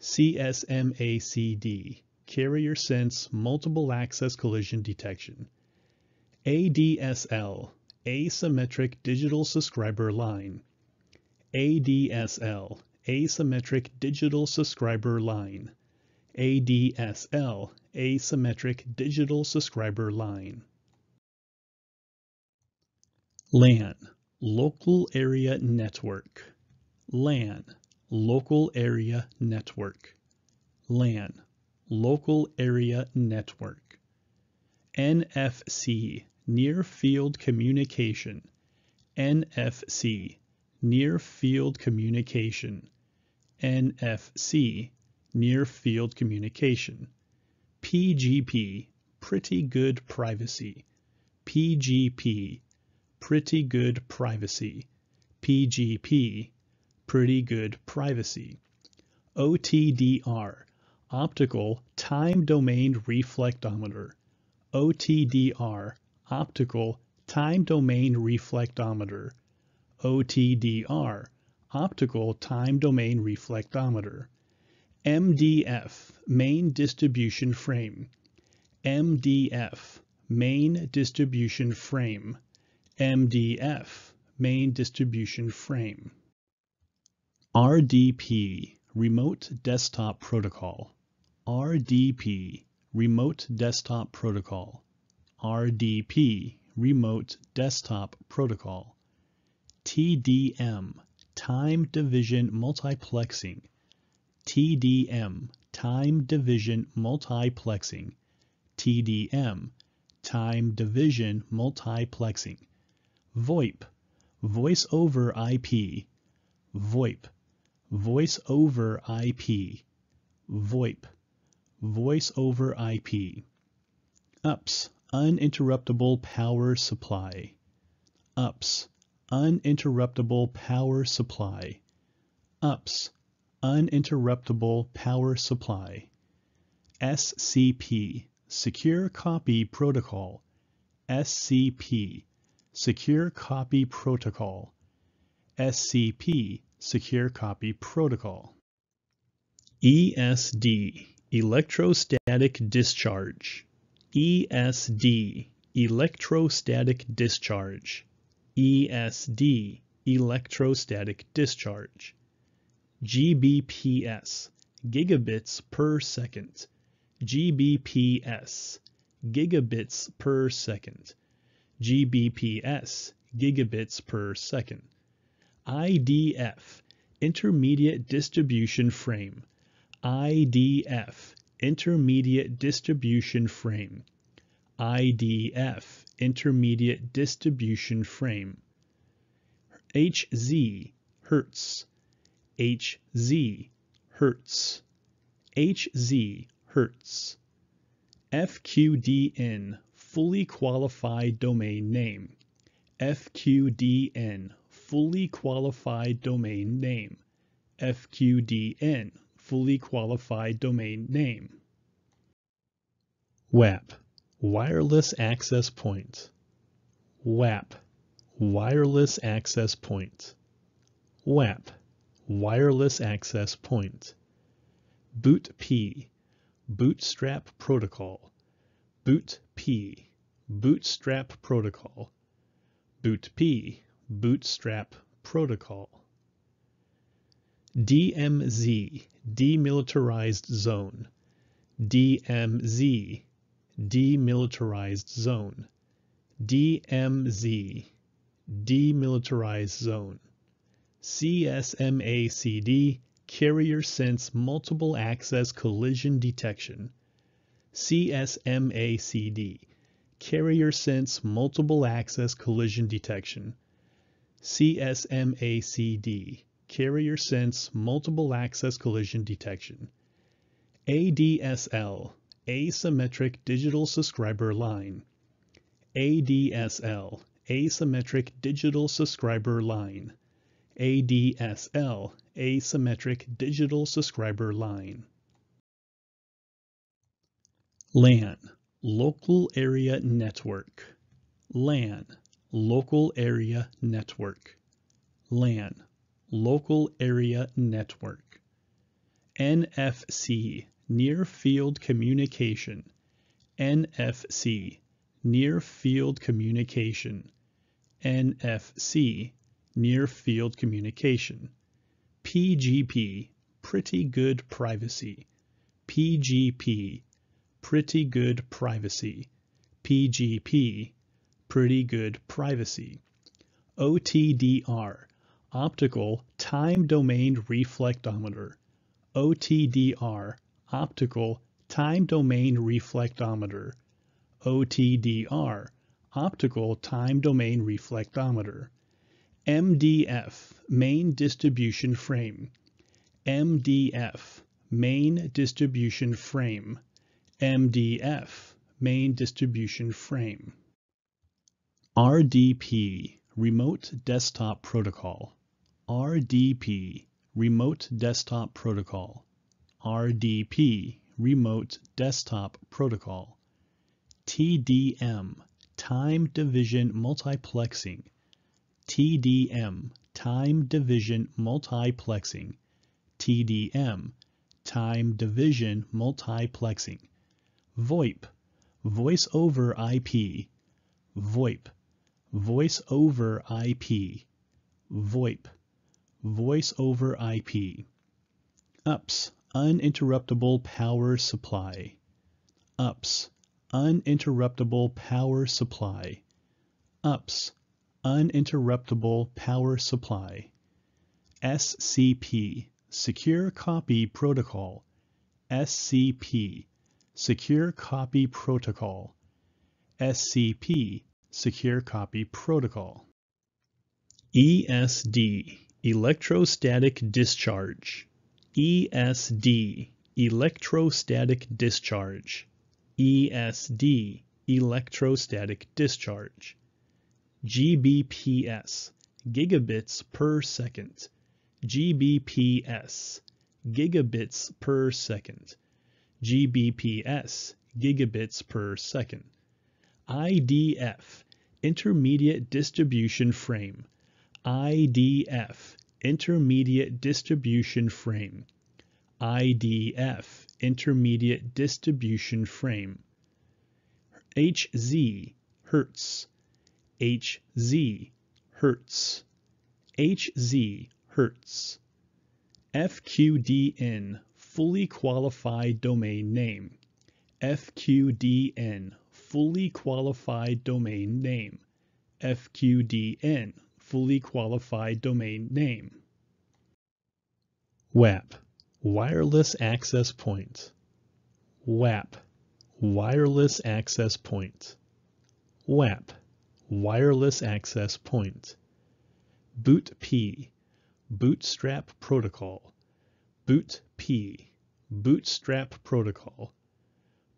CSMACD, Carrier Sense Multiple Access Collision Detection, ADSL, Asymmetric Digital Subscriber Line, ADSL, Asymmetric Digital Subscriber Line, ADSL, Asymmetric Digital Subscriber Line. LAN, Local Area Network. LAN, Local Area Network. LAN, Local Area Network. NFC, Near Field Communication. NFC, Near Field Communication. NFC, Near Field Communication. PGP, Pretty Good Privacy. PGP, Pretty Good Privacy. PGP, pretty good privacy. OTDR, Optical Time Domain Reflectometer. OTDR, Optical Time Domain Reflectometer. OTDR, Optical Time Domain Reflectometer. MDF, Main Distribution Frame. MDF, Main Distribution Frame. MDF, Main Distribution Frame. RDP Remote Desktop Protocol RDP Remote Desktop Protocol RDP Remote Desktop Protocol TDM Time Division Multiplexing TDM Time Division Multiplexing TDM Time Division Multiplexing VoIP Voice over IP VoIP Voice over IP, VoIP, Voice over IP. UPS, Uninterruptible Power Supply. UPS, Uninterruptible Power Supply. UPS, Uninterruptible Power Supply. SCP, Secure Copy Protocol. SCP, Secure Copy Protocol. SCP, Secure Copy Protocol. ESD Electrostatic Discharge. ESD Electrostatic Discharge. ESD Electrostatic Discharge. GBPS Gigabits per second. GBPS Gigabits per second. GBPS Gigabits per second. IDF, Intermediate Distribution Frame. IDF, Intermediate Distribution Frame. IDF, Intermediate Distribution Frame. HZ, Hertz. HZ, Hertz. HZ, Hertz. FQDN, Fully Qualified Domain Name. FQDN, fully qualified domain name. FQDN, fully qualified domain name. WAP, wireless access point. WAP, wireless access point. WAP, wireless access point. BootP, bootstrap protocol. BootP, bootstrap protocol. BootP, Bootstrap Protocol. DMZ, Demilitarized Zone. DMZ, Demilitarized Zone. DMZ, Demilitarized Zone. CSMACD, Carrier Sense Multiple Access Collision Detection. CSMACD, Carrier Sense Multiple Access Collision Detection. CSMACD, Carrier Sense Multiple Access Collision Detection. ADSL, Asymmetric Digital Subscriber Line. ADSL, Asymmetric Digital Subscriber Line. ADSL, Asymmetric Digital Subscriber Line. LAN, Local Area Network. LAN, Local Area Network. LAN, Local Area Network. NFC, Near Field Communication. NFC, Near Field Communication. NFC, Near Field Communication. PGP, Pretty Good Privacy. PGP, Pretty Good Privacy. PGP, pretty good privacy. OTDR, Optical Time Domain Reflectometer. OTDR, Optical Time Domain Reflectometer. OTDR, Optical Time Domain Reflectometer. MDF, Main Distribution Frame. MDF, Main Distribution Frame. MDF, Main Distribution Frame. RDP Remote Desktop Protocol RDP Remote Desktop Protocol RDP Remote Desktop Protocol TDM Time Division Multiplexing TDM Time Division Multiplexing TDM Time Division Multiplexing VoIP Voice over IP VoIP Voice over IP, VoIP, Voice over IP. UPS, Uninterruptible Power Supply. UPS, Uninterruptible Power Supply. UPS, Uninterruptible Power Supply. SCP, Secure Copy Protocol. SCP, Secure Copy Protocol. SCP, Secure Copy Protocol. ESD Electrostatic Discharge. ESD Electrostatic Discharge. ESD Electrostatic Discharge. GBPS Gigabits per second. GBPS Gigabits per second. GBPS Gigabits per second. IDF Intermediate Distribution Frame IDF Intermediate Distribution Frame IDF Intermediate Distribution Frame HZ Hertz HZ Hertz HZ Hertz FQDN Fully Qualified Domain Name FQDN fully qualified domain name. FQDN, fully qualified domain name. WAP, wireless access point. WAP, wireless access point. WAP, wireless access point. BootP, bootstrap protocol. BootP, bootstrap protocol.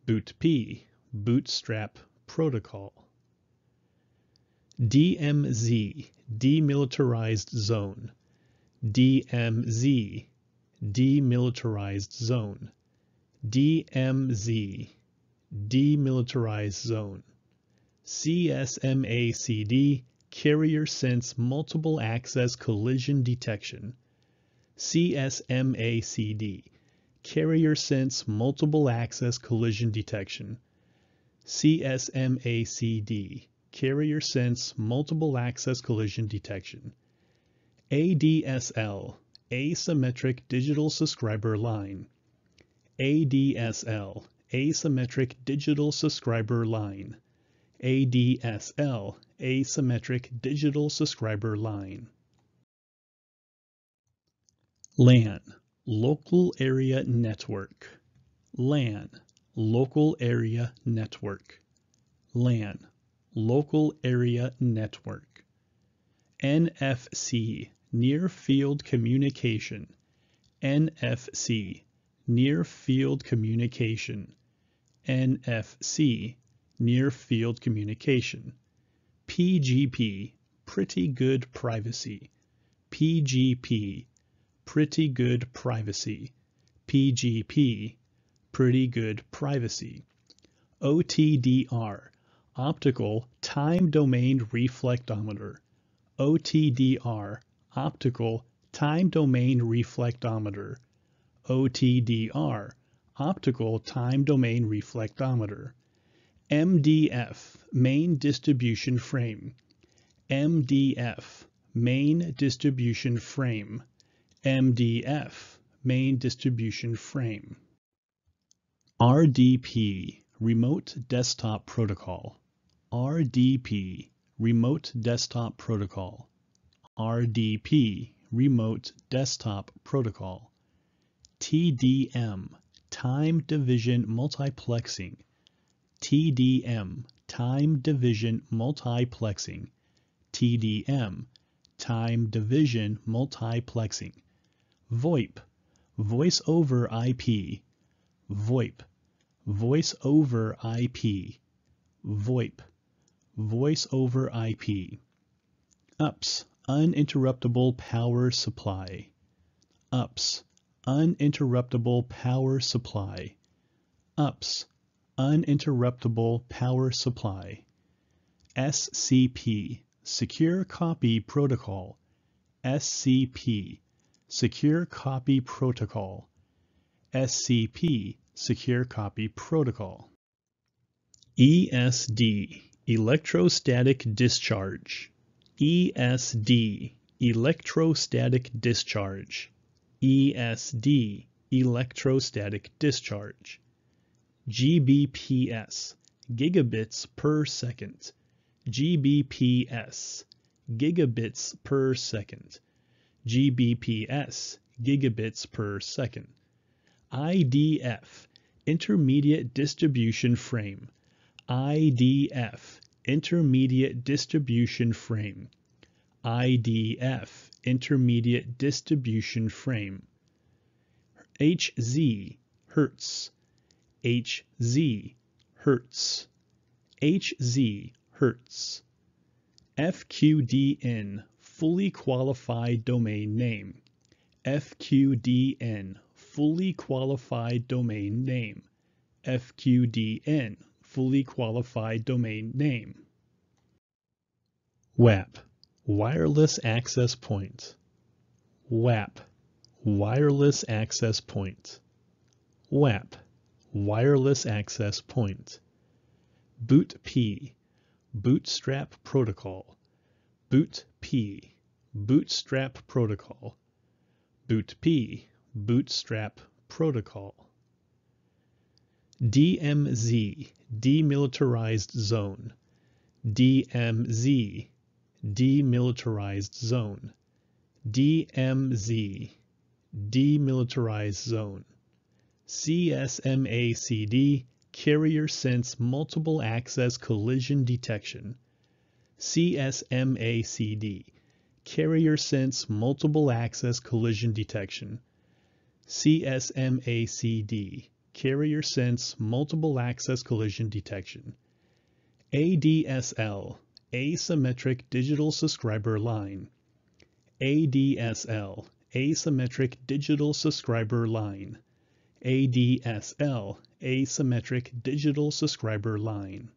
BootP, Bootstrap Protocol. DMZ, Demilitarized Zone. DMZ, Demilitarized Zone. DMZ, Demilitarized Zone. CSMACD, Carrier Sense Multiple Access Collision Detection. CSMACD, Carrier Sense Multiple Access Collision Detection. CSMACD, Carrier Sense Multiple Access Collision Detection. ADSL, Asymmetric Digital Subscriber Line. ADSL, Asymmetric Digital Subscriber Line. ADSL, Asymmetric Digital Subscriber Line. LAN, Local Area Network. LAN, Local Area Network. LAN, Local Area Network. NFC, Near Field Communication. NFC, Near Field Communication. NFC, Near Field Communication. PGP, Pretty Good Privacy. PGP, Pretty Good Privacy. PGP, pretty good privacy. OTDR, Optical Time Domain Reflectometer. OTDR, Optical Time Domain Reflectometer. OTDR, Optical Time Domain Reflectometer. MDF, Main Distribution Frame. MDF, Main Distribution Frame. MDF, Main Distribution Frame. RDP, Remote Desktop Protocol. RDP, Remote Desktop Protocol. RDP, Remote Desktop Protocol. TDM, Time Division Multiplexing. TDM, Time Division Multiplexing. TDM, Time Division Multiplexing. VoIP, Voice over IP. VoIP, Voice over IP, VoIP, Voice over IP. UPS, Uninterruptible Power Supply. UPS, Uninterruptible Power Supply. UPS, Uninterruptible Power Supply. SCP, Secure Copy Protocol. SCP, Secure Copy Protocol. SCP, Secure Copy Protocol. ESD Electrostatic Discharge. ESD Electrostatic Discharge. ESD Electrostatic Discharge. GBPS Gigabits per second. GBPS Gigabits per second. GBPS Gigabits per second. IDF Intermediate Distribution Frame IDF Intermediate Distribution Frame IDF Intermediate Distribution Frame HZ Hertz HZ Hertz HZ Hertz FQDN Fully Qualified Domain Name FQDN fully qualified domain name, FQDN, fully qualified domain name. WAP, wireless access point. WAP, wireless access point. WAP, wireless access point. BootP, bootstrap protocol. BootP, bootstrap protocol. BootP, Bootstrap Protocol. DMZ, Demilitarized Zone. DMZ, Demilitarized Zone. DMZ, Demilitarized Zone. CSMACD, Carrier Sense Multiple Access Collision Detection. CSMACD, Carrier Sense Multiple Access Collision Detection. CSMACD, Carrier Sense Multiple Access Collision Detection, ADSL, Asymmetric Digital Subscriber Line, ADSL, Asymmetric Digital Subscriber Line, ADSL, Asymmetric Digital Subscriber Line.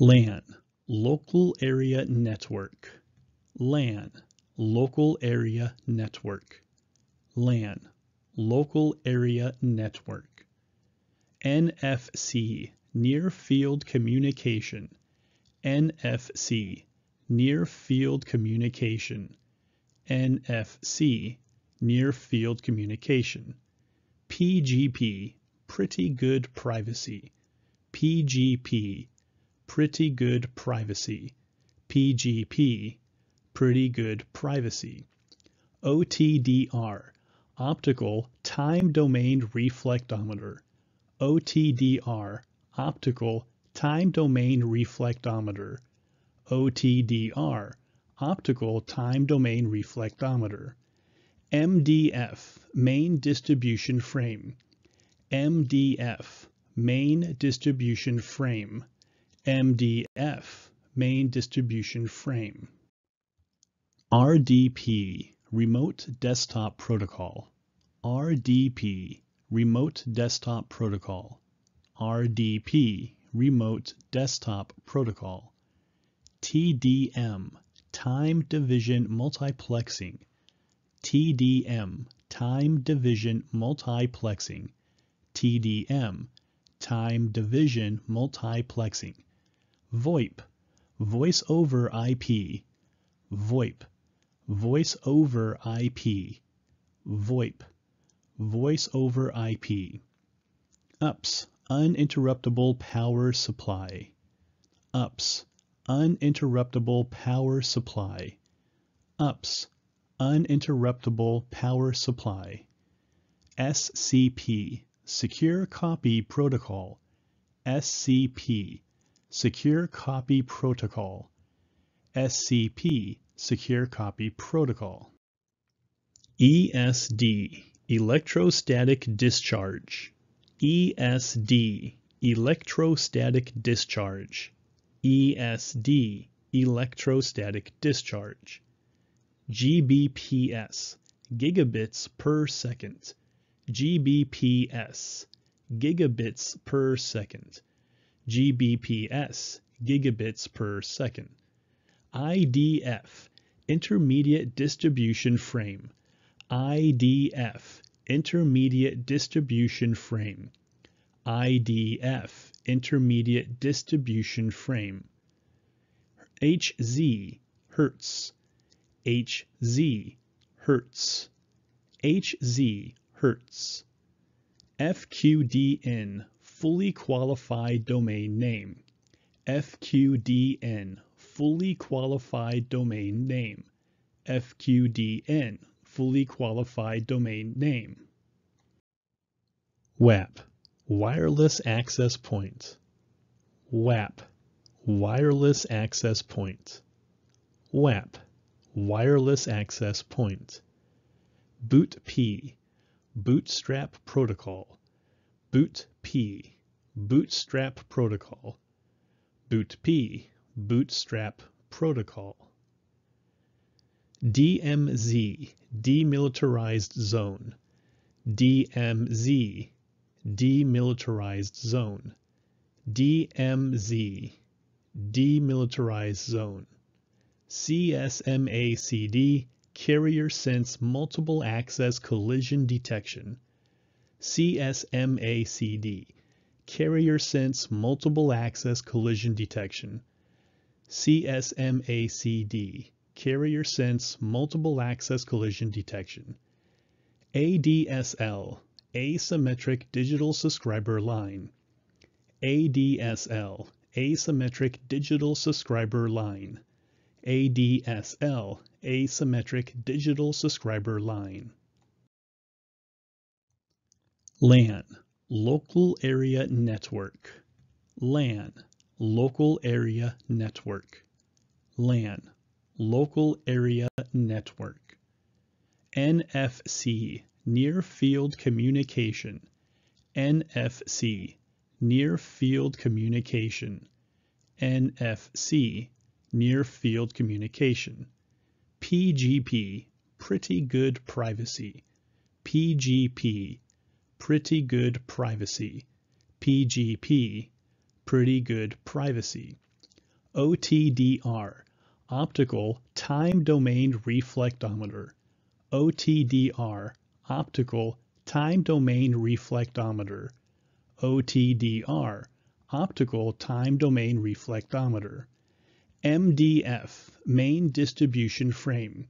LAN, Local Area Network, LAN Local Area Network. LAN, Local Area Network. NFC, Near Field Communication. NFC, Near Field Communication. NFC, Near Field Communication. PGP, Pretty Good Privacy. PGP, Pretty Good Privacy. PGP, pretty good privacy. OTDR, Optical Time Domain Reflectometer. OTDR, Optical Time Domain Reflectometer. OTDR, Optical Time Domain Reflectometer. MDF, Main Distribution Frame. MDF, Main Distribution Frame. MDF, Main Distribution Frame. RDP, Remote Desktop Protocol. RDP, Remote Desktop Protocol. RDP, Remote Desktop Protocol. TDM, Time Division Multiplexing. TDM, Time Division Multiplexing. TDM, Time Division Multiplexing. VoIP, Voice over IP. VoIP, Voice over IP, VoIP, Voice over IP. UPS, Uninterruptible Power Supply. UPS, Uninterruptible Power Supply. UPS, Uninterruptible Power Supply. SCP, Secure Copy Protocol. SCP, Secure Copy Protocol. SCP, Secure Copy Protocol. ESD Electrostatic Discharge. ESD Electrostatic Discharge. ESD Electrostatic Discharge. GBPS Gigabits per second. GBPS Gigabits per second. GBPS Gigabits per second. IDF Intermediate Distribution Frame, IDF, Intermediate Distribution Frame, IDF, Intermediate Distribution Frame, HZ, Hertz, HZ, Hertz, HZ, Hertz, FQDN, Fully Qualified Domain Name, FQDN, fully qualified domain name, FQDN, fully qualified domain name. WAP, wireless access point. WAP, wireless access point. WAP, wireless access point. BootP, bootstrap protocol. BootP, bootstrap protocol. BootP, Bootstrap Protocol. DMZ, Demilitarized Zone. DMZ, Demilitarized Zone. DMZ, Demilitarized Zone. CSMACD, Carrier Sense Multiple Access Collision Detection. CSMACD, Carrier Sense Multiple Access Collision Detection. CSMACD, Carrier Sense Multiple Access Collision Detection, ADSL, Asymmetric Digital Subscriber Line, ADSL, Asymmetric Digital Subscriber Line, ADSL, Asymmetric Digital Subscriber Line. LAN, Local Area Network, LAN, Local Area Network. LAN, Local Area Network. NFC, Near Field Communication. NFC, Near Field Communication. NFC, Near Field Communication. PGP, Pretty Good Privacy. PGP, Pretty Good Privacy. PGP, pretty good privacy. OTDR, Optical Time Domain Reflectometer. OTDR, Optical Time Domain Reflectometer. OTDR, Optical Time Domain Reflectometer. MDF, Main Distribution Frame.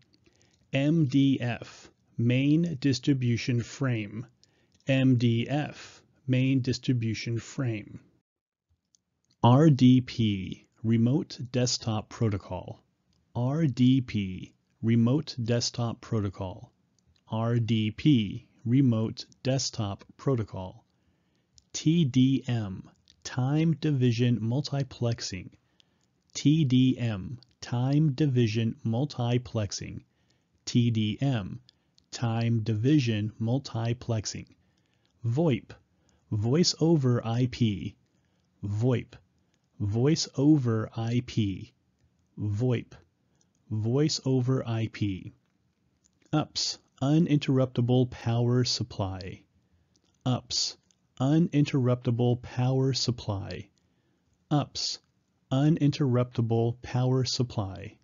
MDF, Main Distribution Frame. MDF, Main Distribution Frame. RDP, Remote Desktop Protocol. RDP, Remote Desktop Protocol. RDP, Remote Desktop Protocol. TDM, Time Division Multiplexing. TDM, Time Division Multiplexing. TDM, Time Division Multiplexing. VoIP, Voice over IP. VoIP, Voice over IP, VoIP, Voice over IP. UPS, Uninterruptible Power Supply. UPS, Uninterruptible Power Supply. UPS, Uninterruptible Power Supply.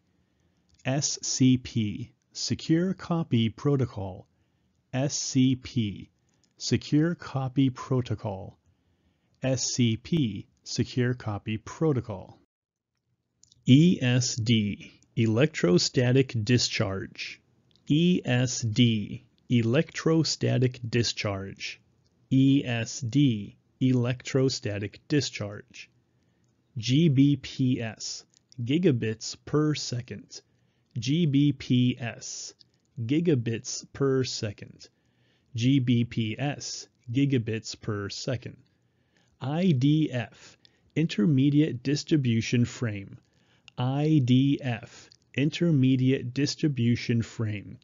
SCP, Secure Copy Protocol. SCP, Secure Copy Protocol. SCP, Secure Copy Protocol. ESD Electrostatic Discharge. ESD Electrostatic Discharge. ESD Electrostatic Discharge. GBPS Gigabits per second. GBPS Gigabits per second. GBPS Gigabits per second. IDF Intermediate Distribution Frame, IDF, Intermediate Distribution Frame,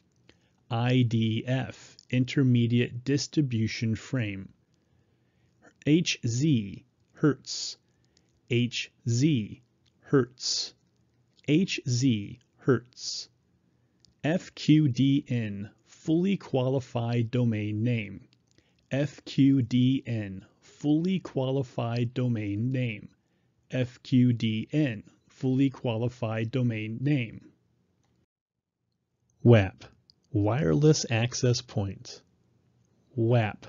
IDF, Intermediate Distribution Frame, HZ, Hertz, HZ, Hertz, HZ, Hertz, FQDN, Fully Qualified Domain Name, FQDN, fully qualified domain name, FQDN, fully qualified domain name. WAP, wireless access point. WAP,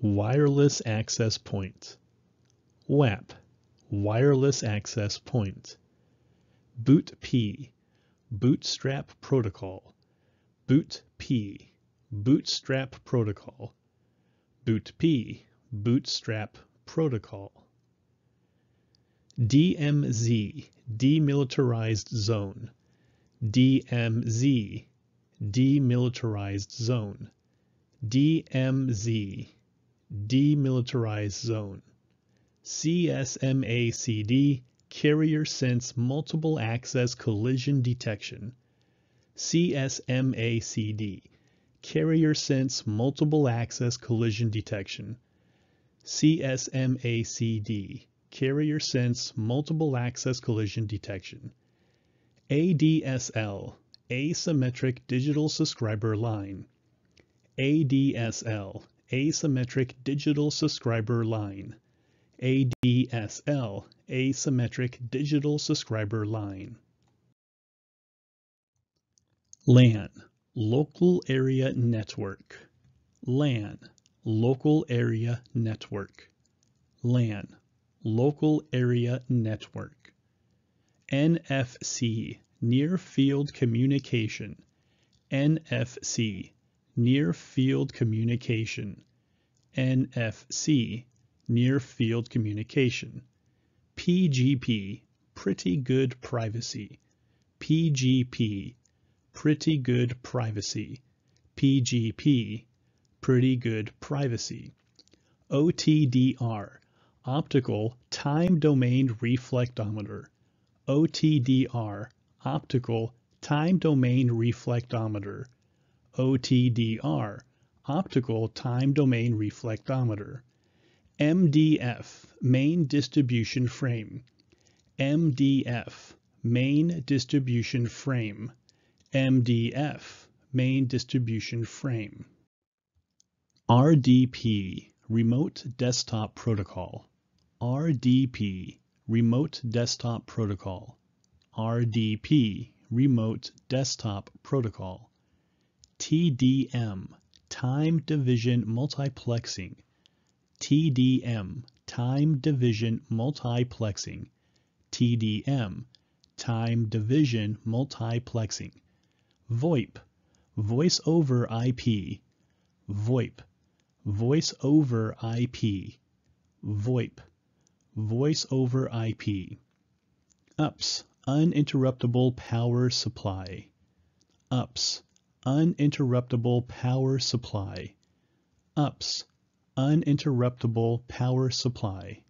wireless access point. WAP, wireless access point. Boot P, Bootstrap protocol. Boot P, Bootstrap protocol. Boot P, Bootstrap Protocol. DMZ, Demilitarized Zone. DMZ, Demilitarized Zone. DMZ, Demilitarized Zone. CSMACD, Carrier Sense Multiple Access Collision Detection. CSMACD, Carrier Sense Multiple Access Collision Detection. CSMACD, Carrier Sense Multiple Access Collision Detection. ADSL, Asymmetric Digital Subscriber Line. ADSL, Asymmetric Digital Subscriber Line. ADSL, Asymmetric Digital Subscriber Line. LAN, Local Area Network. LAN, Local Area Network. LAN, Local Area Network. NFC, Near Field Communication. NFC, Near Field Communication. NFC, Near Field Communication. PGP, Pretty Good Privacy. PGP, Pretty Good Privacy. PGP, pretty good privacy. OTDR, Optical Time Domain Reflectometer. OTDR, Optical Time Domain Reflectometer. OTDR, Optical Time Domain Reflectometer. MDF, Main Distribution Frame. MDF, Main Distribution Frame. MDF, Main Distribution Frame. RDP, Remote Desktop Protocol. RDP, Remote Desktop Protocol. RDP, Remote Desktop Protocol. TDM, Time Division Multiplexing. TDM, Time Division Multiplexing. TDM, Time Division Multiplexing. VoIP, Voice over IP. VoIP, Voice over IP, VoIP, Voice over IP. UPS, Uninterruptible Power Supply. UPS, Uninterruptible Power Supply. UPS, Uninterruptible Power Supply.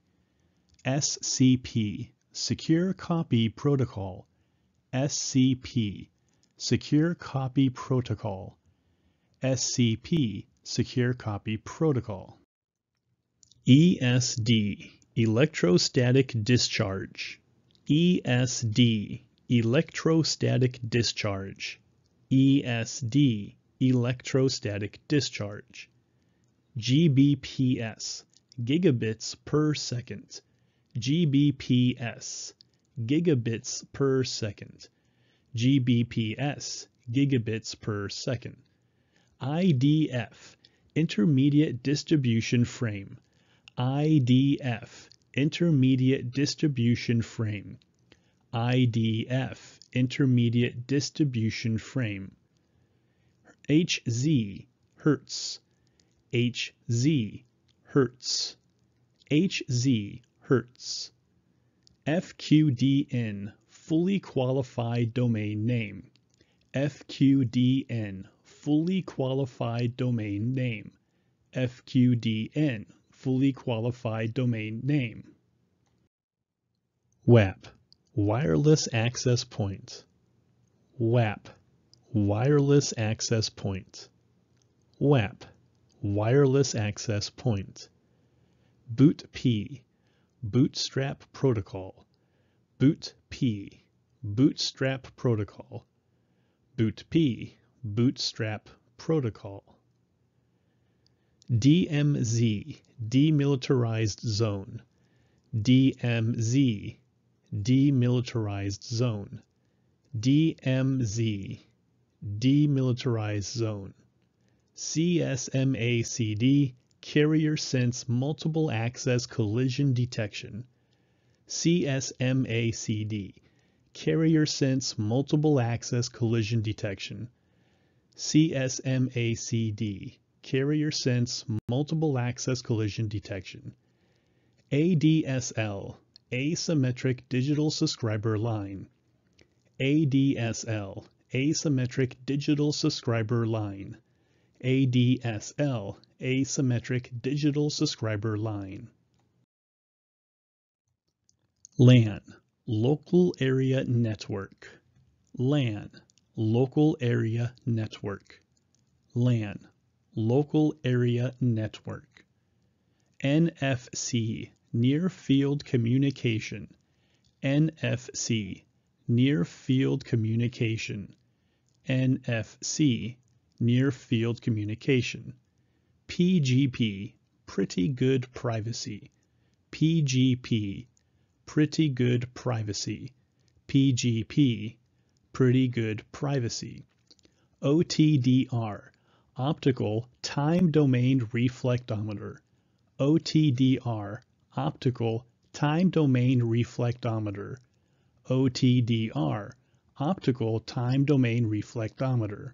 SCP, Secure Copy Protocol. SCP, Secure Copy Protocol. SCP, Secure Copy Protocol. ESD Electrostatic Discharge. ESD Electrostatic Discharge. ESD Electrostatic Discharge. GBPS Gigabits per second. GBPS Gigabits per second. GBPS Gigabits per second. IDF, Intermediate Distribution Frame. IDF, Intermediate Distribution Frame. IDF, Intermediate Distribution Frame. HZ, Hertz. HZ, Hertz. HZ, Hertz. FQDN, Fully Qualified Domain Name. FQDN, fully qualified domain name, FQDN, fully qualified domain name. WAP, wireless access point. WAP, wireless access point. WAP, wireless access point. Boot P, Bootstrap Protocol. Boot P, Bootstrap Protocol. Boot P, Bootstrap Protocol. DMZ, Demilitarized Zone. DMZ, Demilitarized Zone. DMZ, Demilitarized Zone. CSMACD, Carrier Sense Multiple Access Collision Detection. CSMACD, Carrier Sense Multiple Access Collision Detection. CSMACD, Carrier Sense Multiple Access Collision Detection, ADSL, Asymmetric Digital Subscriber Line, ADSL, Asymmetric Digital Subscriber Line, ADSL, Asymmetric Digital Subscriber Line. LAN, Local Area Network. LAN, Local Area Network. LAN, Local Area Network. NFC, Near Field Communication. NFC, Near Field Communication. NFC, Near Field Communication. PGP, Pretty Good Privacy. PGP, Pretty Good Privacy. PGP, pretty good privacy. OTDR, Optical Time Domain Reflectometer. OTDR, Optical Time Domain Reflectometer. OTDR, Optical Time Domain Reflectometer.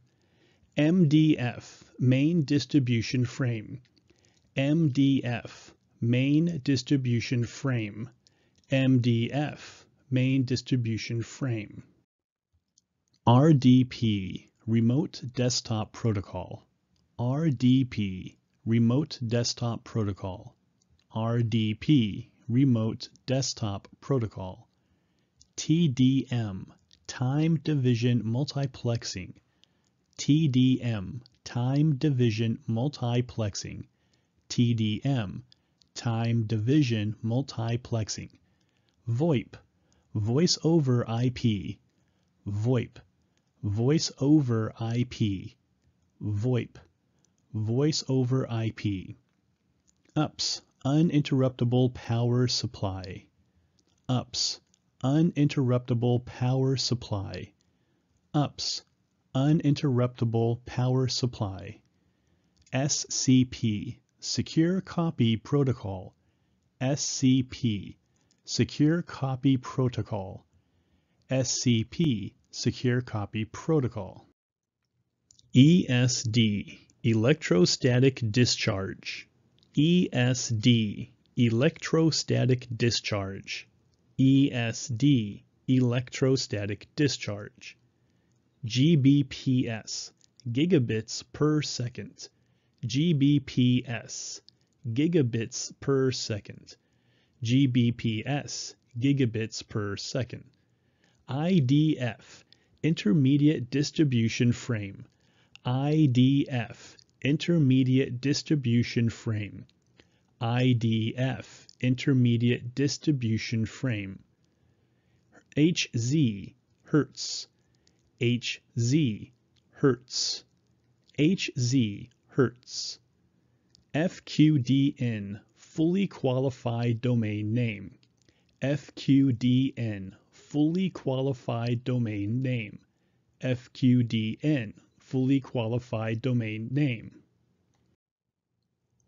MDF, Main Distribution Frame. MDF, Main Distribution Frame. MDF, Main Distribution Frame. RDP Remote Desktop Protocol RDP Remote Desktop Protocol RDP Remote Desktop Protocol TDM Time Division Multiplexing TDM Time Division Multiplexing TDM Time Division Multiplexing VoIP Voice over IP VoIP Voice over IP, VoIP, Voice over IP. UPS, Uninterruptible Power Supply. UPS, Uninterruptible Power Supply. UPS, Uninterruptible Power Supply. SCP, Secure Copy Protocol. SCP, Secure Copy Protocol. SCP, Secure Copy Protocol. ESD Electrostatic Discharge. ESD Electrostatic Discharge. ESD Electrostatic Discharge. GBPS Gigabits per second. GBPS Gigabits per second. GBPS Gigabits per second. IDF, Intermediate Distribution Frame. IDF, Intermediate Distribution Frame. IDF, Intermediate Distribution Frame. HZ, Hertz. HZ, Hertz. HZ, Hertz. FQDN, Fully Qualified Domain Name. FQDN, fully qualified domain name. FQDN, fully qualified domain name.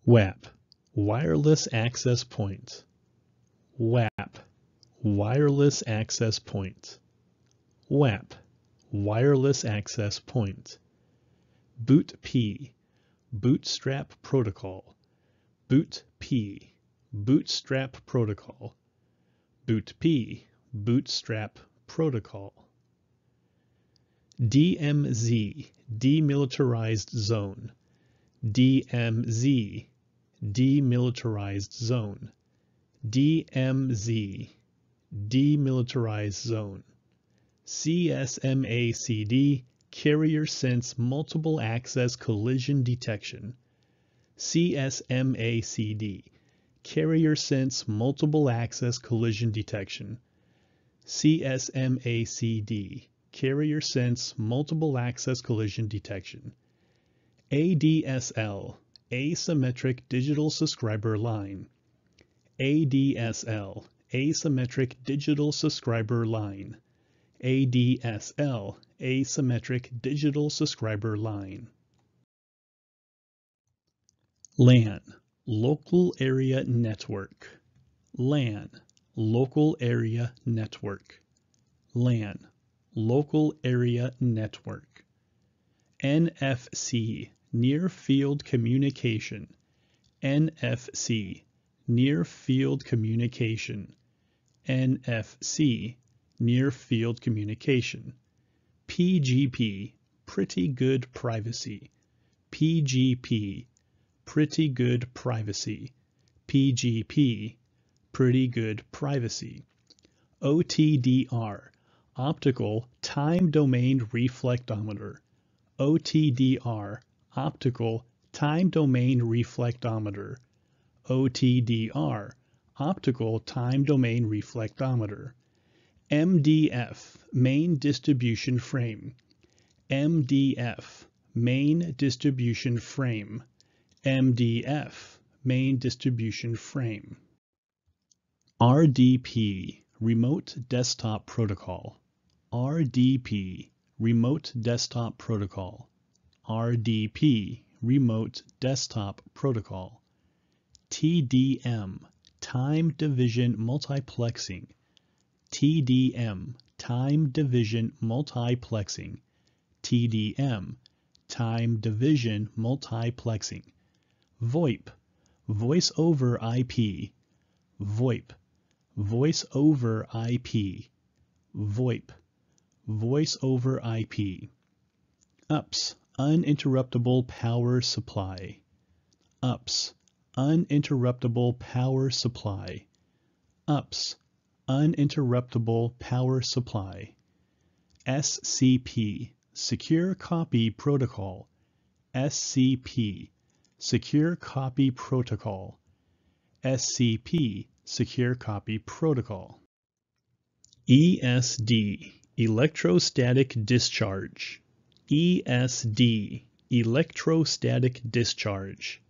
WAP, wireless access point. WAP, wireless access point. WAP, wireless access point. BootP, bootstrap protocol. BootP, bootstrap protocol. BootP, Bootstrap Protocol. DMZ, Demilitarized Zone. DMZ, Demilitarized Zone. DMZ, Demilitarized Zone. CSMACD, Carrier Sense Multiple Access Collision Detection. CSMACD, Carrier Sense Multiple Access Collision Detection. CSMACD, Carrier Sense Multiple Access Collision Detection. ADSL, Asymmetric Digital Subscriber Line. ADSL, Asymmetric Digital Subscriber Line. ADSL, Asymmetric Digital Subscriber Line. LAN, Local Area Network. LAN, Local Area Network. LAN, Local Area Network. NFC, Near Field Communication. NFC, Near Field Communication. NFC, Near Field Communication. PGP, Pretty Good Privacy. PGP, Pretty Good Privacy. PGP, pretty good privacy. OTDR, Optical Time Domain Reflectometer. OTDR, Optical Time Domain Reflectometer. OTDR, Optical Time Domain Reflectometer. MDF, Main Distribution Frame. MDF, Main Distribution Frame. MDF, Main Distribution Frame. RDP Remote Desktop Protocol RDP Remote Desktop Protocol RDP Remote Desktop Protocol TDM Time Division Multiplexing TDM Time Division Multiplexing TDM Time Division Multiplexing VoIP Voice over IP VoIP Voice over IP, VoIP, Voice over IP. UPS, Uninterruptible Power Supply. UPS, Uninterruptible Power Supply. UPS, Uninterruptible Power Supply. SCP, Secure Copy Protocol. SCP, Secure Copy Protocol. SCP, Secure Copy Protocol. ESD Electrostatic Discharge. ESD Electrostatic Discharge.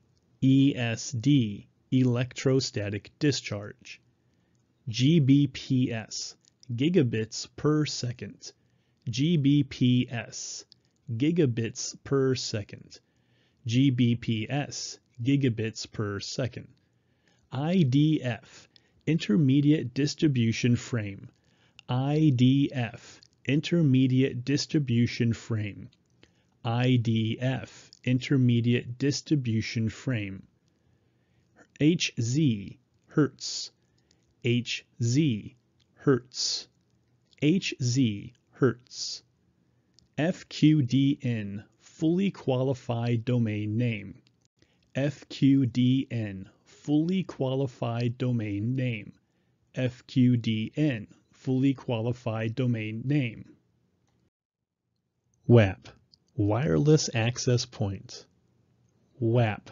ESD Electrostatic Discharge. GBPS Gigabits per second. GBPS Gigabits per second. GBPS Gigabits per second. IDF Intermediate Distribution Frame IDF Intermediate Distribution Frame IDF Intermediate Distribution Frame HZ Hertz HZ Hertz HZ Hertz FQDN Fully Qualified Domain Name FQDN fully qualified domain name. FQDN, fully qualified domain name. WAP, wireless access point. WAP,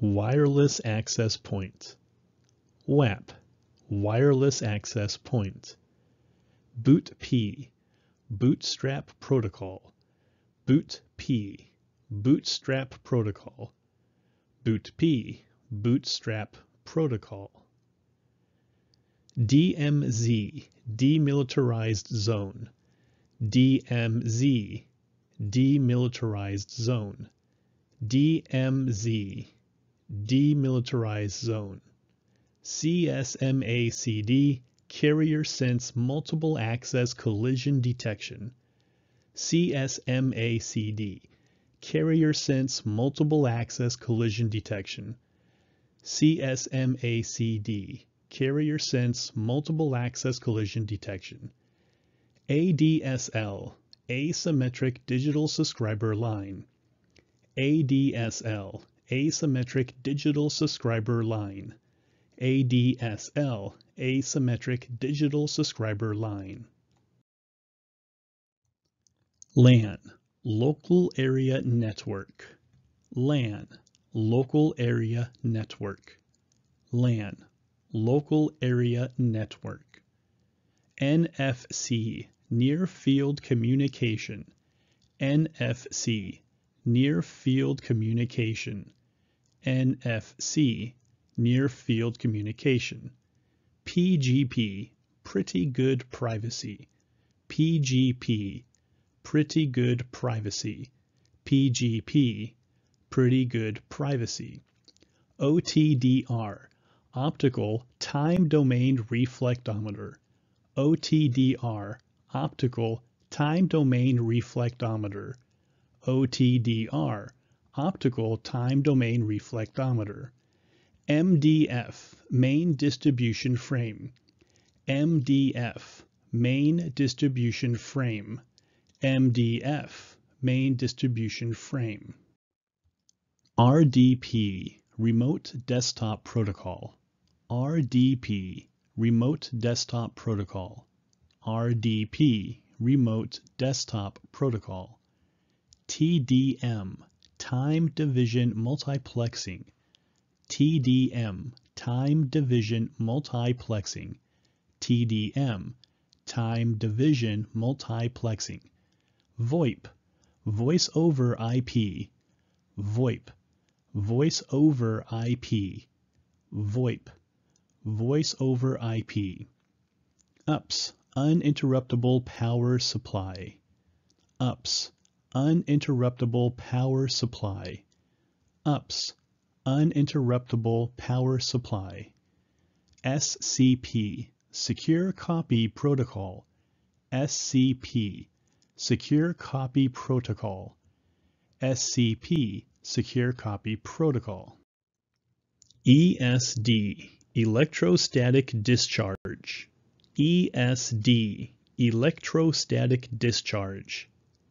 wireless access point. WAP, wireless access point. BootP, bootstrap protocol. BootP, bootstrap protocol. BootP, Bootstrap Protocol. DMZ, Demilitarized Zone. DMZ, Demilitarized Zone. DMZ, Demilitarized Zone. CSMACD, Carrier Sense Multiple Access Collision Detection. CSMACD, Carrier Sense Multiple Access Collision Detection. CSMACD, Carrier Sense Multiple Access Collision Detection. ADSL, Asymmetric Digital Subscriber Line. ADSL, Asymmetric Digital Subscriber Line. ADSL, Asymmetric Digital Subscriber Line. LAN, Local Area Network. LAN, Local Area Network. LAN, Local Area Network. NFC, Near Field Communication. NFC, Near Field Communication. NFC, Near Field Communication. PGP, Pretty Good Privacy. PGP, Pretty Good Privacy. PGP, pretty good privacy. OTDR, Optical Time Domain Reflectometer. OTDR, Optical Time Domain Reflectometer. OTDR, Optical Time Domain Reflectometer. MDF, Main Distribution Frame. MDF, Main Distribution Frame. MDF, Main Distribution Frame. RDP, Remote Desktop Protocol. RDP, Remote Desktop Protocol. RDP, Remote Desktop Protocol. TDM, Time Division Multiplexing. TDM, Time Division Multiplexing. TDM, Time Division Multiplexing. VoIP, Voice over IP. VoIP, Voice over IP, VoIP, Voice over IP. UPS, Uninterruptible Power Supply. UPS, Uninterruptible Power Supply. UPS, Uninterruptible Power Supply. SCP, Secure Copy Protocol. SCP, Secure Copy Protocol. SCP, Secure Copy Protocol. ESD, electrostatic discharge. ESD, electrostatic discharge.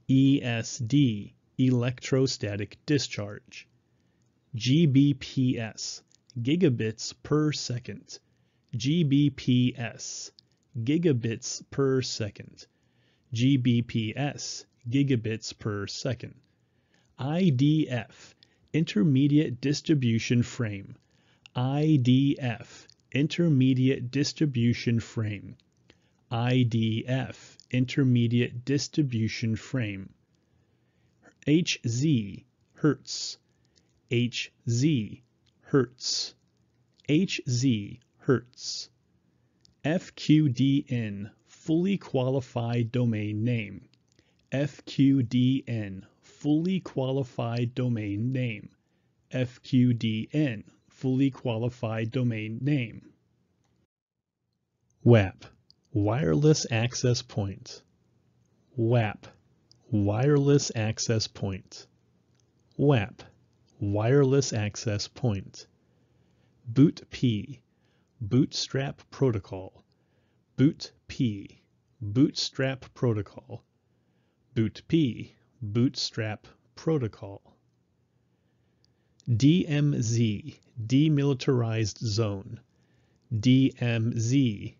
ESD, electrostatic discharge. GBPS, gigabits per second. GBPS, gigabits per second. GBPS, gigabits per second. IDF, Intermediate Distribution Frame. IDF, Intermediate Distribution Frame. IDF, Intermediate Distribution Frame. HZ, Hertz. HZ, Hertz. HZ, Hertz. FQDN, Fully Qualified Domain Name. FQDN, fully qualified domain name, FQDN, fully qualified domain name. WAP, wireless access point. WAP, wireless access point. WAP, wireless access point. BootP, bootstrap protocol. BootP, bootstrap protocol. BootP, Bootstrap Protocol. DMZ, Demilitarized Zone. DMZ,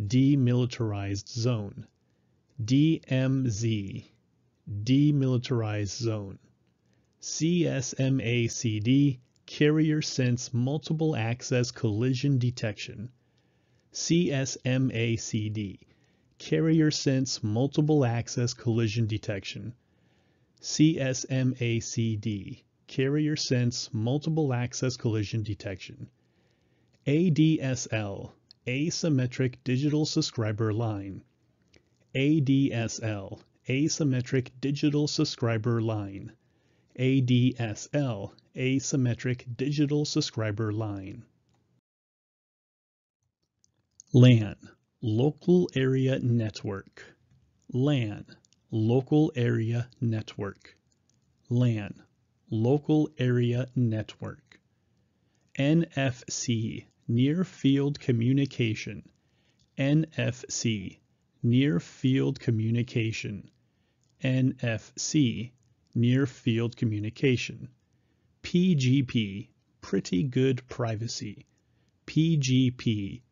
Demilitarized Zone. DMZ, Demilitarized Zone. CSMACD, Carrier Sense Multiple Access Collision Detection. CSMACD, Carrier Sense Multiple Access Collision Detection. CSMACD, Carrier Sense Multiple Access Collision Detection, ADSL, Asymmetric Digital Subscriber Line, ADSL, Asymmetric Digital Subscriber Line, ADSL, Asymmetric Digital Subscriber Line. LAN, Local Area Network, LAN Local Area Network. LAN, Local Area Network. NFC, Near Field Communication. NFC, Near Field Communication. NFC, Near Field Communication. PGP, Pretty Good Privacy. PGP,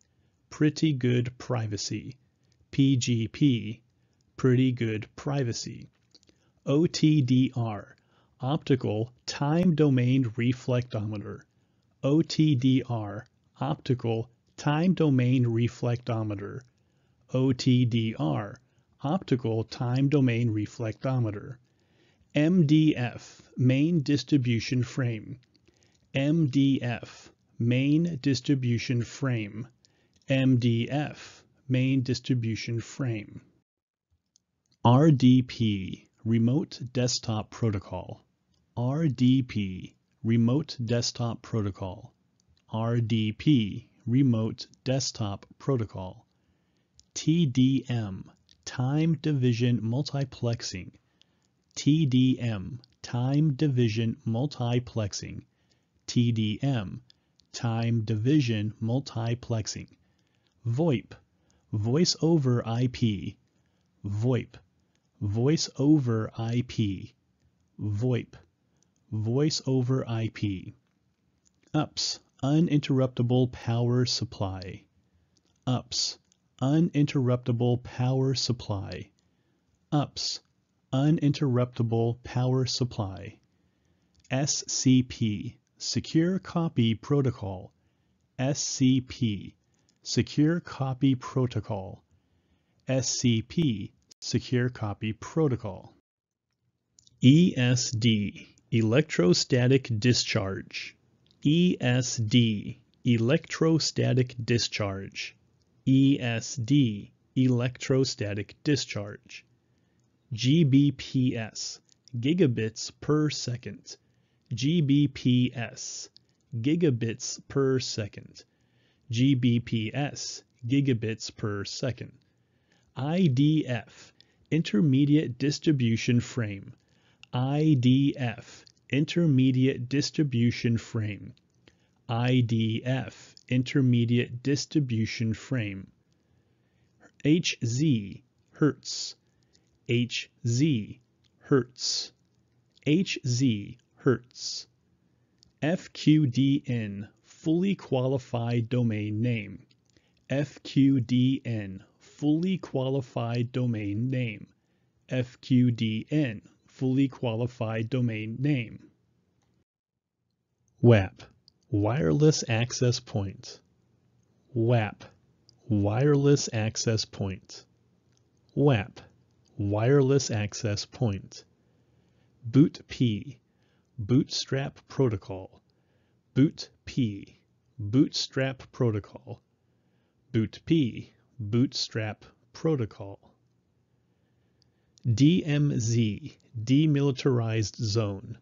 Pretty Good Privacy. PGP, pretty good privacy. OTDR, Optical Time Domain Reflectometer. OTDR, Optical Time Domain Reflectometer. OTDR, Optical Time Domain Reflectometer. MDF, Main Distribution Frame. MDF, Main Distribution Frame. MDF, Main Distribution Frame. RDP, Remote Desktop Protocol. RDP, Remote Desktop Protocol. RDP, Remote Desktop Protocol. TDM, Time Division Multiplexing. TDM, Time Division Multiplexing. TDM, Time Division Multiplexing. VoIP, Voice over IP. VoIP, voice over IP, VoIP, voice over IP. UPS, uninterruptible power supply. UPS, uninterruptible power supply. UPS, uninterruptible power supply. SCP, secure copy protocol. SCP, secure copy protocol. SCP, Secure Copy Protocol. ESD Electrostatic Discharge. ESD Electrostatic Discharge. ESD Electrostatic Discharge. GBPS Gigabits per second. GBPS Gigabits per second. GBPS Gigabits per second. IDF Intermediate Distribution Frame, IDF, Intermediate Distribution Frame, IDF, Intermediate Distribution Frame, HZ, Hertz, HZ, Hertz, HZ, Hertz, FQDN, Fully Qualified Domain Name, FQDN, fully qualified domain name, FQDN, fully qualified domain name. WAP, wireless access point. WAP, wireless access point. WAP, wireless access point. BootP, bootstrap protocol. BootP, bootstrap protocol. BootP, Bootstrap Protocol. DMZ, Demilitarized Zone.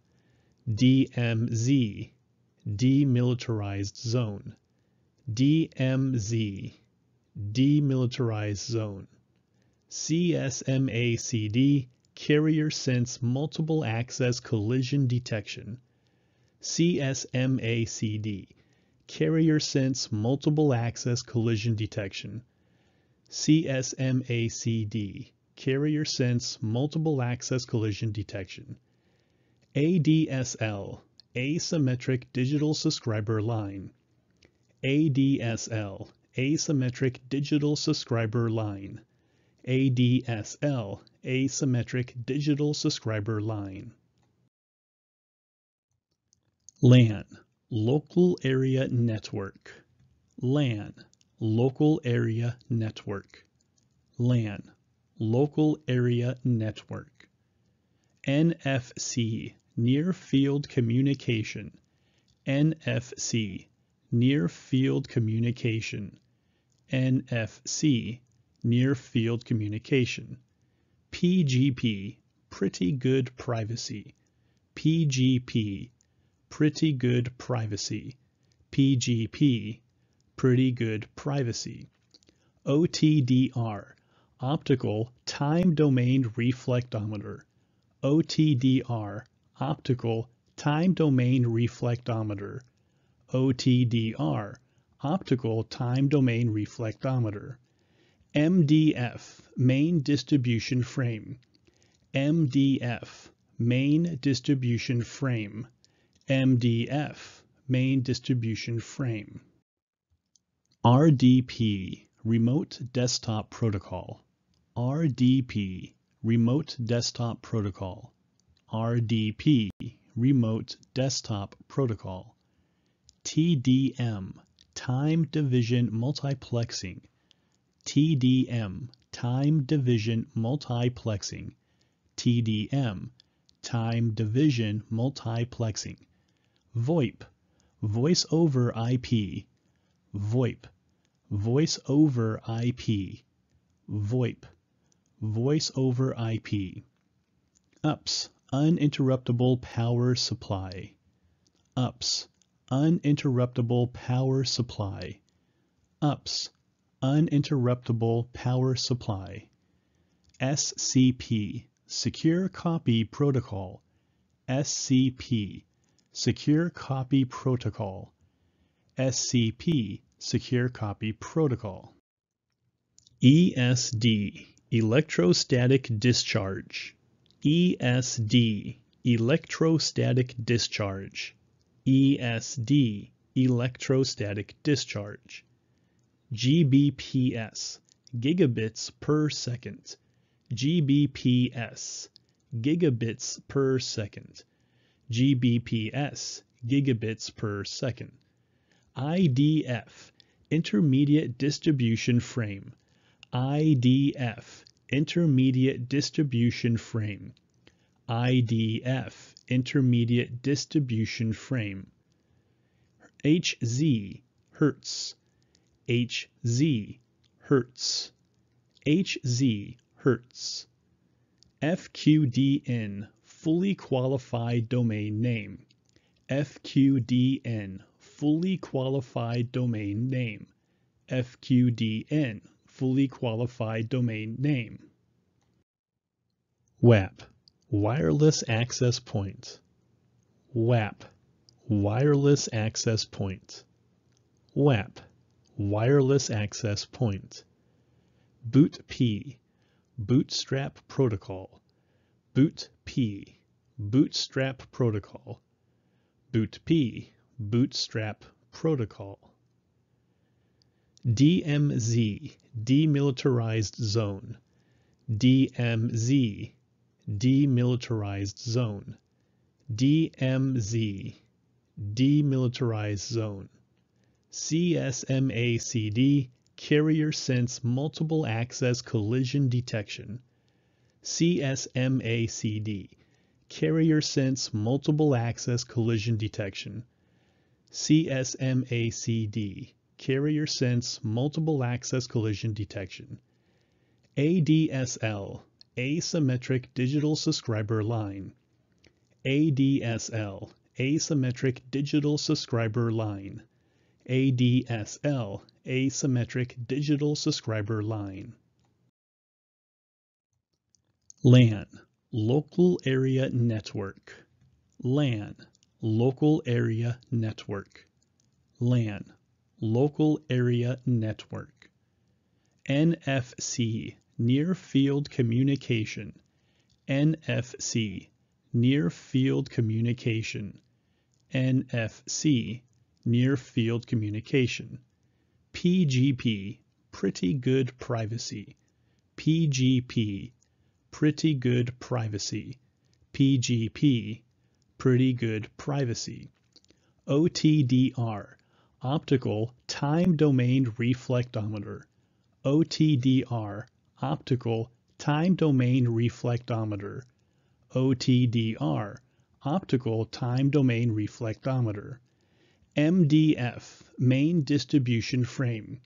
DMZ, Demilitarized Zone. DMZ, Demilitarized Zone. CSMACD, Carrier Sense Multiple Access Collision Detection. CSMACD, Carrier Sense Multiple Access Collision Detection. CSMACD, Carrier Sense Multiple Access Collision Detection, ADSL, Asymmetric Digital Subscriber Line, ADSL, Asymmetric Digital Subscriber Line, ADSL, Asymmetric Digital Subscriber Line. LAN, Local Area Network, LAN Local Area Network. LAN, Local Area Network. NFC, Near Field Communication. NFC, Near Field Communication. NFC, Near Field Communication. PGP, Pretty Good Privacy. PGP, Pretty Good Privacy. PGP, pretty good privacy. OTDR, Optical Time Domain Reflectometer. OTDR, Optical Time Domain Reflectometer. OTDR, Optical Time Domain Reflectometer. MDF, Main Distribution Frame. MDF, Main Distribution Frame. MDF, Main Distribution Frame. RDP, Remote Desktop Protocol. RDP, Remote Desktop Protocol. RDP, Remote Desktop Protocol. TDM, Time Division Multiplexing. TDM, Time Division Multiplexing. TDM, Time Division Multiplexing. VoIP, Voice over IP, VoIP, Voice over IP, VoIP, Voice over IP. UPS, Uninterruptible Power Supply. UPS, Uninterruptible Power Supply. UPS, Uninterruptible Power Supply. SCP, Secure Copy Protocol. SCP, Secure Copy Protocol. SCP Secure Copy Protocol. ESD Electrostatic Discharge. ESD Electrostatic Discharge. ESD Electrostatic Discharge. GBPS Gigabits per second. GBPS Gigabits per second. GBPS Gigabits per second. IDF, Intermediate Distribution Frame. IDF, Intermediate Distribution Frame. IDF, Intermediate Distribution Frame. HZ, Hertz. HZ, Hertz. HZ, Hertz. FQDN, Fully Qualified Domain Name. FQDN, fully qualified domain name, FQDN, fully qualified domain name. WAP, wireless access point. WAP, wireless access point. WAP, wireless access point. Boot P, Bootstrap protocol. Boot P, Bootstrap protocol. Boot P, Bootstrap Protocol. DMZ, Demilitarized Zone. DMZ, Demilitarized Zone. DMZ, Demilitarized Zone. CSMACD, Carrier Sense Multiple Access Collision Detection. CSMACD, Carrier Sense Multiple Access Collision Detection. CSMACD, Carrier Sense Multiple Access Collision Detection, ADSL, Asymmetric Digital Subscriber Line, ADSL, Asymmetric Digital Subscriber Line, ADSL, Asymmetric Digital Subscriber Line. LAN, Local Area Network. LAN, Local Area Network. LAN, Local Area Network. NFC, Near Field Communication. NFC, Near Field Communication. NFC, Near Field Communication. PGP, Pretty Good Privacy. PGP, Pretty Good Privacy. PGP, pretty good privacy. OTDR, Optical Time Domain Reflectometer. OTDR, Optical Time Domain Reflectometer. OTDR, Optical Time Domain Reflectometer. MDF, Main Distribution Frame.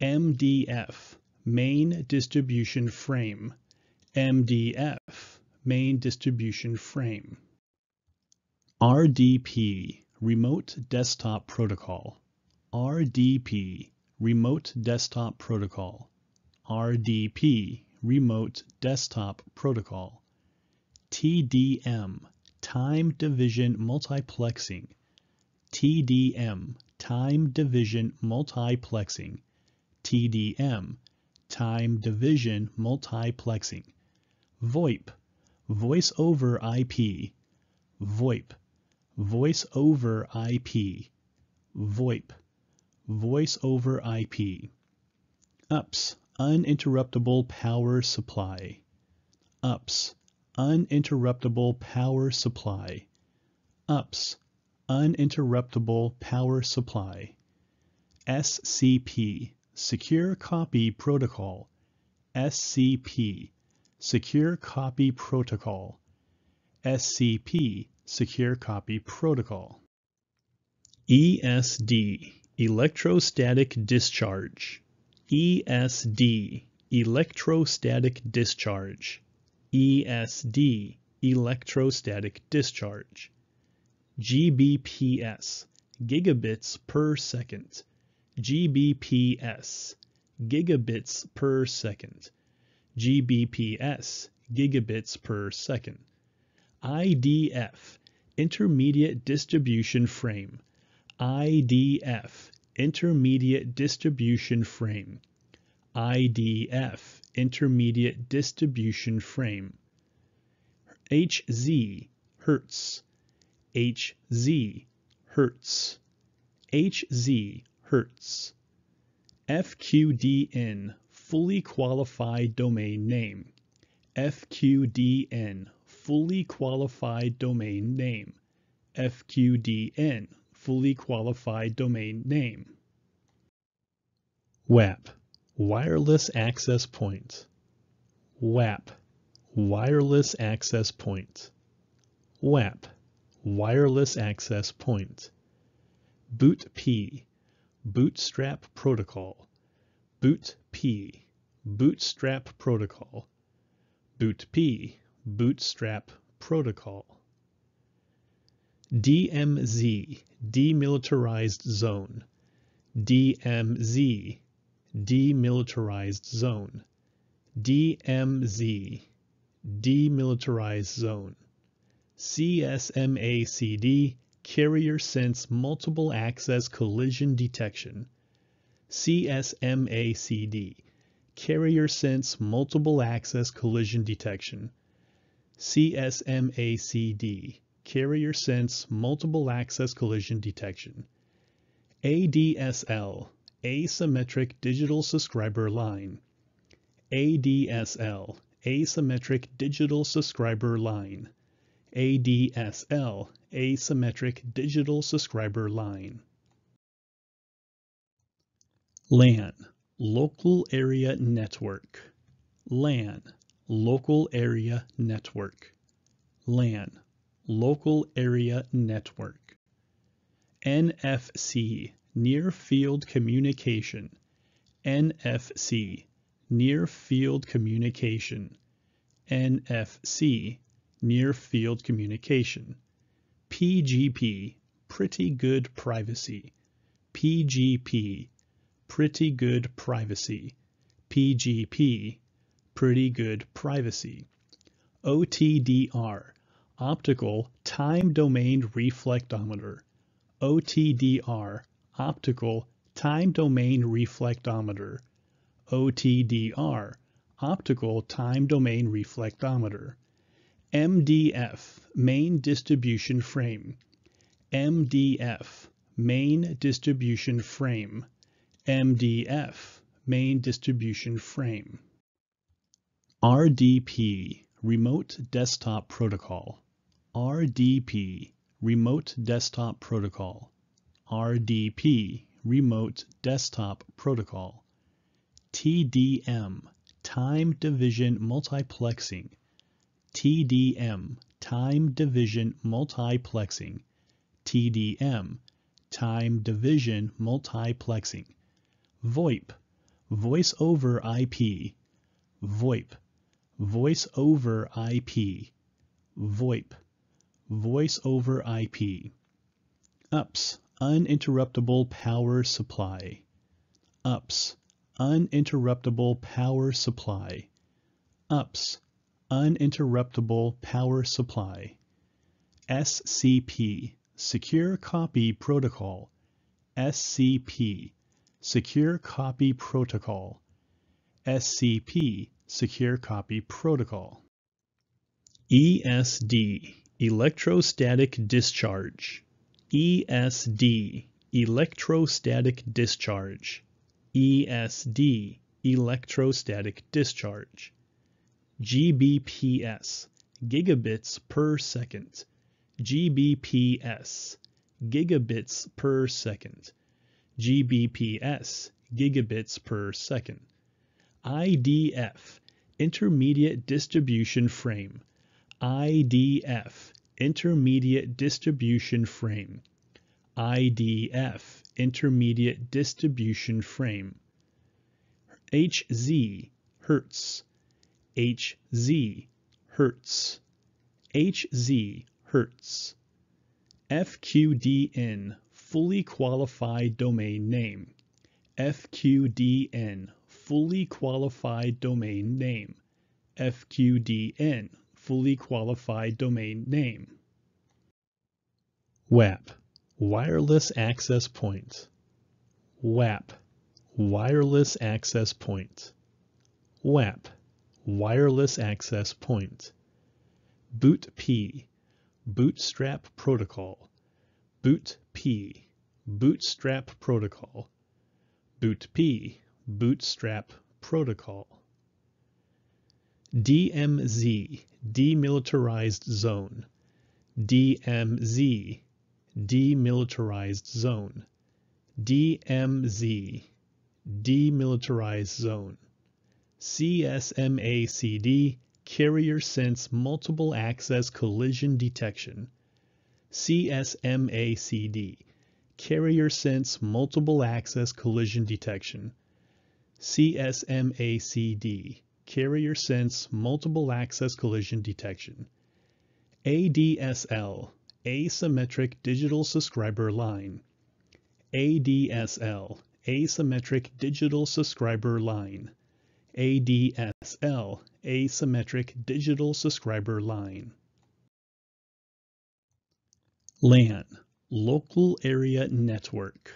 MDF, Main Distribution Frame. MDF, Main Distribution Frame. RDP, Remote Desktop Protocol. RDP, Remote Desktop Protocol. RDP, Remote Desktop Protocol. TDM, Time Division Multiplexing. TDM, Time Division Multiplexing. TDM, Time Division Multiplexing. VoIP, Voice over IP. VoIP, Voice over IP, VoIP, Voice over IP. UPS, Uninterruptible Power Supply. UPS, Uninterruptible Power Supply. UPS, Uninterruptible Power Supply. SCP, Secure Copy Protocol. SCP, Secure Copy Protocol. SCP, Secure Copy Protocol. ESD Electrostatic Discharge. ESD Electrostatic Discharge. ESD Electrostatic Discharge. GBPS Gigabits per second. GBPS Gigabits per second. GBPS Gigabits per second. IDF, Intermediate Distribution Frame. IDF, Intermediate Distribution Frame. IDF, Intermediate Distribution Frame. HZ, Hertz. HZ, Hertz. HZ, Hertz. FQDN, Fully Qualified Domain Name. FQDN, fully qualified domain name, FQDN, fully qualified domain name. WAP, wireless access point. WAP, wireless access point. WAP, wireless access point. Boot P, Bootstrap protocol. Boot P, Bootstrap protocol. Boot P, Bootstrap Protocol. DMZ, Demilitarized Zone. DMZ, Demilitarized Zone. DMZ, Demilitarized Zone. CSMACD, Carrier Sense Multiple Access Collision Detection. CSMACD, Carrier Sense Multiple Access Collision Detection. CSMACD, Carrier Sense Multiple Access Collision Detection, ADSL, Asymmetric Digital Subscriber Line, ADSL, Asymmetric Digital Subscriber Line, ADSL, Asymmetric Digital Subscriber Line. LAN, Local Area Network. LAN, Local Area Network. LAN, Local Area Network. NFC, Near Field Communication. NFC, Near Field Communication. NFC, Near Field Communication. PGP, Pretty Good Privacy. PGP, Pretty Good Privacy. PGP, pretty good privacy. OTDR, Optical Time Domain Reflectometer. OTDR, Optical Time Domain Reflectometer. OTDR, Optical Time Domain Reflectometer. MDF, Main Distribution Frame. MDF, Main Distribution Frame. MDF, Main Distribution Frame. RDP Remote Desktop Protocol RDP Remote Desktop Protocol RDP Remote Desktop Protocol TDM Time Division Multiplexing TDM Time Division Multiplexing TDM Time Division Multiplexing VoIP Voice over IP VoIP Voice over IP, VoIP, Voice over IP. UPS, Uninterruptible Power Supply. UPS, Uninterruptible Power Supply. UPS, Uninterruptible Power Supply. SCP, Secure Copy Protocol. SCP, Secure Copy Protocol. SCP, Secure Copy Protocol. ESD Electrostatic Discharge ESD Electrostatic Discharge ESD Electrostatic Discharge GBPS Gigabits per second GBPS Gigabits per second GBPS Gigabits per second IDF, Intermediate Distribution Frame. IDF, Intermediate Distribution Frame. IDF, Intermediate Distribution Frame. HZ, Hertz. HZ, Hertz. HZ, Hertz. FQDN, Fully Qualified Domain Name. FQDN, fully qualified domain name. FQDN, fully qualified domain name. WAP, wireless access point. WAP, wireless access point. WAP, wireless access point. BootP, bootstrap protocol. BootP, bootstrap protocol. BootP, Bootstrap Protocol. DMZ, Demilitarized Zone. DMZ, Demilitarized Zone. DMZ, Demilitarized Zone. CSMACD, Carrier Sense Multiple Access Collision Detection. CSMACD, Carrier Sense Multiple Access Collision Detection. CSMACD, Carrier Sense Multiple Access Collision Detection. ADSL, Asymmetric Digital Subscriber Line. ADSL, Asymmetric Digital Subscriber Line. ADSL, Asymmetric Digital Subscriber Line. LAN, Local Area Network.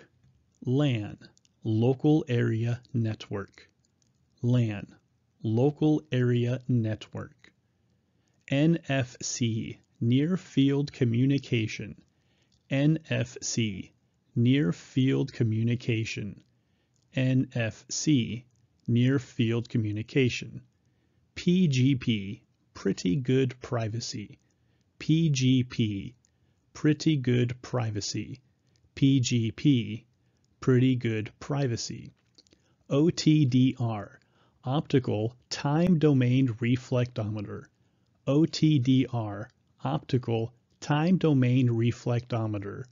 LAN, Local Area Network. LAN, Local Area Network. NFC, Near Field Communication. NFC, Near Field Communication. NFC, Near Field Communication. PGP, Pretty Good Privacy. PGP, Pretty Good Privacy. PGP, pretty good privacy. OTDR, Optical Time Domain Reflectometer. OTDR, Optical Time Domain Reflectometer.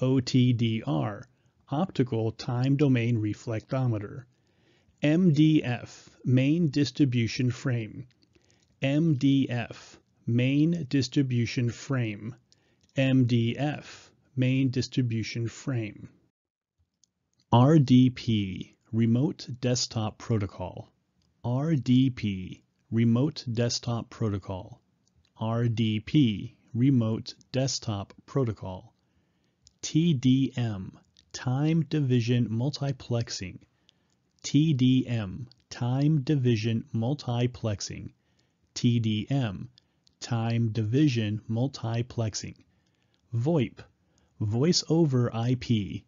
OTDR, Optical Time Domain Reflectometer. MDF, Main Distribution Frame. MDF, Main Distribution Frame. MDF, Main Distribution Frame. RDP Remote Desktop Protocol RDP Remote Desktop Protocol RDP Remote Desktop Protocol TDM Time Division Multiplexing TDM Time Division Multiplexing TDM Time Division Multiplexing VoIP Voice over IP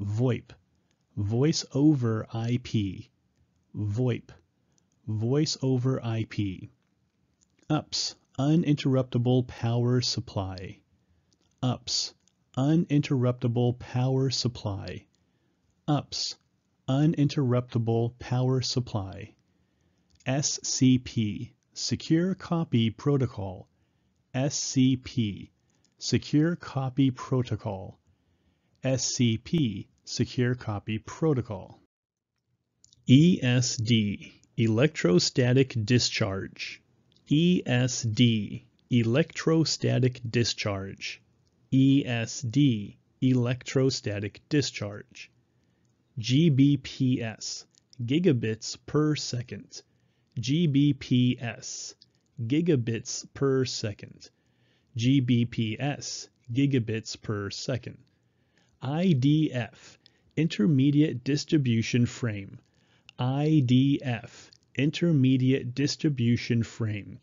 VoIP Voice over IP, VoIP, Voice over IP. UPS, Uninterruptible Power Supply. UPS, Uninterruptible Power Supply. UPS, Uninterruptible Power Supply. SCP, Secure Copy Protocol. SCP, Secure Copy Protocol. SCP, Secure Copy Protocol. ESD Electrostatic Discharge ESD Electrostatic Discharge ESD Electrostatic Discharge GBPS Gigabits per second GBPS Gigabits per second GBPS Gigabits per second IDF, Intermediate Distribution Frame. IDF, Intermediate Distribution Frame.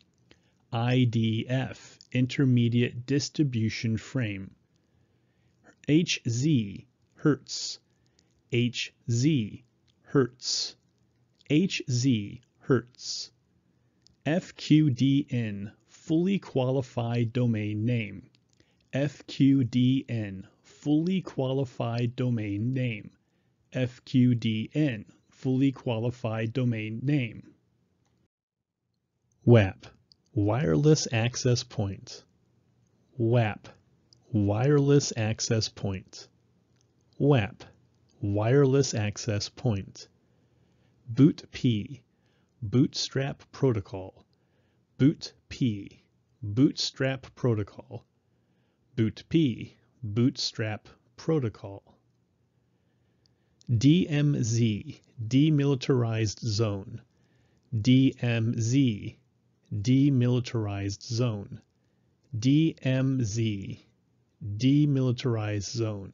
IDF, Intermediate Distribution Frame. HZ, Hertz. HZ, Hertz. HZ, Hertz. FQDN, Fully Qualified Domain Name. FQDN, fully qualified domain name. FQDN, fully qualified domain name. WAP, wireless access point. WAP, wireless access point. WAP, wireless access point. BootP, bootstrap protocol. BootP, bootstrap protocol. BootP, Bootstrap Protocol. DMZ, Demilitarized Zone. DMZ, Demilitarized Zone. DMZ, Demilitarized Zone.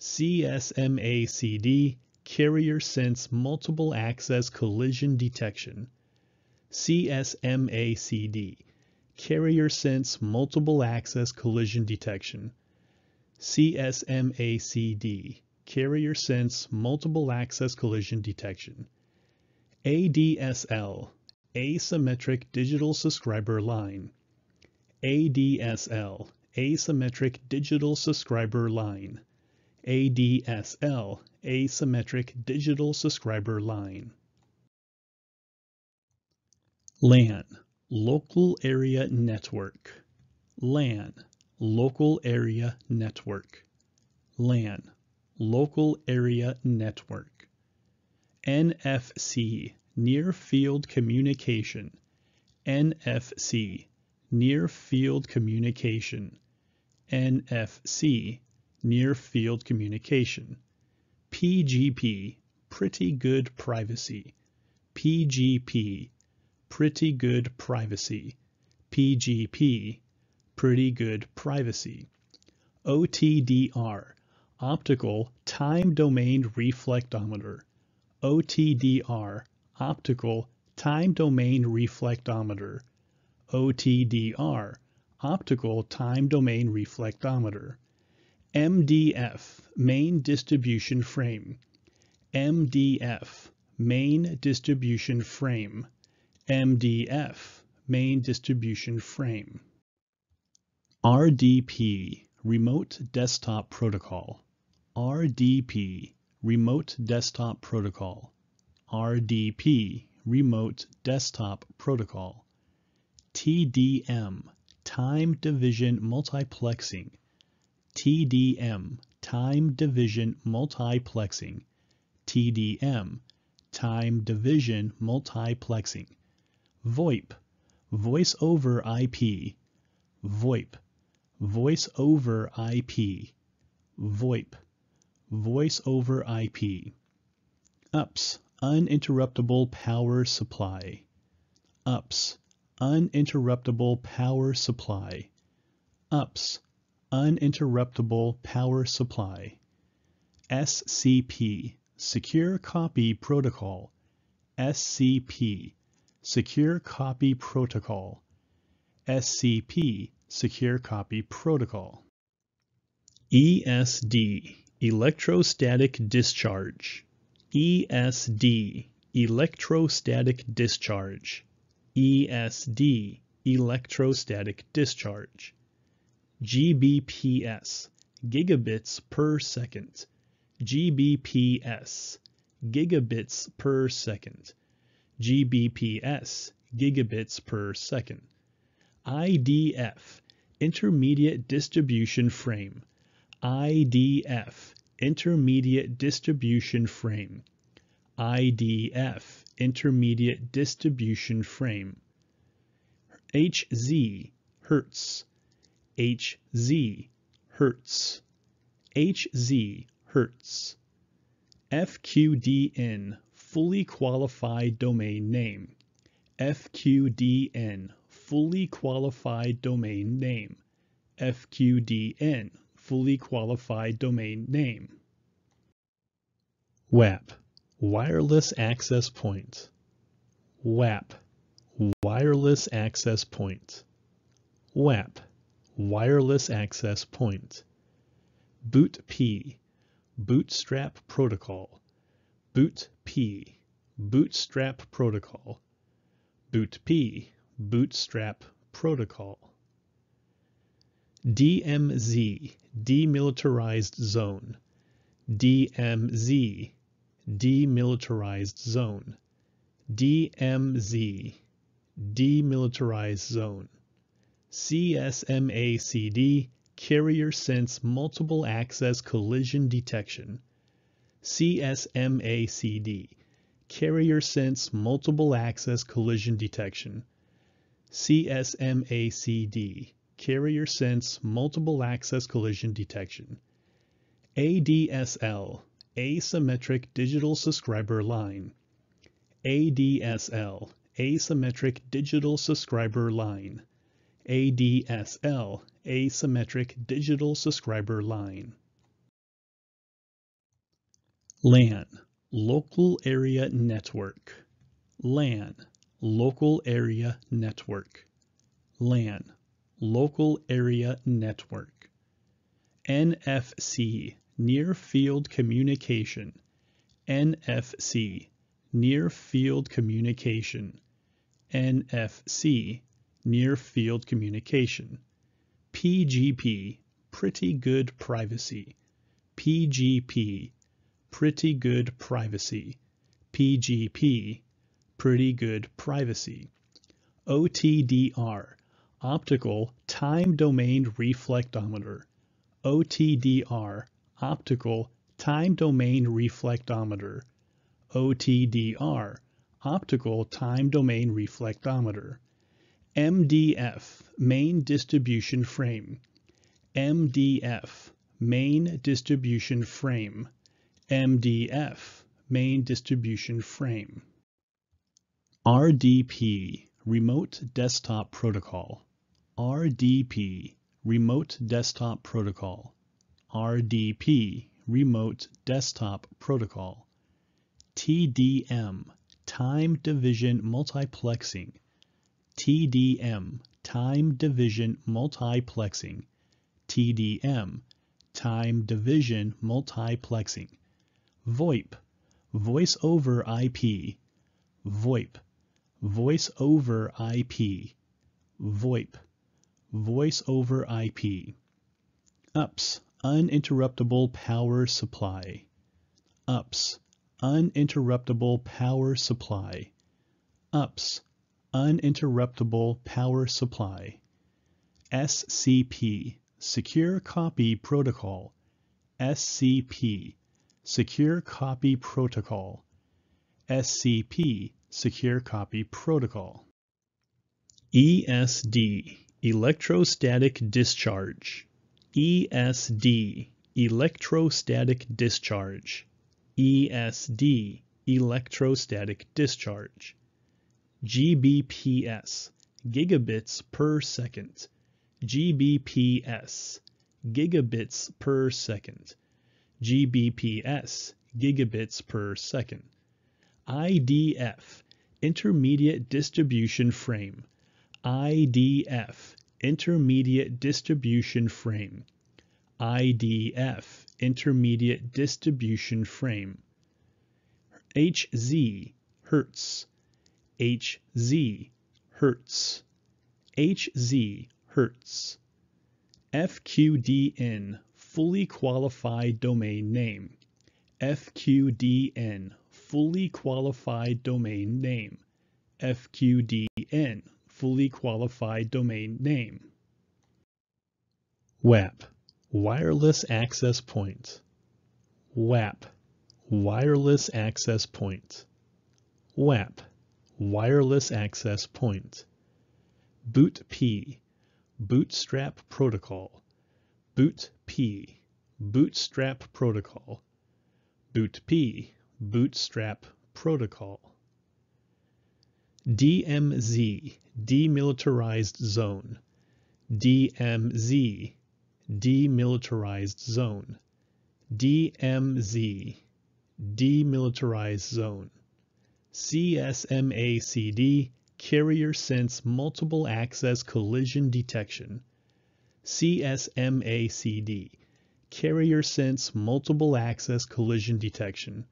CSMACD, Carrier Sense Multiple Access Collision Detection. CSMACD, Carrier Sense Multiple Access Collision Detection. CSMACD, Carrier Sense Multiple Access Collision Detection. ADSL, Asymmetric Digital Subscriber Line. ADSL, Asymmetric Digital Subscriber Line. ADSL, Asymmetric Digital Subscriber Line. LAN, Local Area Network. LAN, Local Area Network. LAN, Local Area Network. NFC, Near Field Communication. NFC, Near Field Communication. NFC, Near Field Communication. PGP, Pretty Good Privacy. PGP, Pretty Good Privacy. PGP, pretty good privacy. OTDR, Optical Time Domain Reflectometer. OTDR, Optical Time Domain Reflectometer. OTDR, Optical Time Domain Reflectometer. MDF, Main Distribution Frame. MDF, Main Distribution Frame. MDF, Main Distribution Frame. RDP, Remote Desktop Protocol. RDP, Remote Desktop Protocol. RDP, Remote Desktop Protocol. TDM, Time Division Multiplexing. TDM, Time Division Multiplexing. TDM, Time Division Multiplexing. VoIP, Voice over IP. VoIP, Voice over IP, VoIP, Voice over IP. UPS, Uninterruptible Power Supply. UPS, Uninterruptible Power Supply. UPS, Uninterruptible Power Supply. SCP, Secure Copy Protocol. SCP, Secure Copy Protocol. SCP, Secure Copy Protocol. ESD Electrostatic Discharge. ESD Electrostatic Discharge. ESD Electrostatic Discharge. GBPS Gigabits per second. GBPS Gigabits per second. GBPS Gigabits per second. IDF Intermediate Distribution Frame IDF, Intermediate Distribution Frame IDF, Intermediate Distribution Frame HZ, Hertz HZ, Hertz HZ, Hertz FQDN, Fully Qualified Domain Name FQDN fully qualified domain name, FQDN, fully qualified domain name. WAP, wireless access point. WAP, wireless access point. WAP, wireless access point. BootP, bootstrap protocol. BootP, bootstrap protocol. BootP, Bootstrap Protocol. DMZ, Demilitarized Zone. DMZ, Demilitarized Zone. DMZ, Demilitarized Zone. CSMACD, Carrier Sense Multiple Access Collision Detection. CSMACD, Carrier Sense Multiple Access Collision Detection. CSMACD, Carrier Sense Multiple Access Collision Detection, ADSL, Asymmetric Digital Subscriber Line, ADSL, Asymmetric Digital Subscriber Line, ADSL, Asymmetric Digital Subscriber Line. LAN, Local Area Network, LAN Local Area Network. LAN, Local Area Network. NFC, Near Field Communication. NFC, Near Field Communication. NFC, Near Field Communication. PGP, Pretty Good Privacy. PGP, Pretty Good Privacy. PGP, pretty good privacy. OTDR, Optical Time Domain Reflectometer. OTDR, Optical Time Domain Reflectometer. OTDR, Optical Time Domain Reflectometer. MDF, Main Distribution Frame. MDF, Main Distribution Frame. MDF, Main Distribution Frame. RDP, Remote Desktop Protocol. RDP, Remote Desktop Protocol. RDP, Remote Desktop Protocol. TDM, Time Division Multiplexing. TDM, Time Division Multiplexing. TDM, Time Division Multiplexing. VoIP, Voice over IP. VoIP, Voice over IP, VoIP, Voice over IP. UPS, Uninterruptible Power Supply. UPS, Uninterruptible Power Supply. UPS, Uninterruptible Power Supply. SCP, Secure Copy Protocol. SCP, Secure Copy Protocol. SCP, Secure Copy Protocol. ESD Electrostatic Discharge. ESD Electrostatic Discharge. ESD Electrostatic Discharge. GBPS Gigabits per second. GBPS Gigabits per second. GBPS Gigabits per second. IDF Intermediate Distribution Frame, IDF, Intermediate Distribution Frame, IDF, Intermediate Distribution Frame, HZ, Hertz, HZ, Hertz, HZ, Hertz, FQDN, Fully Qualified Domain Name, FQDN, fully qualified domain name, FQDN, fully qualified domain name. WAP, wireless access point. WAP, wireless access point. WAP, wireless access point. BootP, bootstrap protocol. BootP, bootstrap protocol. BootP, Bootstrap Protocol. DMZ, Demilitarized Zone. DMZ, Demilitarized Zone. DMZ, Demilitarized Zone. CSMACD, Carrier Sense Multiple Access Collision Detection. CSMACD, Carrier Sense Multiple Access Collision Detection.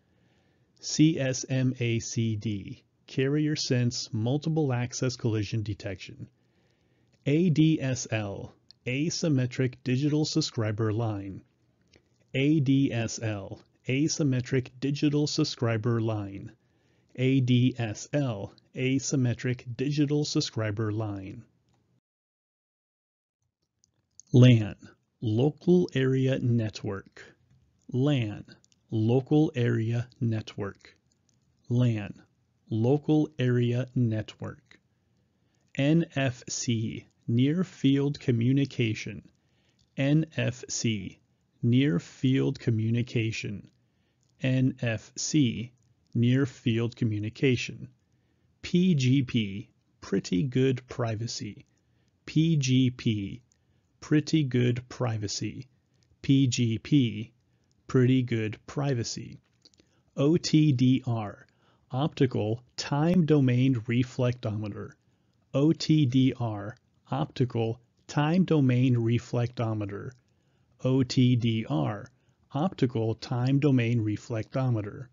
CSMACD, Carrier Sense Multiple Access Collision Detection, ADSL, Asymmetric Digital Subscriber Line, ADSL, Asymmetric Digital Subscriber Line, ADSL, Asymmetric Digital Subscriber Line. LAN, Local Area Network, LAN Local Area Network. LAN, Local Area Network. NFC, Near Field Communication. NFC, Near Field Communication. NFC, Near Field Communication. PGP, Pretty Good Privacy. PGP, Pretty Good Privacy. PGP, pretty good privacy. OTDR, Optical Time Domain Reflectometer. OTDR, Optical Time Domain Reflectometer. OTDR, Optical Time Domain Reflectometer.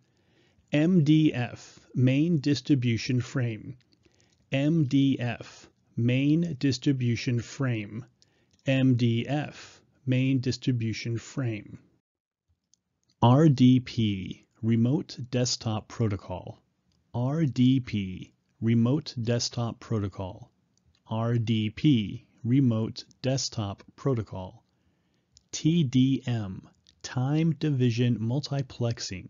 MDF, Main Distribution Frame. MDF, Main Distribution Frame. MDF, Main Distribution Frame. RDP, Remote Desktop Protocol. RDP, Remote Desktop Protocol. RDP, Remote Desktop Protocol. TDM, Time Division Multiplexing.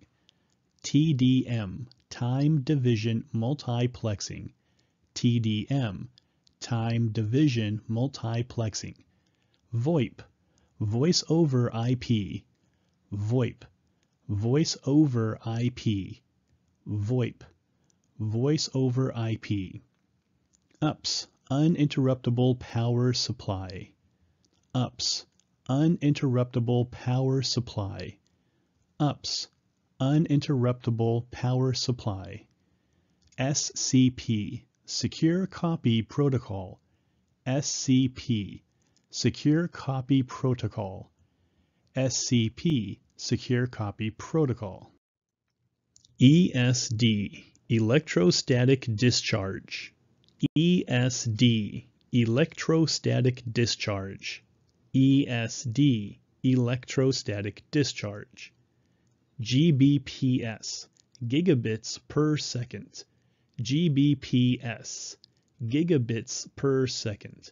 TDM, Time Division Multiplexing. TDM, Time Division Multiplexing. VoIP, Voice over IP. VoIP, Voice over IP, VoIP, Voice over IP. UPS, Uninterruptible Power Supply. UPS, Uninterruptible Power Supply. UPS, Uninterruptible Power Supply. SCP, Secure Copy Protocol. SCP, Secure Copy Protocol. SCP, Secure Copy Protocol. ESD Electrostatic Discharge. ESD Electrostatic Discharge. ESD Electrostatic Discharge. GBPS Gigabits per second. GBPS Gigabits per second.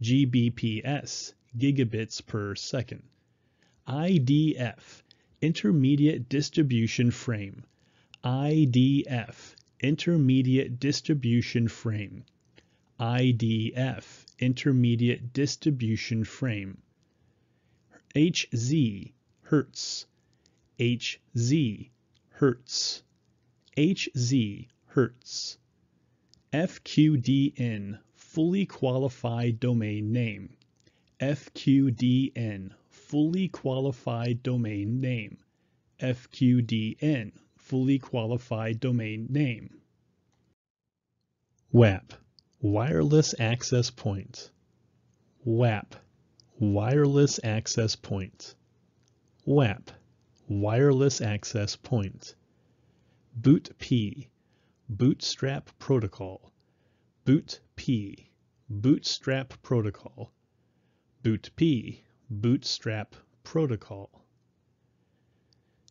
GBPS Gigabits per second. IDF, Intermediate Distribution Frame. IDF, Intermediate Distribution Frame. IDF, Intermediate Distribution Frame. HZ, Hertz. HZ, Hertz. HZ, Hertz. FQDN, Fully Qualified Domain Name. FQDN, fully qualified domain name, FQDN, fully qualified domain name. WAP, wireless access point. WAP, wireless access point. WAP, wireless access point. Boot P, bootstrap protocol. Boot P, bootstrap protocol. Boot P, Bootstrap Protocol.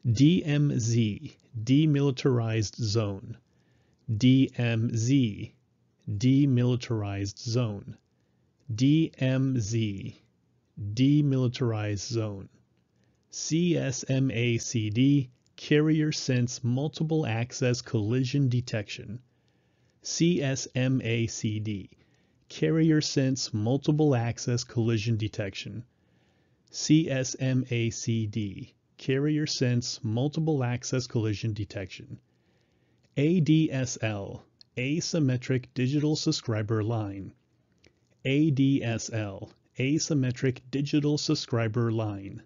DMZ, Demilitarized Zone. DMZ, Demilitarized Zone. DMZ, Demilitarized Zone. CSMACD, Carrier Sense Multiple Access Collision Detection. CSMACD, Carrier Sense Multiple Access Collision Detection. CSMACD, Carrier Sense Multiple Access Collision Detection. ADSL, Asymmetric Digital Subscriber Line. ADSL, Asymmetric Digital Subscriber Line.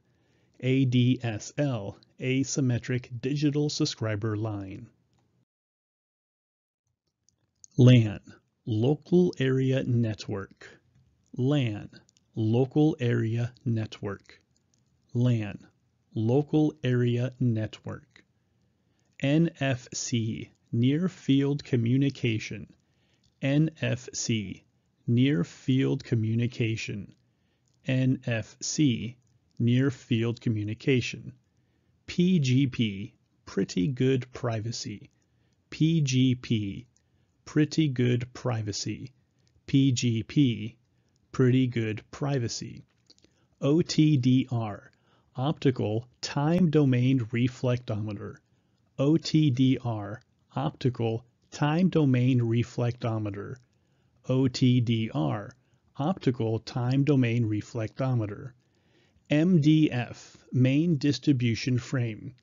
ADSL, Asymmetric Digital Subscriber Line. LAN, Local Area Network. LAN, Local Area Network. LAN, Local Area Network. NFC, Near Field Communication. NFC, Near Field Communication. NFC, Near Field Communication. PGP, Pretty Good Privacy. PGP, Pretty Good Privacy. PGP, pretty good privacy. OTDR, Optical Time Domain Reflectometer. OTDR, Optical Time Domain Reflectometer. OTDR, Optical Time Domain Reflectometer. MDF, Main Distribution Frame.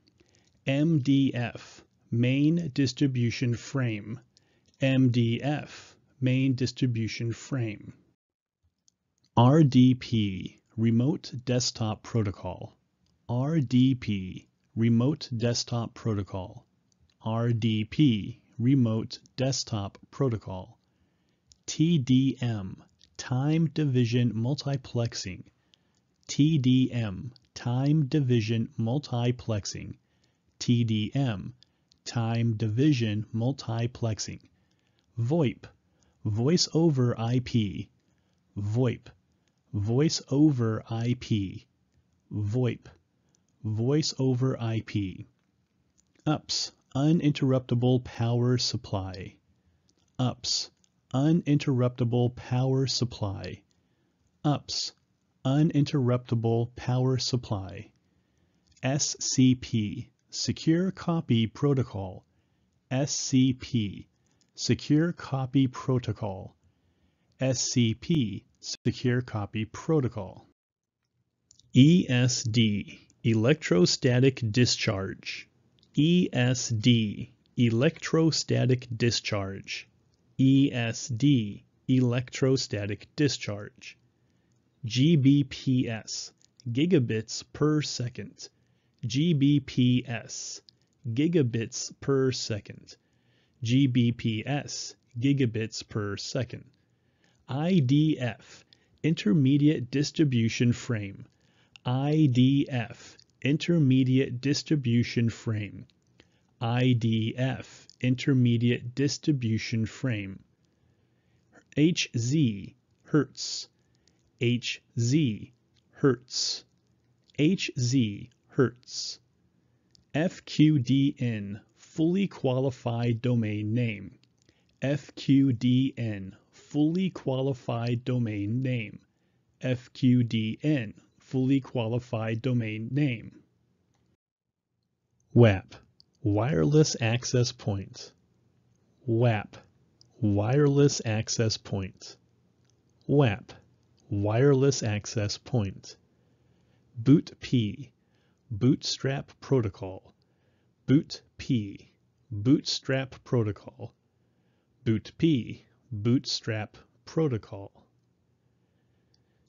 MDF, Main Distribution Frame. MDF, Main Distribution Frame. RDP, Remote Desktop Protocol. RDP, Remote Desktop Protocol. RDP, Remote Desktop Protocol. TDM, Time Division Multiplexing. TDM, Time Division Multiplexing. TDM, Time Division Multiplexing. VoIP, Voice over IP. VoIP. Voice over IP, VoIP, Voice over IP. UPS, Uninterruptible Power Supply. UPS, Uninterruptible Power Supply. UPS, Uninterruptible Power Supply. SCP, Secure Copy Protocol. SCP, Secure Copy Protocol. SCP, Secure Copy Protocol. ESD Electrostatic Discharge. ESD Electrostatic Discharge. ESD Electrostatic Discharge. GBPS Gigabits per second. GBPS Gigabits per second. GBPS Gigabits per second. IDF, Intermediate Distribution Frame. IDF, Intermediate Distribution Frame. IDF, Intermediate Distribution Frame. HZ, Hertz. HZ, Hertz. HZ, Hertz. FQDN, Fully Qualified Domain Name. FQDN, fully qualified domain name, FQDN, fully qualified domain name. WAP, wireless access point. WAP, wireless access point. WAP, wireless access point. Boot P, Bootstrap protocol. Boot P, Bootstrap protocol. Boot P, Bootstrap Protocol.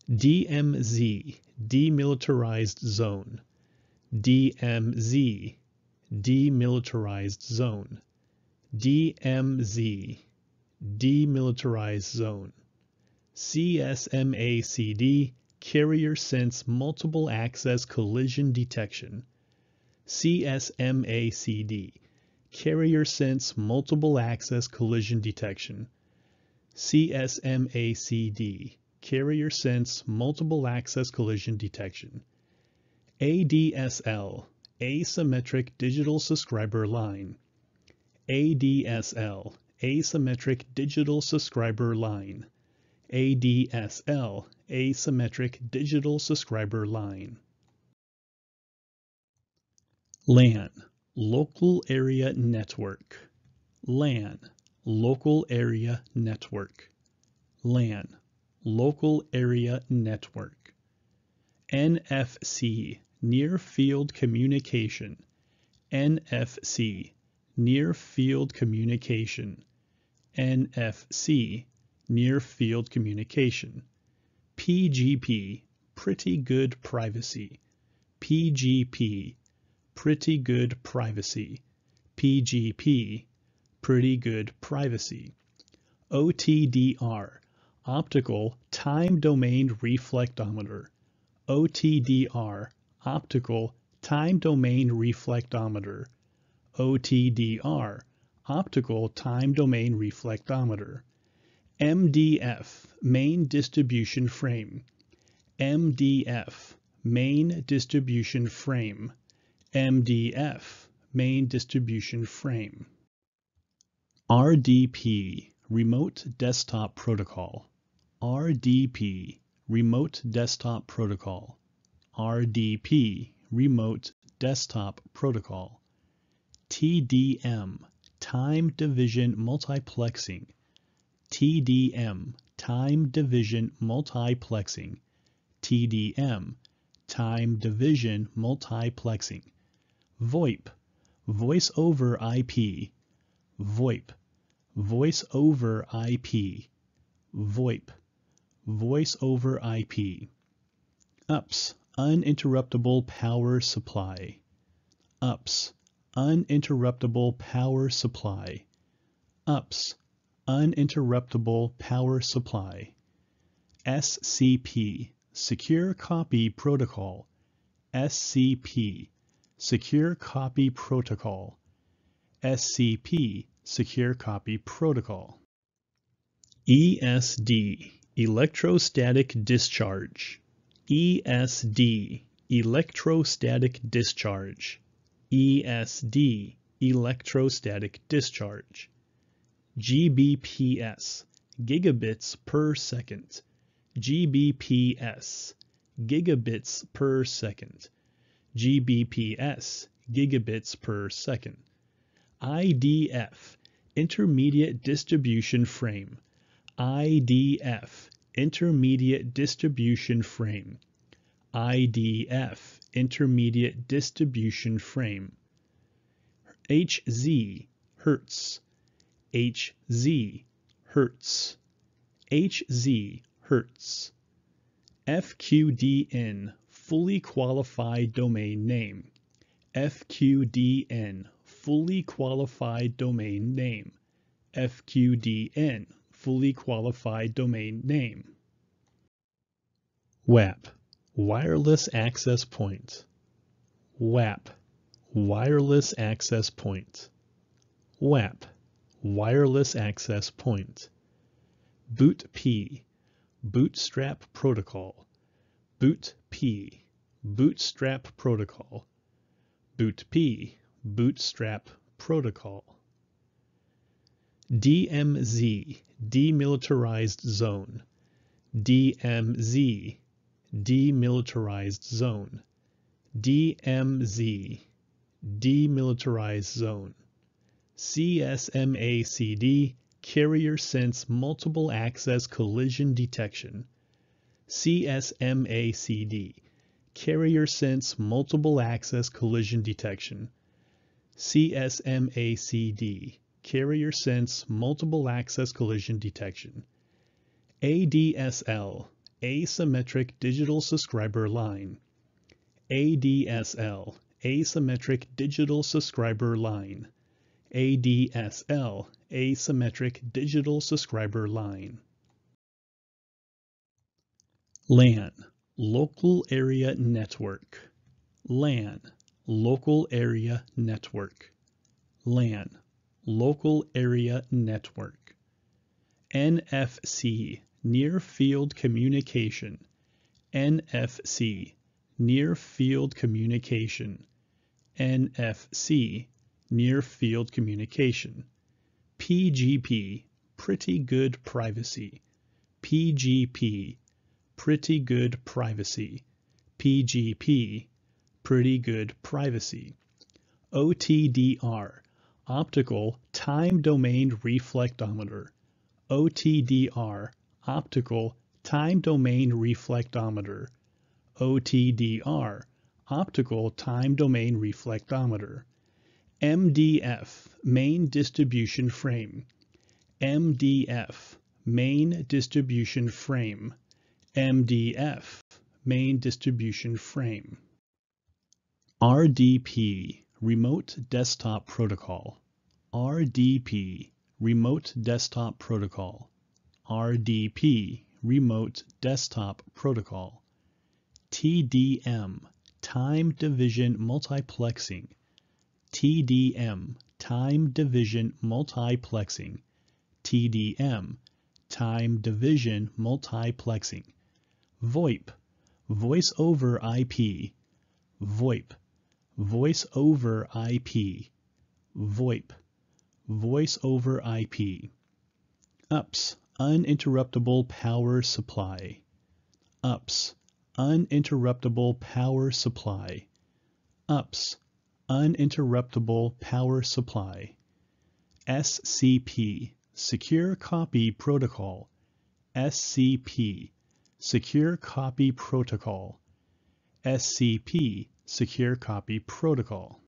DMZ, Demilitarized Zone. DMZ, Demilitarized Zone. DMZ, Demilitarized Zone. CSMACD, Carrier Sense Multiple Access Collision Detection. CSMACD, Carrier Sense Multiple Access Collision Detection. CSMACD, Carrier Sense Multiple Access Collision Detection. ADSL, Asymmetric Digital Subscriber Line. ADSL, Asymmetric Digital Subscriber Line. ADSL, Asymmetric Digital Subscriber Line. LAN, Local Area Network. LAN, Local Area Network. LAN, Local Area Network. NFC, Near Field Communication. NFC, Near Field Communication. NFC, Near Field Communication. PGP, Pretty Good Privacy. PGP, Pretty Good Privacy. PGP, pretty good privacy. OTDR, Optical Time Domain Reflectometer. OTDR, Optical Time Domain Reflectometer. OTDR, Optical Time Domain Reflectometer. MDF, Main Distribution Frame. MDF, Main Distribution Frame. MDF, Main Distribution Frame. RDP Remote Desktop Protocol RDP Remote Desktop Protocol RDP Remote Desktop Protocol TDM Time Division Multiplexing TDM Time Division Multiplexing TDM Time Division Multiplexing VoIP Voice over IP VoIP Voice over IP, VoIP, Voice over IP. UPS, Uninterruptible Power Supply. UPS, Uninterruptible Power Supply. UPS, Uninterruptible Power Supply. SCP, Secure Copy Protocol. SCP, Secure Copy Protocol. SCP, Secure Copy Protocol. ESD Electrostatic Discharge. ESD Electrostatic Discharge. ESD Electrostatic Discharge. GBPS Gigabits per second. GBPS Gigabits per second. GBPS Gigabits per second. IDF, Intermediate Distribution Frame. IDF, Intermediate Distribution Frame. IDF, Intermediate Distribution Frame. HZ, Hertz. HZ, Hertz. HZ, Hertz. FQDN, Fully Qualified Domain Name. FQDN, fully qualified domain name. FQDN, fully qualified domain name. WAP, wireless access point. WAP, wireless access point. WAP, wireless access point. BootP, bootstrap protocol. BootP, bootstrap protocol. BootP, Bootstrap Protocol. DMZ, Demilitarized Zone. DMZ, Demilitarized Zone. DMZ, Demilitarized Zone. CSMACD, Carrier Sense Multiple Access Collision Detection. CSMACD, Carrier Sense Multiple Access Collision Detection. CSMACD, Carrier Sense Multiple Access Collision Detection. ADSL, Asymmetric Digital Subscriber Line. ADSL, Asymmetric Digital Subscriber Line. ADSL, Asymmetric Digital Subscriber Line. LAN, Local Area Network. LAN, Local Area Network. LAN, Local Area Network. NFC, Near Field Communication. NFC, Near Field Communication. NFC, Near Field Communication. PGP, Pretty Good Privacy. PGP, Pretty Good Privacy. PGP, pretty good privacy. OTDR, Optical Time Domain Reflectometer. OTDR, Optical Time Domain Reflectometer. OTDR, Optical Time Domain Reflectometer. MDF, Main Distribution Frame. MDF, Main Distribution Frame. MDF, Main Distribution Frame. RDP Remote Desktop Protocol RDP Remote Desktop Protocol RDP Remote Desktop Protocol TDM Time Division Multiplexing TDM Time Division Multiplexing TDM Time Division Multiplexing VoIP Voice over IP VoIP Voice over IP, VoIP, Voice over IP. UPS, Uninterruptible Power Supply. UPS, Uninterruptible Power Supply. UPS, Uninterruptible Power Supply. SCP, Secure Copy Protocol. SCP, Secure Copy Protocol. SCP, Secure Copy Protocol.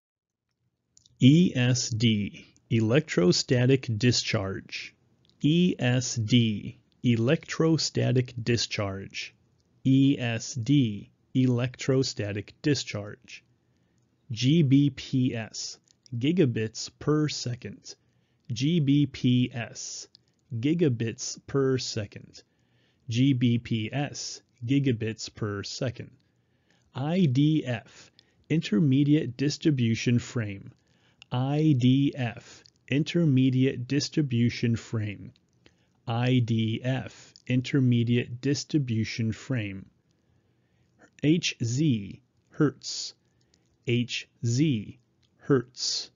ESD Electrostatic Discharge. ESD Electrostatic Discharge. ESD Electrostatic Discharge. GBPS Gigabits per second. GBPS Gigabits per second. GBPS Gigabits per second. IDF, Intermediate Distribution Frame. IDF, Intermediate Distribution Frame. IDF, Intermediate Distribution Frame. HZ, Hertz. HZ, Hertz.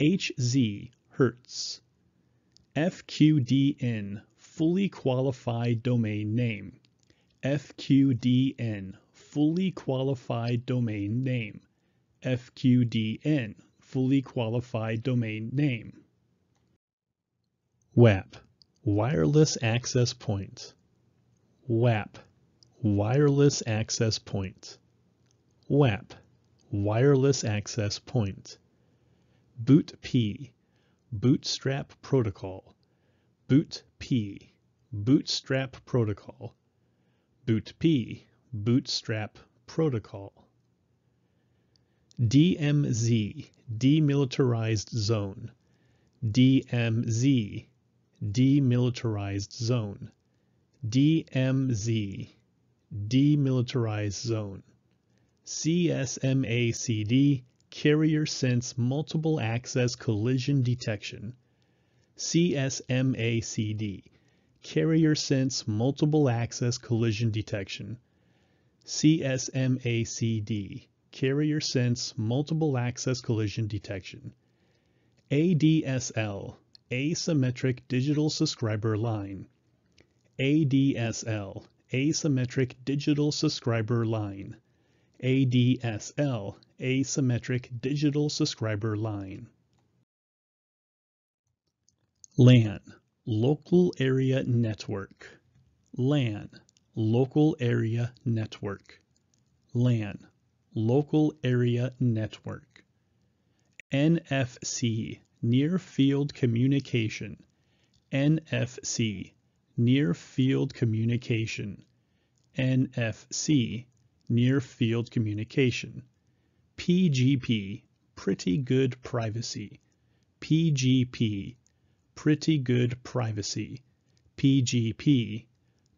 HZ, Hertz. FQDN, Fully Qualified Domain Name. FQDN, fully qualified domain name. FQDN, fully qualified domain name. WAP, wireless access point. WAP, wireless access point. WAP, wireless access point. BootP, bootstrap protocol. BootP, bootstrap protocol. BootP, Bootstrap Protocol. DMZ, Demilitarized Zone. DMZ, Demilitarized Zone. DMZ, Demilitarized Zone. CSMACD, Carrier Sense Multiple Access Collision Detection. CSMACD, Carrier Sense Multiple Access Collision Detection. CSMACD, Carrier Sense Multiple Access Collision Detection. ADSL, Asymmetric Digital Subscriber Line. ADSL, Asymmetric Digital Subscriber Line. ADSL, Asymmetric Digital Subscriber Line. LAN, Local Area Network. LAN, Local Area Network. LAN, Local Area Network. NFC, Near Field Communication. NFC, Near Field Communication. NFC, Near Field Communication. PGP, Pretty Good Privacy. PGP, Pretty Good Privacy. PGP,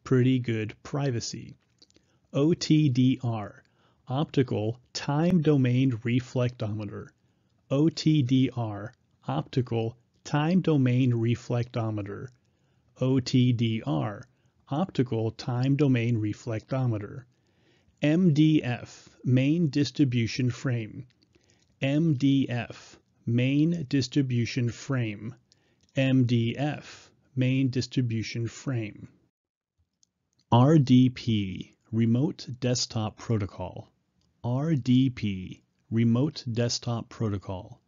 pretty good privacy. OTDR, Optical Time Domain Reflectometer. OTDR, Optical Time Domain Reflectometer. OTDR, Optical Time Domain Reflectometer. MDF, Main Distribution Frame. MDF, Main Distribution Frame. MDF, Main Distribution Frame. RDP Remote Desktop Protocol RDP Remote Desktop Protocol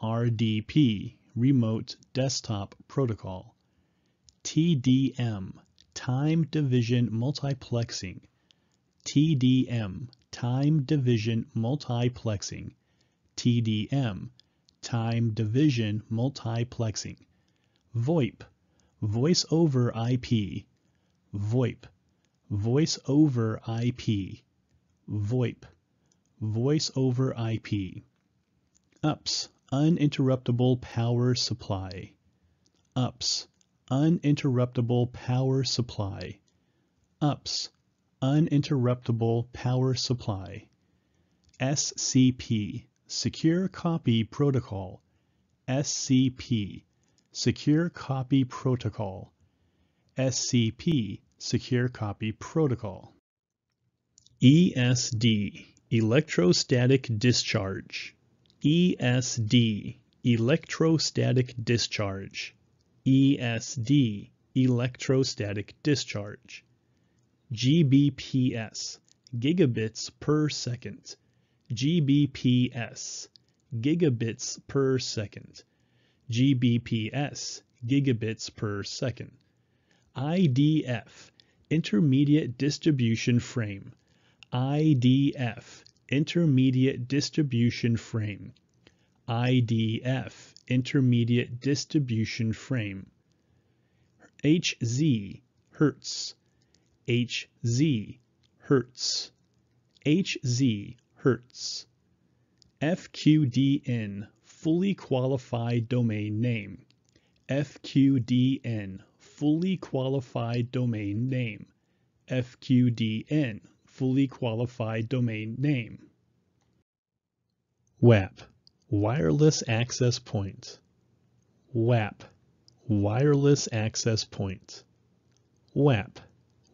RDP Remote Desktop Protocol TDM Time Division Multiplexing TDM Time Division Multiplexing TDM Time Division Multiplexing VoIP Voice over IP VoIP Voice over IP, VoIP, Voice over IP. UPS, Uninterruptible Power Supply. UPS, Uninterruptible Power Supply. UPS, Uninterruptible Power Supply. SCP, Secure Copy Protocol. SCP, Secure Copy Protocol. SCP, Secure Copy Protocol. ESD Electrostatic Discharge. ESD Electrostatic Discharge. ESD Electrostatic Discharge. GBPS Gigabits per second. GBPS Gigabits per second. GBPS Gigabits per second. IDF Intermediate Distribution Frame IDF Intermediate Distribution Frame IDF Intermediate Distribution Frame HZ Hertz HZ Hertz HZ Hertz FQDN Fully Qualified Domain Name FQDN fully qualified domain name, FQDN, fully qualified domain name. WAP, wireless access point. WAP, wireless access point. WAP,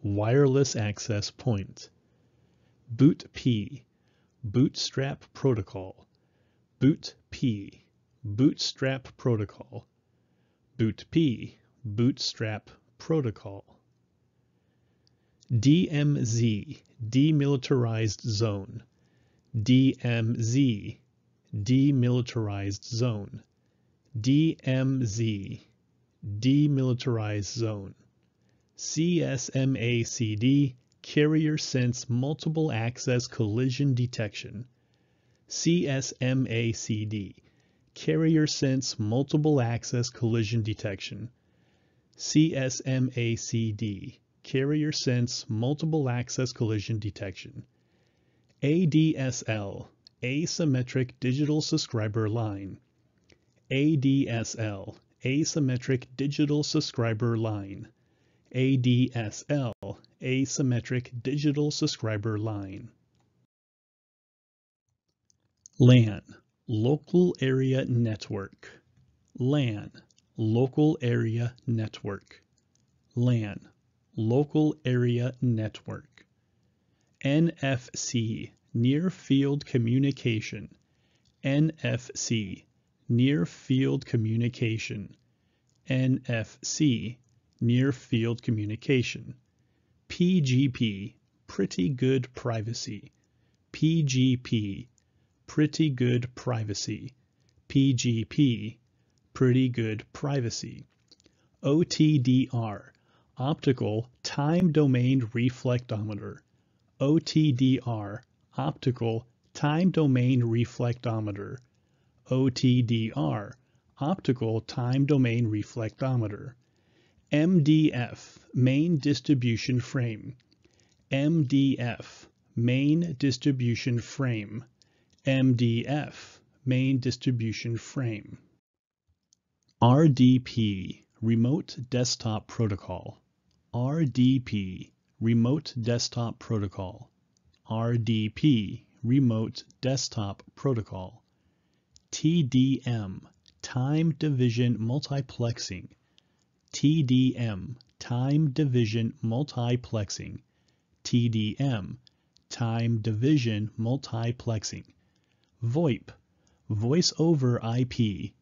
wireless access point. BootP, bootstrap protocol. BootP, bootstrap protocol. BootP, Bootstrap Protocol. DMZ, Demilitarized Zone. DMZ, Demilitarized Zone. DMZ, Demilitarized Zone. CSMACD, Carrier Sense Multiple Access Collision Detection. CSMACD, Carrier Sense Multiple Access Collision Detection. CSMACD, Carrier Sense Multiple Access Collision Detection, ADSL, Asymmetric Digital Subscriber Line, ADSL, Asymmetric Digital Subscriber Line, ADSL, Asymmetric Digital Subscriber Line. LAN, Local Area Network, LAN Local Area Network. LAN, Local Area Network. NFC, Near Field Communication. NFC, Near Field Communication. NFC, Near Field Communication. PGP, Pretty Good Privacy. PGP, Pretty Good Privacy. PGP, pretty good privacy. OTDR, Optical Time Domain Reflectometer. OTDR, Optical Time Domain Reflectometer. OTDR, Optical Time Domain Reflectometer. MDF, Main Distribution Frame. MDF, Main Distribution Frame. MDF, Main Distribution Frame. RDP, Remote Desktop Protocol. RDP, Remote Desktop Protocol. RDP, Remote Desktop Protocol. TDM, Time Division Multiplexing. TDM, Time Division Multiplexing. TDM, Time Division Multiplexing. VoIP, Voice over IP.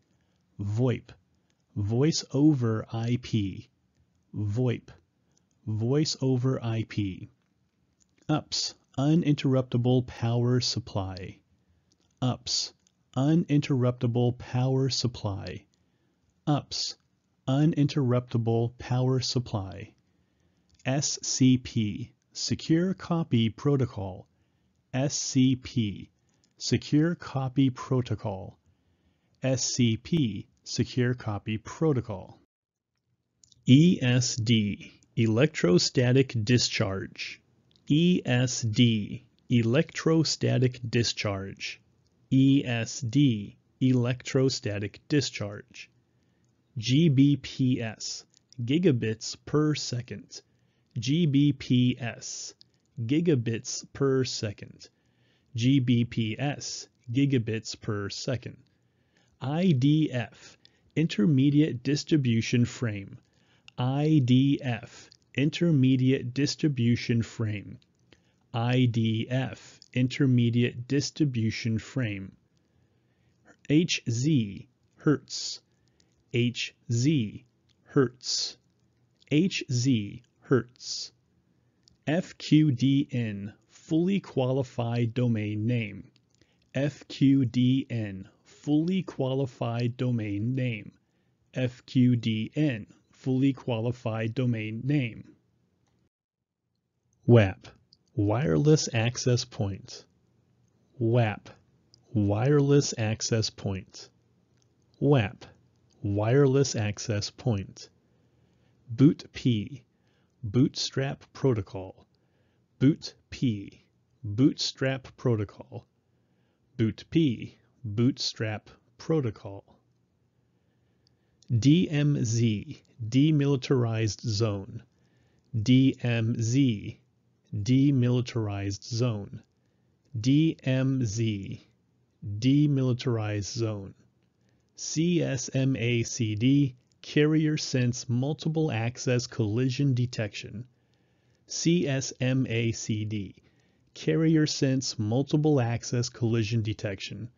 VoIP, Voice over IP, VoIP, Voice over IP. UPS, Uninterruptible Power Supply. UPS, Uninterruptible Power Supply. UPS, Uninterruptible Power Supply. SCP, Secure Copy Protocol. SCP, Secure Copy Protocol. SCP Secure Copy Protocol. ESD Electrostatic Discharge. ESD Electrostatic Discharge. ESD Electrostatic Discharge. GBPS Gigabits per second. GBPS Gigabits per second. GBPS Gigabits per second. IDF Intermediate Distribution Frame, IDF, Intermediate Distribution Frame, IDF, Intermediate Distribution Frame, HZ, Hertz, HZ, Hertz, HZ, Hertz, FQDN, Fully Qualified Domain Name, FQDN, fully qualified domain name, FQDN, fully qualified domain name. WAP, wireless access point. WAP, wireless access point. WAP, wireless access point. BootP, bootstrap protocol. BootP, bootstrap protocol. BootP, Bootstrap Protocol. DMZ, Demilitarized Zone. DMZ, Demilitarized Zone. DMZ, Demilitarized Zone. CSMACD, Carrier Sense Multiple Access Collision Detection. CSMACD, Carrier Sense Multiple Access Collision Detection.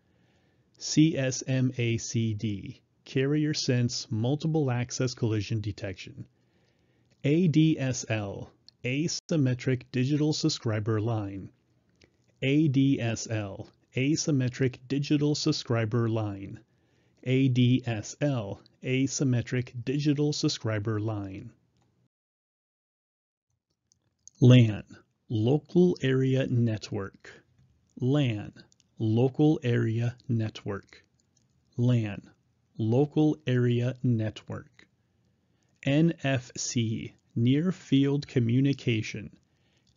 CSMACD, Carrier Sense Multiple Access Collision Detection, ADSL, Asymmetric Digital Subscriber Line, ADSL, Asymmetric Digital Subscriber Line, ADSL, Asymmetric Digital Subscriber Line. LAN, Local Area Network, LAN Local Area Network. LAN, Local Area Network. NFC, Near Field Communication.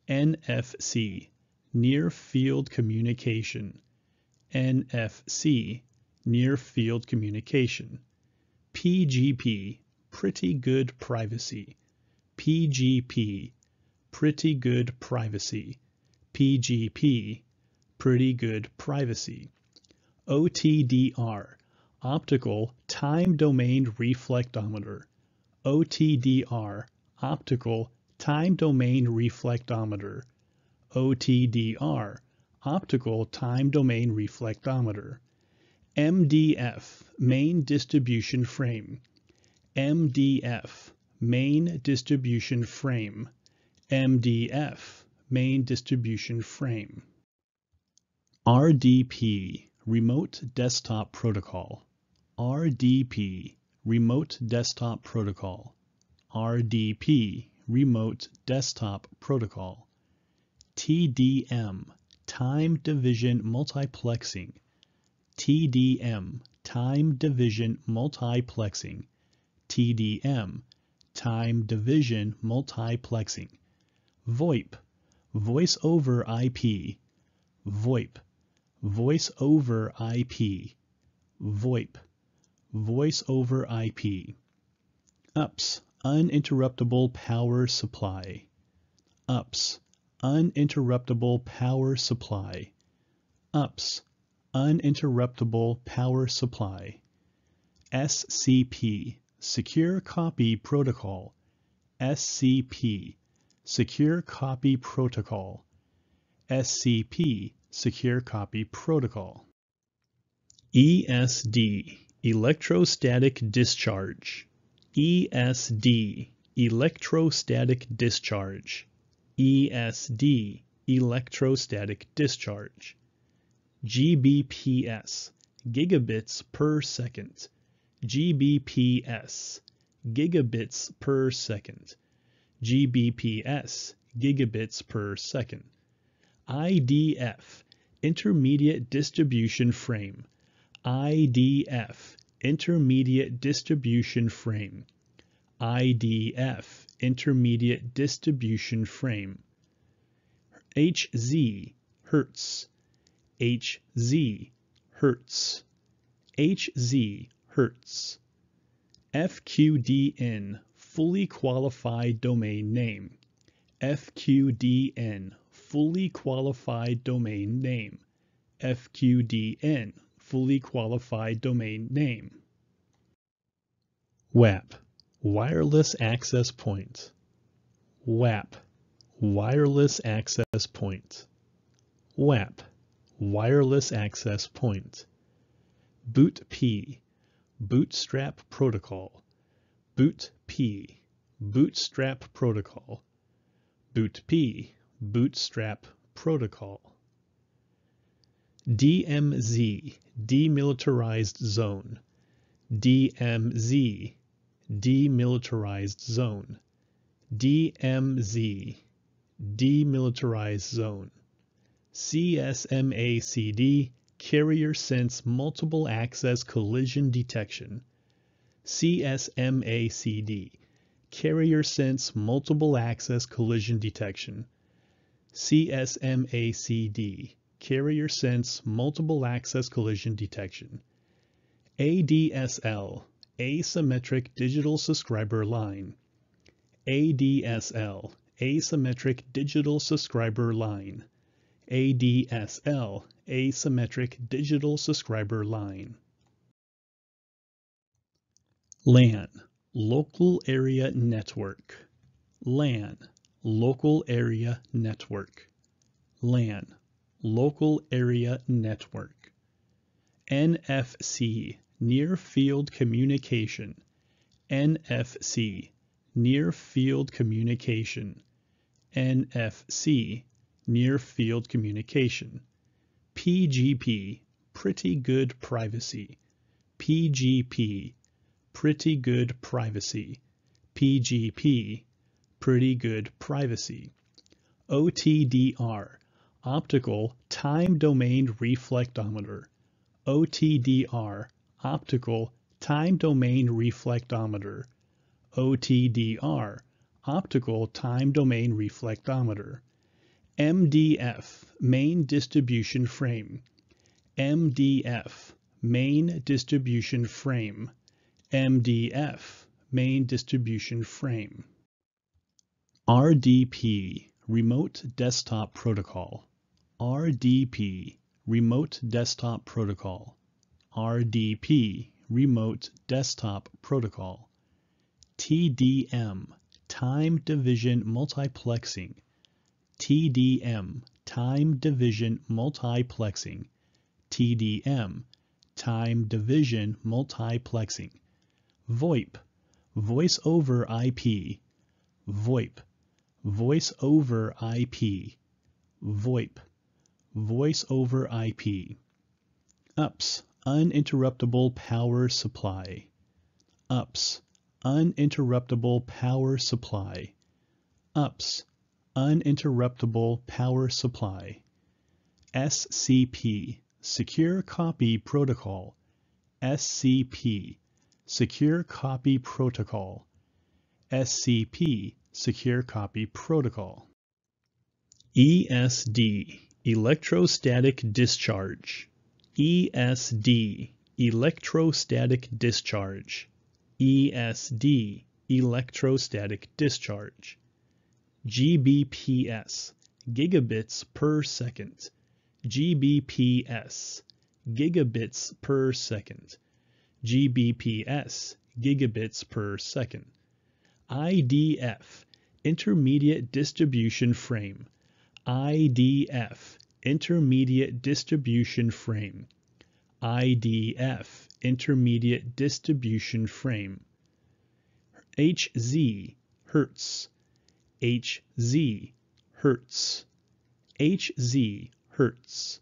NFC, Near Field Communication. NFC, Near Field Communication. PGP, Pretty Good Privacy. PGP, Pretty Good Privacy. PGP, pretty good privacy. OTDR, Optical Time Domain Reflectometer. OTDR, Optical Time Domain Reflectometer. OTDR, Optical Time Domain Reflectometer. MDF, Main Distribution Frame. MDF, Main Distribution Frame. MDF, Main Distribution Frame. RDP, Remote Desktop Protocol. RDP, Remote Desktop Protocol. RDP, Remote Desktop Protocol. TDM, Time Division Multiplexing. TDM, Time Division Multiplexing. TDM, Time Division Multiplexing. VoIP, Voice over IP. VoIP, Voice over IP, VoIP, Voice over IP. UPS, Uninterruptible Power Supply. UPS, Uninterruptible Power Supply. UPS, Uninterruptible Power Supply. SCP, Secure Copy Protocol. SCP, Secure Copy Protocol. SCP, Secure Copy Protocol. ESD Electrostatic Discharge ESD Electrostatic Discharge ESD Electrostatic Discharge GBPS Gigabits per second GBPS Gigabits per second GBPS Gigabits per second IDF, Intermediate Distribution Frame. IDF, Intermediate Distribution Frame. IDF, Intermediate Distribution Frame. HZ, Hertz. HZ, Hertz. HZ, Hertz. FQDN, Fully Qualified Domain Name. FQDN, fully qualified domain name, FQDN, fully qualified domain name. WAP, wireless access point. WAP, wireless access point. WAP, wireless access point. Boot P, Bootstrap protocol. Boot P, Bootstrap protocol. Boot P, Bootstrap Protocol. DMZ, Demilitarized Zone. DMZ, Demilitarized Zone. DMZ, Demilitarized Zone. CSMACD, Carrier Sense Multiple Access Collision Detection. CSMACD, Carrier Sense Multiple Access Collision Detection. CSMACD, Carrier Sense Multiple Access Collision Detection. ADSL, Asymmetric Digital Subscriber Line. ADSL, Asymmetric Digital Subscriber Line. ADSL, Asymmetric Digital Subscriber Line. LAN, Local Area Network. LAN, Local Area Network. LAN, Local Area Network. NFC, Near Field Communication. NFC, Near Field Communication. NFC, Near Field Communication. PGP, Pretty Good Privacy. PGP, Pretty Good Privacy. PGP, pretty good privacy. OTDR, Optical Time Domain Reflectometer. OTDR, Optical Time Domain Reflectometer. OTDR, Optical Time Domain Reflectometer. MDF, Main Distribution Frame. MDF, Main Distribution Frame. MDF, Main Distribution Frame. RDP, Remote Desktop Protocol. RDP, Remote Desktop Protocol. RDP, Remote Desktop Protocol. TDM, Time Division Multiplexing. TDM, Time Division Multiplexing. TDM, Time Division Multiplexing. VoIP, Voice over IP. VoIP, Voice over IP, VoIP, Voice over IP. UPS, Uninterruptible Power Supply. UPS, Uninterruptible Power Supply. UPS, Uninterruptible Power Supply. SCP, Secure Copy Protocol. SCP, Secure Copy Protocol. SCP, Secure Copy Protocol. ESD Electrostatic Discharge ESD Electrostatic Discharge ESD Electrostatic Discharge GBPS Gigabits per second GBPS Gigabits per second GBPS Gigabits per second IDF, Intermediate Distribution Frame. IDF, Intermediate Distribution Frame. IDF, Intermediate Distribution Frame. HZ, Hertz. HZ, Hertz. HZ, Hertz.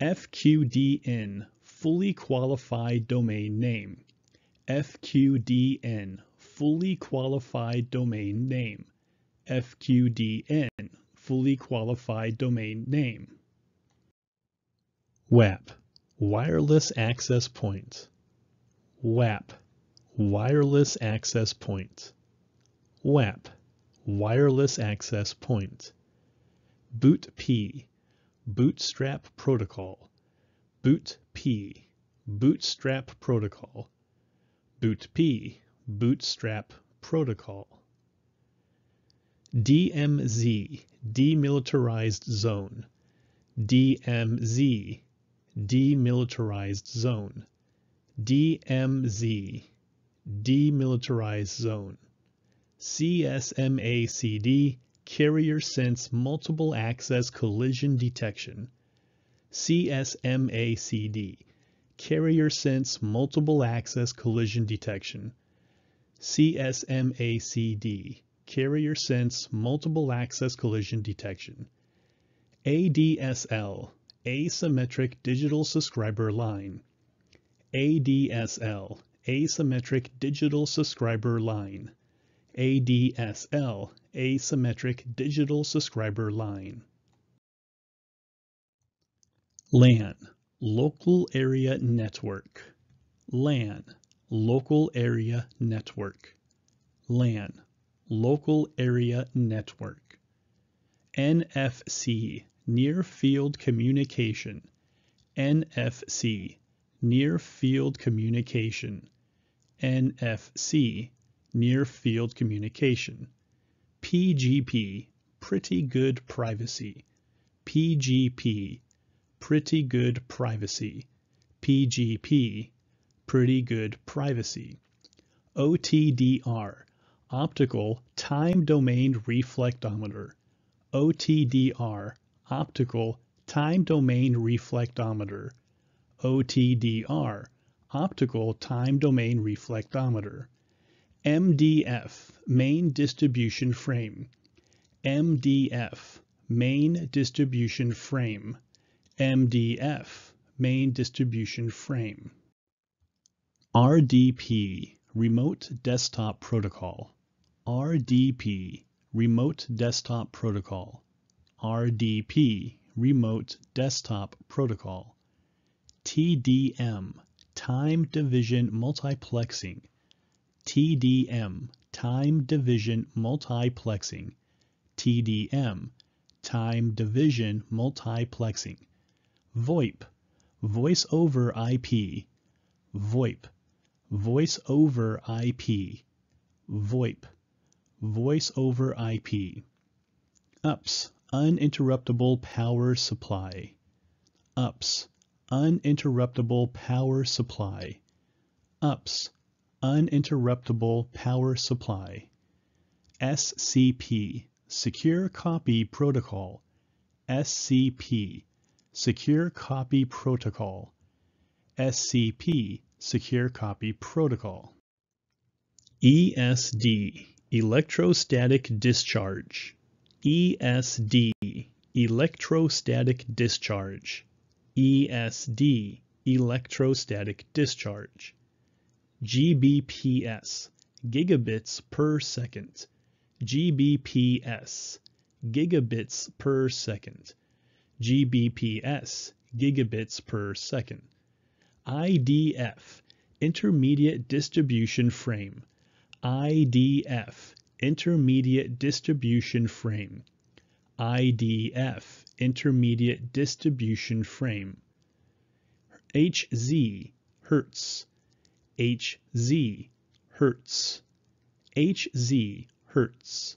FQDN, Fully Qualified Domain Name. FQDN, fully qualified domain name, FQDN, fully qualified domain name. WAP, wireless access point. WAP, wireless access point. WAP, wireless access point. Boot P, Bootstrap Protocol. Boot P, Bootstrap Protocol. Boot P, Bootstrap Protocol. DMZ, Demilitarized Zone. DMZ, Demilitarized Zone. DMZ, Demilitarized Zone. CSMACD, Carrier Sense Multiple Access Collision Detection. CSMACD, Carrier Sense Multiple Access Collision Detection. CSMACD, Carrier Sense Multiple Access Collision Detection, ADSL, Asymmetric Digital Subscriber Line, ADSL, Asymmetric Digital Subscriber Line, ADSL, Asymmetric Digital Subscriber Line. LAN, Local Area Network. LAN, Local Area Network. LAN, Local Area Network. NFC, Near Field Communication. NFC, Near Field Communication. NFC, Near Field Communication. PGP, Pretty Good Privacy. PGP, Pretty Good Privacy. PGP, pretty good privacy. OTDR, Optical Time Domain Reflectometer. OTDR, Optical Time Domain Reflectometer. OTDR, Optical Time Domain Reflectometer. MDF, Main Distribution Frame. MDF, Main Distribution Frame. MDF, Main Distribution Frame. RDP Remote Desktop Protocol RDP Remote Desktop Protocol RDP Remote Desktop Protocol TDM Time Division Multiplexing TDM Time Division Multiplexing TDM Time Division Multiplexing VoIP Voice over IP VoIP Voice over IP, VoIP, Voice over IP. UPS, Uninterruptible Power Supply. UPS, Uninterruptible Power Supply. UPS, Uninterruptible Power Supply. SCP, Secure Copy Protocol. SCP, Secure Copy Protocol. SCP, Secure Copy Protocol. ESD Electrostatic Discharge. ESD Electrostatic Discharge. ESD Electrostatic Discharge. GBPS Gigabits per second. GBPS Gigabits per second. GBPS Gigabits per second. IDF, Intermediate Distribution Frame. IDF, Intermediate Distribution Frame. IDF, Intermediate Distribution Frame. HZ, Hertz. HZ, Hertz. HZ, Hertz.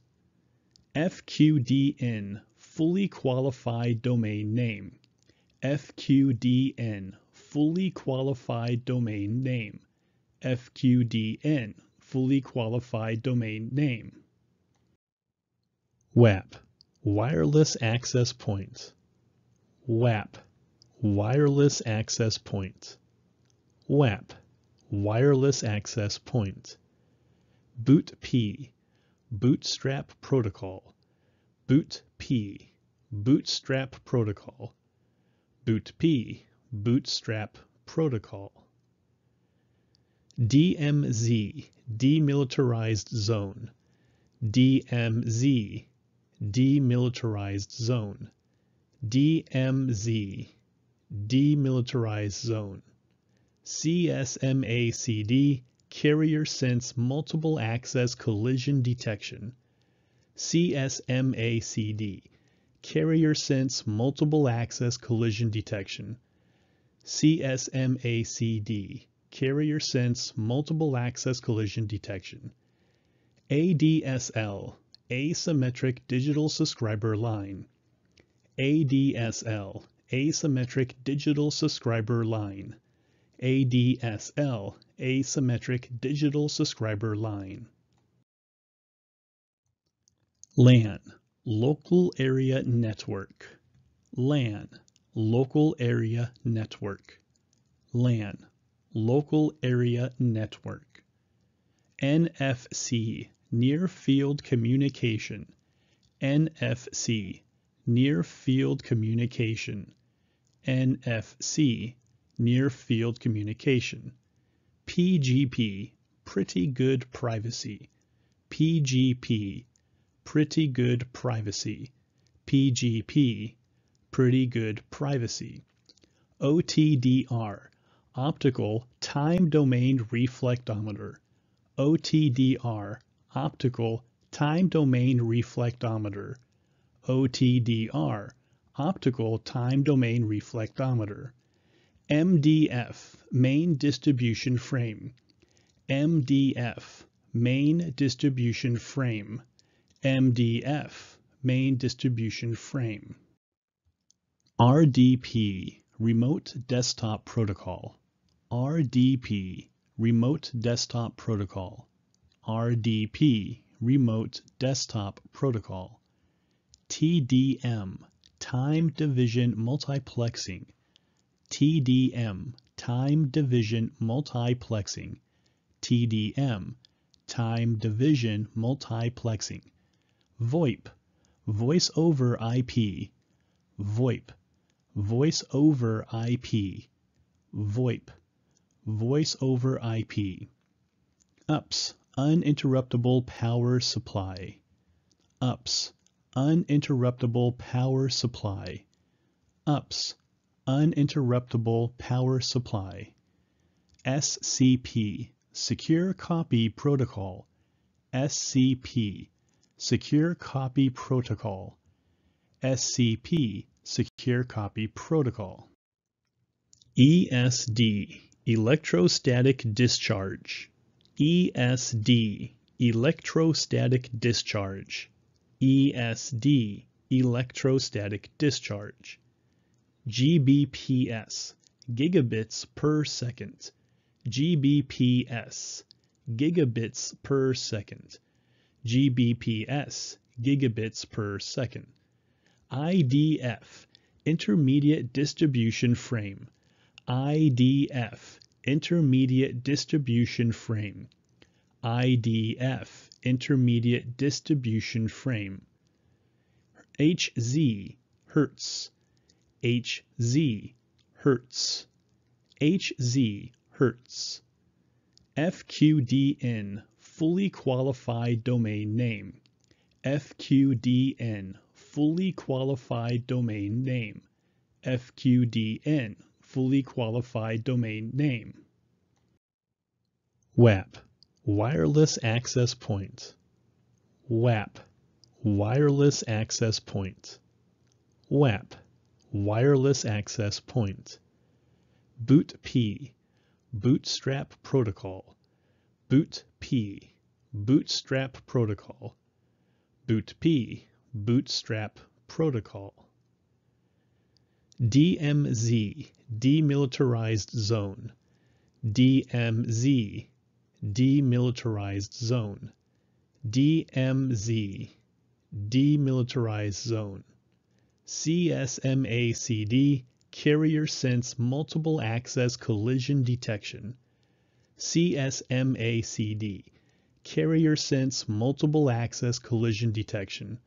FQDN, Fully Qualified Domain Name. FQDN, fully qualified domain name. FQDN, fully qualified domain name. WAP, wireless access point. WAP, wireless access point. WAP, wireless access point. BootP, bootstrap protocol. BootP, bootstrap protocol. BootP, Bootstrap Protocol. DMZ, Demilitarized Zone. DMZ, Demilitarized Zone. DMZ, Demilitarized Zone. CSMACD, Carrier Sense Multiple Access Collision Detection. CSMACD, Carrier Sense Multiple Access Collision Detection. CSMACD, Carrier Sense Multiple Access Collision Detection. ADSL, Asymmetric Digital Subscriber Line. ADSL, Asymmetric Digital Subscriber Line. ADSL, Asymmetric Digital Subscriber Line. LAN, Local Area Network. LAN, Local Area Network. LAN, Local Area Network. NFC, Near Field Communication. NFC, Near Field Communication. NFC, Near Field Communication. PGP, Pretty Good Privacy. PGP, Pretty Good Privacy. PGP, pretty good privacy. OTDR, Optical Time Domain Reflectometer. OTDR, Optical Time Domain Reflectometer. OTDR, Optical Time Domain Reflectometer. MDF, Main Distribution Frame. MDF, Main Distribution Frame. MDF, Main Distribution Frame. RDP Remote Desktop Protocol RDP Remote Desktop Protocol RDP Remote Desktop Protocol TDM Time Division Multiplexing TDM Time Division Multiplexing TDM Time Division Multiplexing VoIP Voice over IP VoIP Voice over IP, VoIP, Voice over IP. UPS, Uninterruptible Power Supply. UPS, Uninterruptible Power Supply. UPS, Uninterruptible Power Supply. SCP, Secure Copy Protocol. SCP, Secure Copy Protocol. SCP, Secure Copy Protocol. ESD Electrostatic Discharge. ESD Electrostatic Discharge. ESD Electrostatic Discharge. GBPS Gigabits per second. GBPS Gigabits per second. GBPS Gigabits per second. IDF, Intermediate Distribution Frame. IDF, Intermediate Distribution Frame. IDF, Intermediate Distribution Frame. HZ, Hertz. HZ, Hertz. HZ, Hertz. FQDN, Fully Qualified Domain Name. FQDN, fully qualified domain name, FQDN, fully qualified domain name. WAP, wireless access point. WAP, wireless access point. WAP, wireless access point. BootP, bootstrap protocol. BootP, bootstrap protocol. BootP, Bootstrap Protocol. DMZ, Demilitarized Zone. DMZ, Demilitarized Zone. DMZ, Demilitarized Zone. CSMACD, Carrier Sense Multiple Access Collision Detection. CSMACD, Carrier Sense Multiple Access Collision Detection.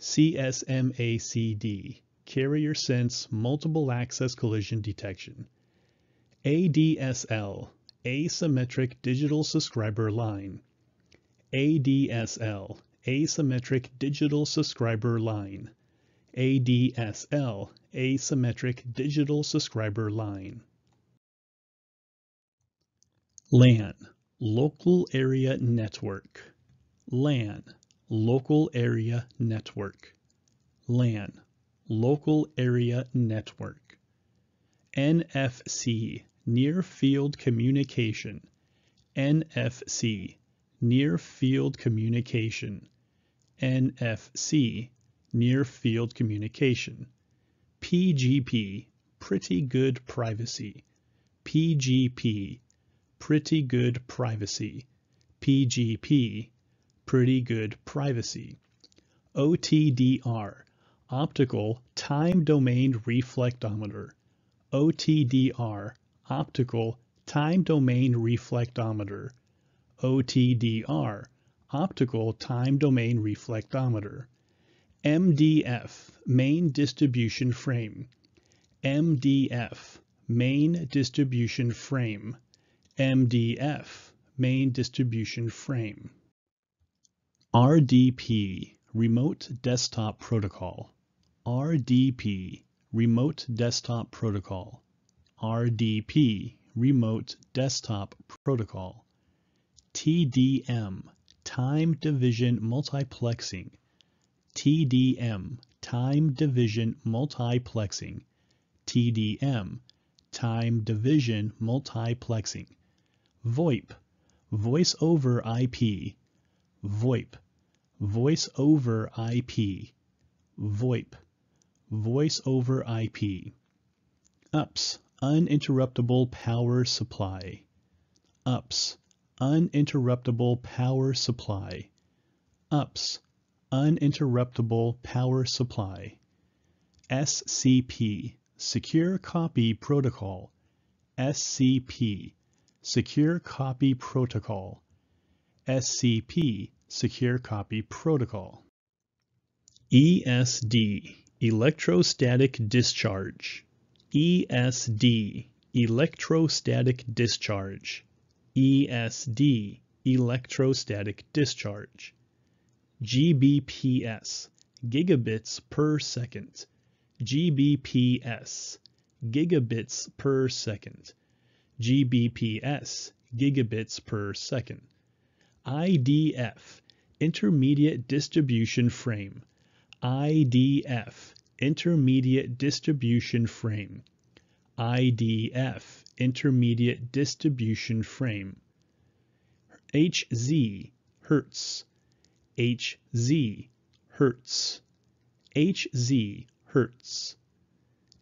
CSMACD, Carrier Sense Multiple Access Collision Detection. ADSL, Asymmetric Digital Subscriber Line. ADSL, Asymmetric Digital Subscriber Line. ADSL, Asymmetric Digital Subscriber Line. LAN, Local Area Network. LAN, Local Area Network. LAN, Local Area Network. NFC, Near Field Communication. NFC, Near Field Communication. NFC, Near Field Communication. PGP, Pretty Good Privacy. PGP, Pretty Good Privacy. PGP, pretty good privacy. OTDR, Optical Time Domain Reflectometer. OTDR, Optical Time Domain Reflectometer. OTDR, Optical Time Domain Reflectometer. MDF, Main Distribution Frame. MDF, Main Distribution Frame. MDF, Main Distribution Frame. RDP, Remote Desktop Protocol. RDP, Remote Desktop Protocol. RDP, Remote Desktop Protocol. TDM, Time Division Multiplexing. TDM, Time Division Multiplexing. TDM, Time Division Multiplexing. VoIP, Voice over IP. VoIP, Voice over IP, VoIP, Voice over IP. UPS, Uninterruptible Power Supply. UPS, Uninterruptible Power Supply. UPS, Uninterruptible Power Supply. SCP, Secure Copy Protocol. SCP, Secure Copy Protocol. SCP, Secure Copy Protocol. ESD Electrostatic Discharge. ESD Electrostatic Discharge. ESD Electrostatic Discharge. GBPS Gigabits per second. GBPS Gigabits per second. GBPS Gigabits per second. IDF, Intermediate Distribution Frame. IDF, Intermediate Distribution Frame. IDF, Intermediate Distribution Frame. HZ, Hertz. HZ, Hertz. HZ, Hertz.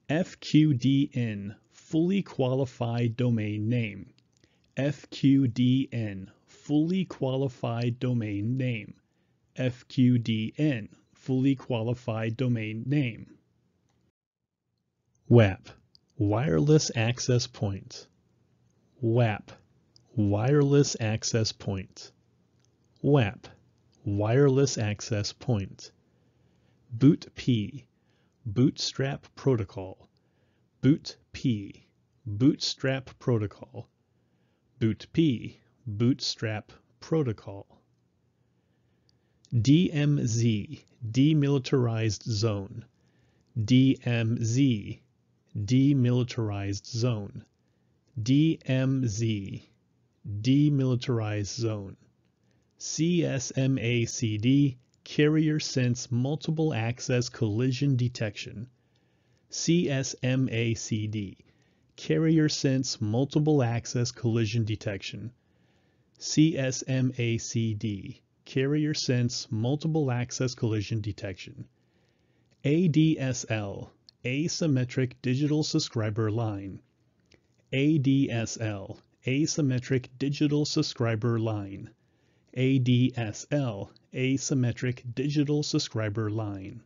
FQDN, Fully Qualified Domain Name. FQDN, fully qualified domain name, FQDN, fully qualified domain name. WAP, wireless access point. WAP, wireless access point. WAP, wireless access point. BootP, bootstrap protocol. BootP, bootstrap protocol. BootP, Bootstrap Protocol. DMZ, Demilitarized Zone. DMZ, Demilitarized Zone. DMZ, Demilitarized Zone. CSMACD, Carrier Sense Multiple Access Collision Detection. CSMACD, Carrier Sense Multiple Access Collision Detection. CSMACD, Carrier Sense Multiple Access Collision Detection, ADSL, Asymmetric Digital Subscriber Line, ADSL, Asymmetric Digital Subscriber Line, ADSL, Asymmetric Digital Subscriber Line.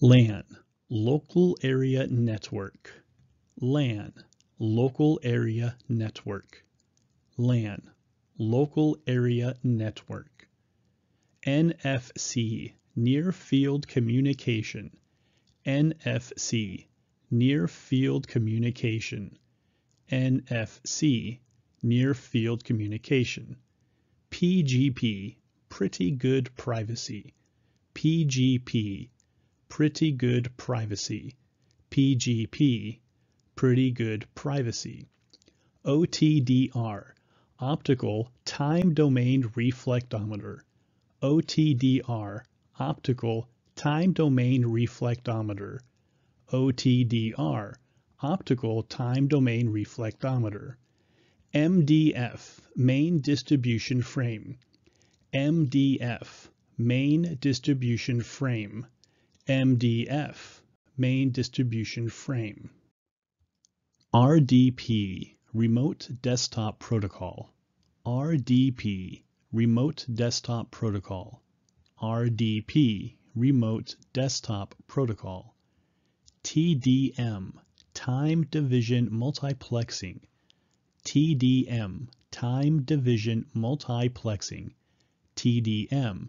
LAN, Local Area Network, LAN Local Area Network. LAN, Local Area Network. NFC, Near Field Communication. NFC, Near Field Communication. NFC, Near Field Communication. PGP, Pretty Good Privacy. PGP, Pretty Good Privacy. PGP, pretty good privacy. OTDR, Optical Time Domain Reflectometer. OTDR, Optical Time Domain Reflectometer. OTDR, Optical Time Domain Reflectometer. MDF, Main Distribution Frame. MDF, Main Distribution Frame. MDF, Main Distribution Frame. RDP, Remote Desktop Protocol. RDP, Remote Desktop Protocol. RDP, Remote Desktop Protocol. TDM, Time Division Multiplexing. TDM, Time Division Multiplexing. TDM,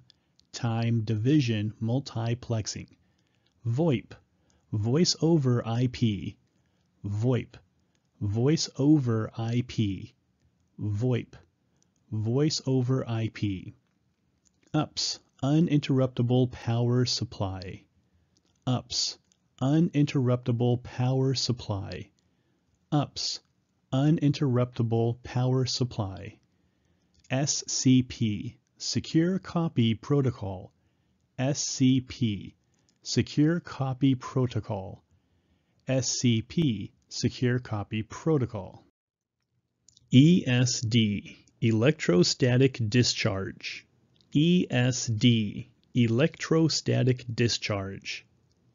Time Division Multiplexing. VoIP, Voice over IP. VoIP, Voice over IP, VoIP, Voice over IP. UPS, Uninterruptible Power Supply. UPS, Uninterruptible Power Supply. UPS, Uninterruptible Power Supply. SCP, Secure Copy Protocol. SCP, Secure Copy Protocol. SCP Secure Copy Protocol. ESD Electrostatic Discharge. ESD Electrostatic Discharge.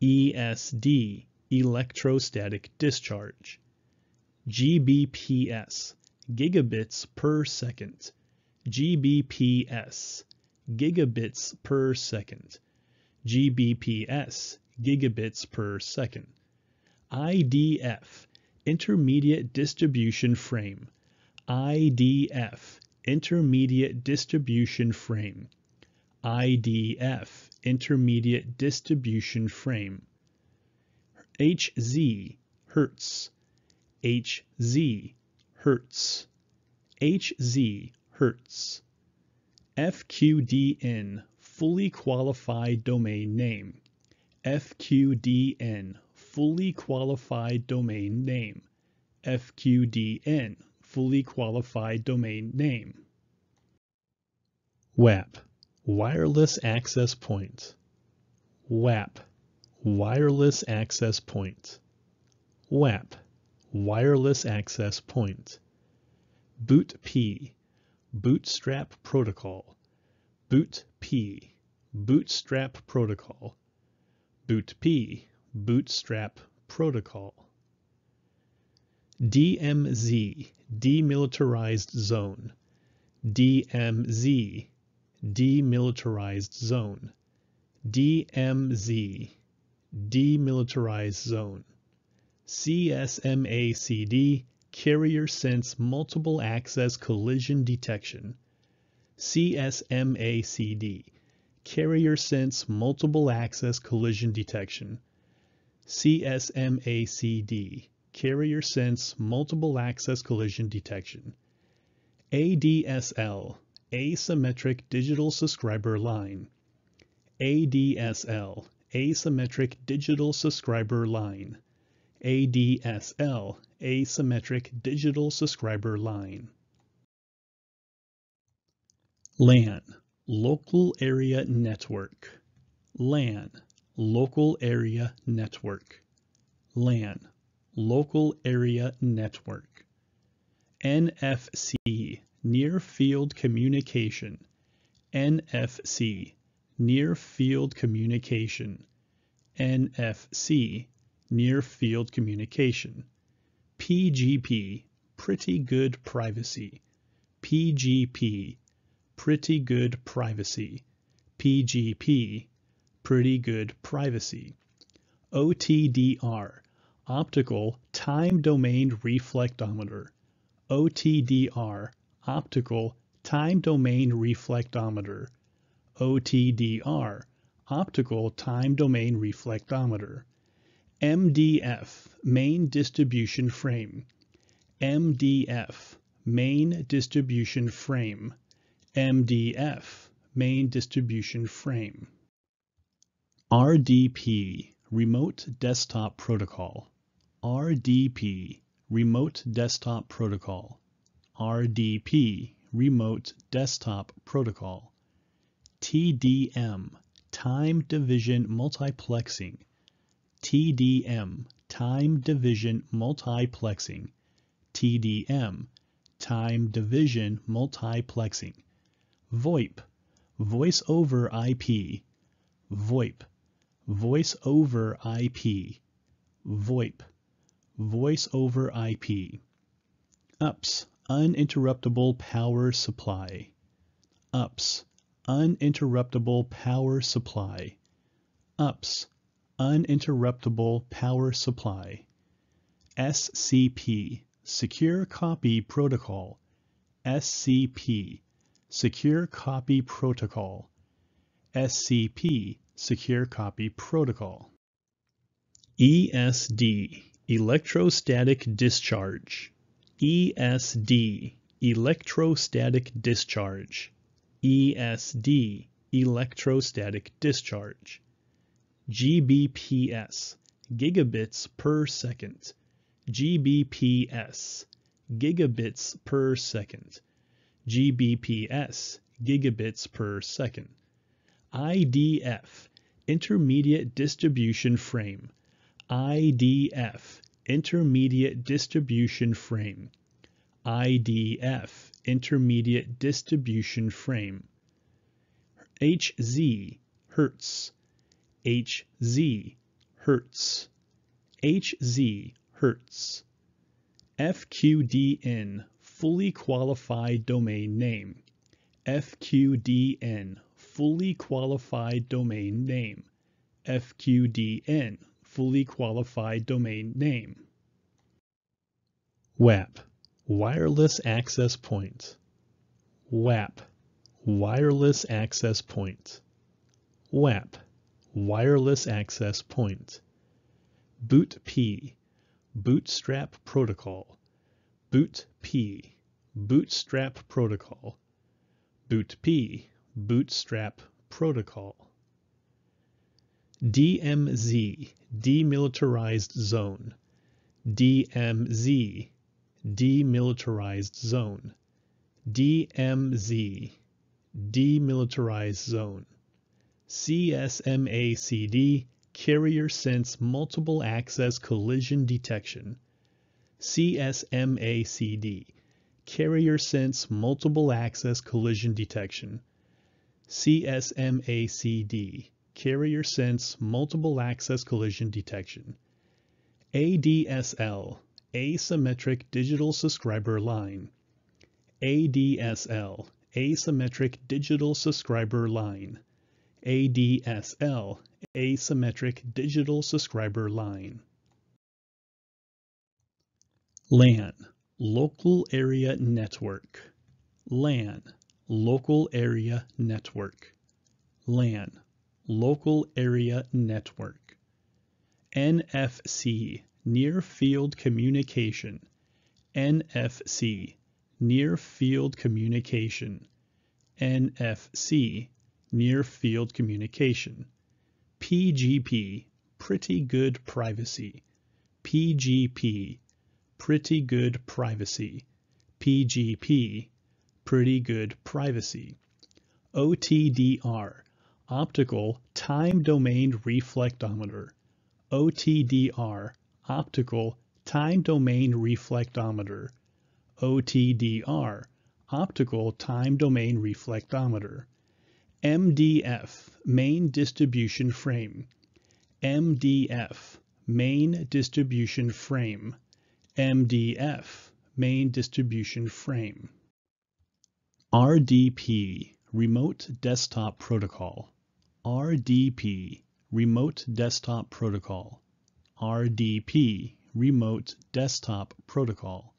ESD Electrostatic Discharge. GBPS Gigabits per second. GBPS Gigabits per second. GBPS Gigabits per second. IDF Intermediate Distribution Frame, IDF, Intermediate Distribution Frame, IDF, Intermediate Distribution Frame, HZ, Hertz, HZ, Hertz, HZ, Hertz, FQDN, Fully Qualified Domain Name, FQDN, fully qualified domain name. FQDN, fully qualified domain name. WAP, wireless access point. WAP, wireless access point. WAP, wireless access point. BootP, bootstrap protocol. BootP, bootstrap protocol. BootP, Bootstrap Protocol. DMZ, Demilitarized Zone. DMZ, Demilitarized Zone. DMZ, Demilitarized Zone. CSMACD, Carrier Sense Multiple Access Collision Detection. CSMACD, Carrier Sense Multiple Access Collision Detection. CSMACD, Carrier Sense Multiple Access Collision Detection, ADSL, Asymmetric Digital Subscriber Line, ADSL, Asymmetric Digital Subscriber Line, ADSL, Asymmetric Digital Subscriber Line. LAN, Local Area Network, LAN Local Area Network. LAN, Local Area Network. NFC, Near Field Communication. NFC, Near Field Communication. NFC, Near Field Communication. PGP, Pretty Good Privacy. PGP, Pretty Good Privacy. PGP, pretty good privacy. OTDR, Optical Time Domain Reflectometer. OTDR, Optical Time Domain Reflectometer. OTDR, Optical Time Domain Reflectometer. MDF, Main Distribution Frame. MDF, Main Distribution Frame. MDF, Main Distribution Frame. RDP, Remote Desktop Protocol. RDP, Remote Desktop Protocol. RDP, Remote Desktop Protocol. TDM, Time Division Multiplexing. TDM, Time Division Multiplexing. TDM, Time Division Multiplexing. VoIP, Voice over IP. VoIP, voice over IP, VoIP, voice over IP. UPS, uninterruptible power supply. UPS, uninterruptible power supply. UPS, uninterruptible power supply. SCP, secure copy protocol. SCP, secure copy protocol. SCP, Secure Copy Protocol. ESD Electrostatic Discharge. ESD Electrostatic Discharge. ESD Electrostatic Discharge. GBPS Gigabits per second. GBPS Gigabits per second. GBPS Gigabits per second. IDF, Intermediate Distribution Frame. IDF, Intermediate Distribution Frame. IDF, Intermediate Distribution Frame. HZ, Hertz. HZ, Hertz. HZ, Hertz. FQDN, Fully Qualified Domain Name. FQDN, fully qualified domain name, FQDN, fully qualified domain name. WAP, wireless access point. WAP, wireless access point. WAP, wireless access point. Boot P, Bootstrap protocol. Boot P, Bootstrap protocol. Boot P, Bootstrap Protocol. DMZ, Demilitarized Zone. DMZ, Demilitarized Zone. DMZ, Demilitarized Zone. CSMACD, Carrier Sense Multiple Access Collision Detection. CSMACD, Carrier Sense Multiple Access Collision Detection. CSMACD, Carrier Sense Multiple Access Collision Detection, ADSL, Asymmetric Digital Subscriber Line, ADSL, Asymmetric Digital Subscriber Line, ADSL, Asymmetric Digital Subscriber Line. LAN, Local Area Network, LAN, Local Area Network. LAN, Local Area Network. NFC, Near Field Communication. NFC, Near Field Communication. NFC, Near Field Communication. PGP, Pretty Good Privacy. PGP, Pretty Good Privacy. PGP, pretty good privacy. OTDR, Optical Time Domain Reflectometer. OTDR, Optical Time Domain Reflectometer. OTDR, Optical Time Domain Reflectometer. MDF, Main Distribution Frame. MDF, Main Distribution Frame. MDF, Main Distribution Frame. RDP, Remote Desktop Protocol. RDP, Remote Desktop Protocol. RDP, Remote Desktop Protocol.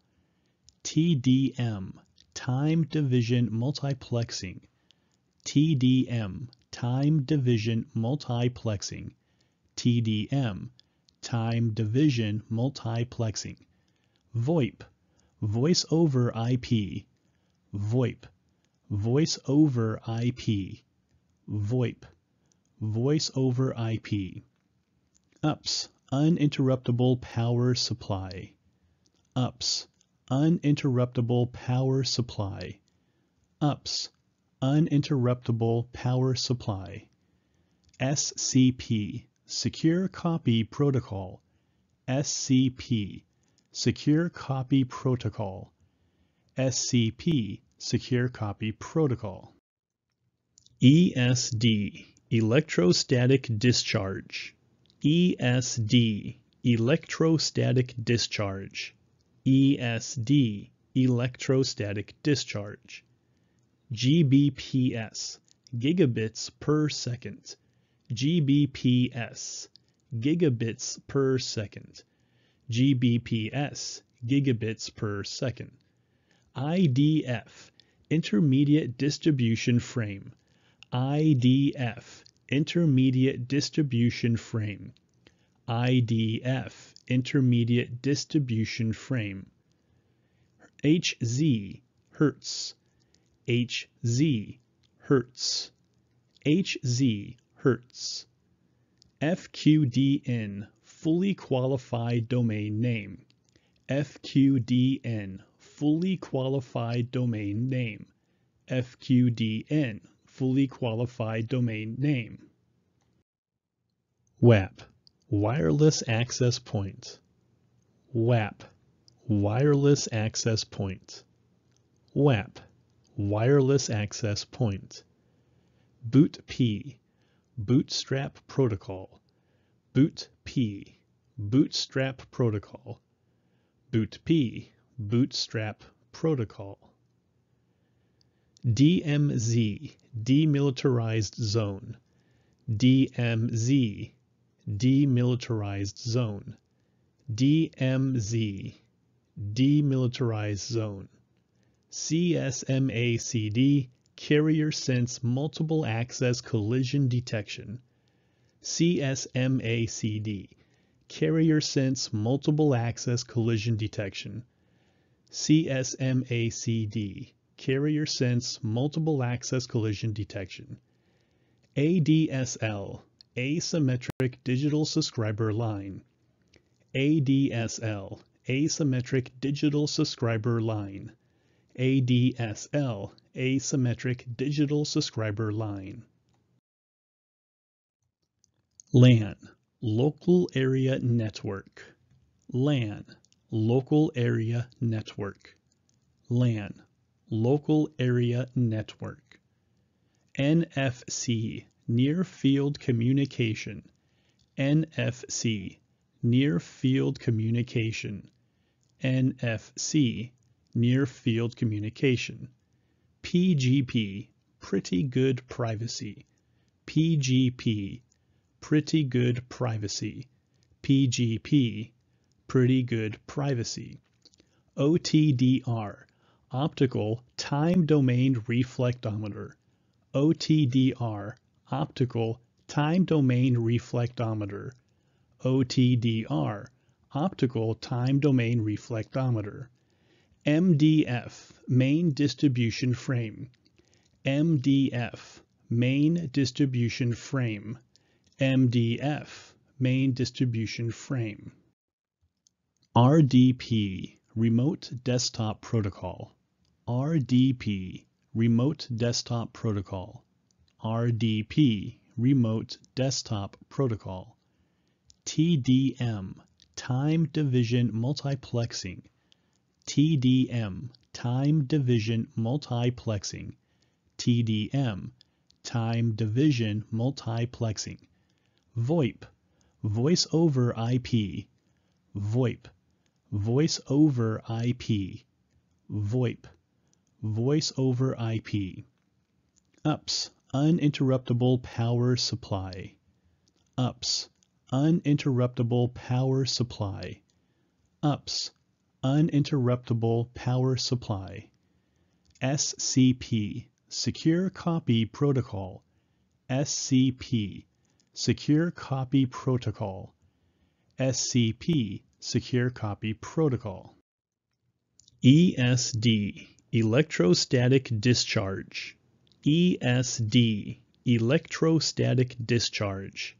TDM, Time Division Multiplexing. TDM, Time Division Multiplexing. TDM, Time Division Multiplexing. VoIP, Voice over IP. VoIP, Voice over IP, VoIP, Voice over IP. UPS, Uninterruptible Power Supply. UPS, Uninterruptible Power Supply. UPS, Uninterruptible Power Supply. SCP, Secure Copy Protocol. SCP, Secure Copy Protocol. SCP, Secure Copy Protocol. ESD Electrostatic Discharge. ESD Electrostatic Discharge. ESD Electrostatic Discharge. GBPS Gigabits per second. GBPS Gigabits per second. GBPS Gigabits per second. IDF, Intermediate Distribution Frame. IDF, Intermediate Distribution Frame. IDF, Intermediate Distribution Frame. HZ, Hertz. HZ, Hertz. HZ, Hertz. FQDN, Fully Qualified Domain Name. FQDN, fully qualified domain name. FQDN, fully qualified domain name. WAP, wireless access point. WAP, wireless access point. WAP, wireless access point. Boot P, bootstrap protocol. Boot P, bootstrap protocol. Boot P, Bootstrap Protocol. DMZ, Demilitarized Zone. DMZ, Demilitarized Zone. DMZ, Demilitarized Zone. CSMACD, Carrier Sense Multiple Access Collision Detection. CSMACD, Carrier Sense Multiple Access Collision Detection. CSMACD, Carrier Sense Multiple Access Collision Detection, ADSL, Asymmetric Digital Subscriber Line, ADSL, Asymmetric Digital Subscriber Line, ADSL, Asymmetric Digital Subscriber Line. LAN, Local Area Network. LAN, Local Area Network. LAN, Local Area Network. NFC, Near Field Communication. NFC, Near Field Communication. NFC, Near Field Communication. PGP, Pretty Good Privacy. PGP, Pretty Good Privacy. PGP, pretty good privacy. OTDR, Optical Time Domain Reflectometer. OTDR, Optical Time Domain Reflectometer. OTDR, Optical Time Domain Reflectometer. MDF, Main Distribution Frame. MDF, Main Distribution Frame. MDF, Main Distribution Frame. RDP Remote Desktop Protocol RDP Remote Desktop Protocol RDP Remote Desktop Protocol TDM Time Division Multiplexing TDM Time Division Multiplexing TDM Time Division Multiplexing VoIP Voice over IP VoIP Voice over IP, VoIP, Voice over IP. UPS, Uninterruptible Power Supply. UPS, Uninterruptible Power Supply. UPS, Uninterruptible Power Supply. SCP, Secure Copy Protocol. SCP, Secure Copy Protocol. SCP, Secure Copy Protocol. ESD, electrostatic discharge. ESD, electrostatic discharge.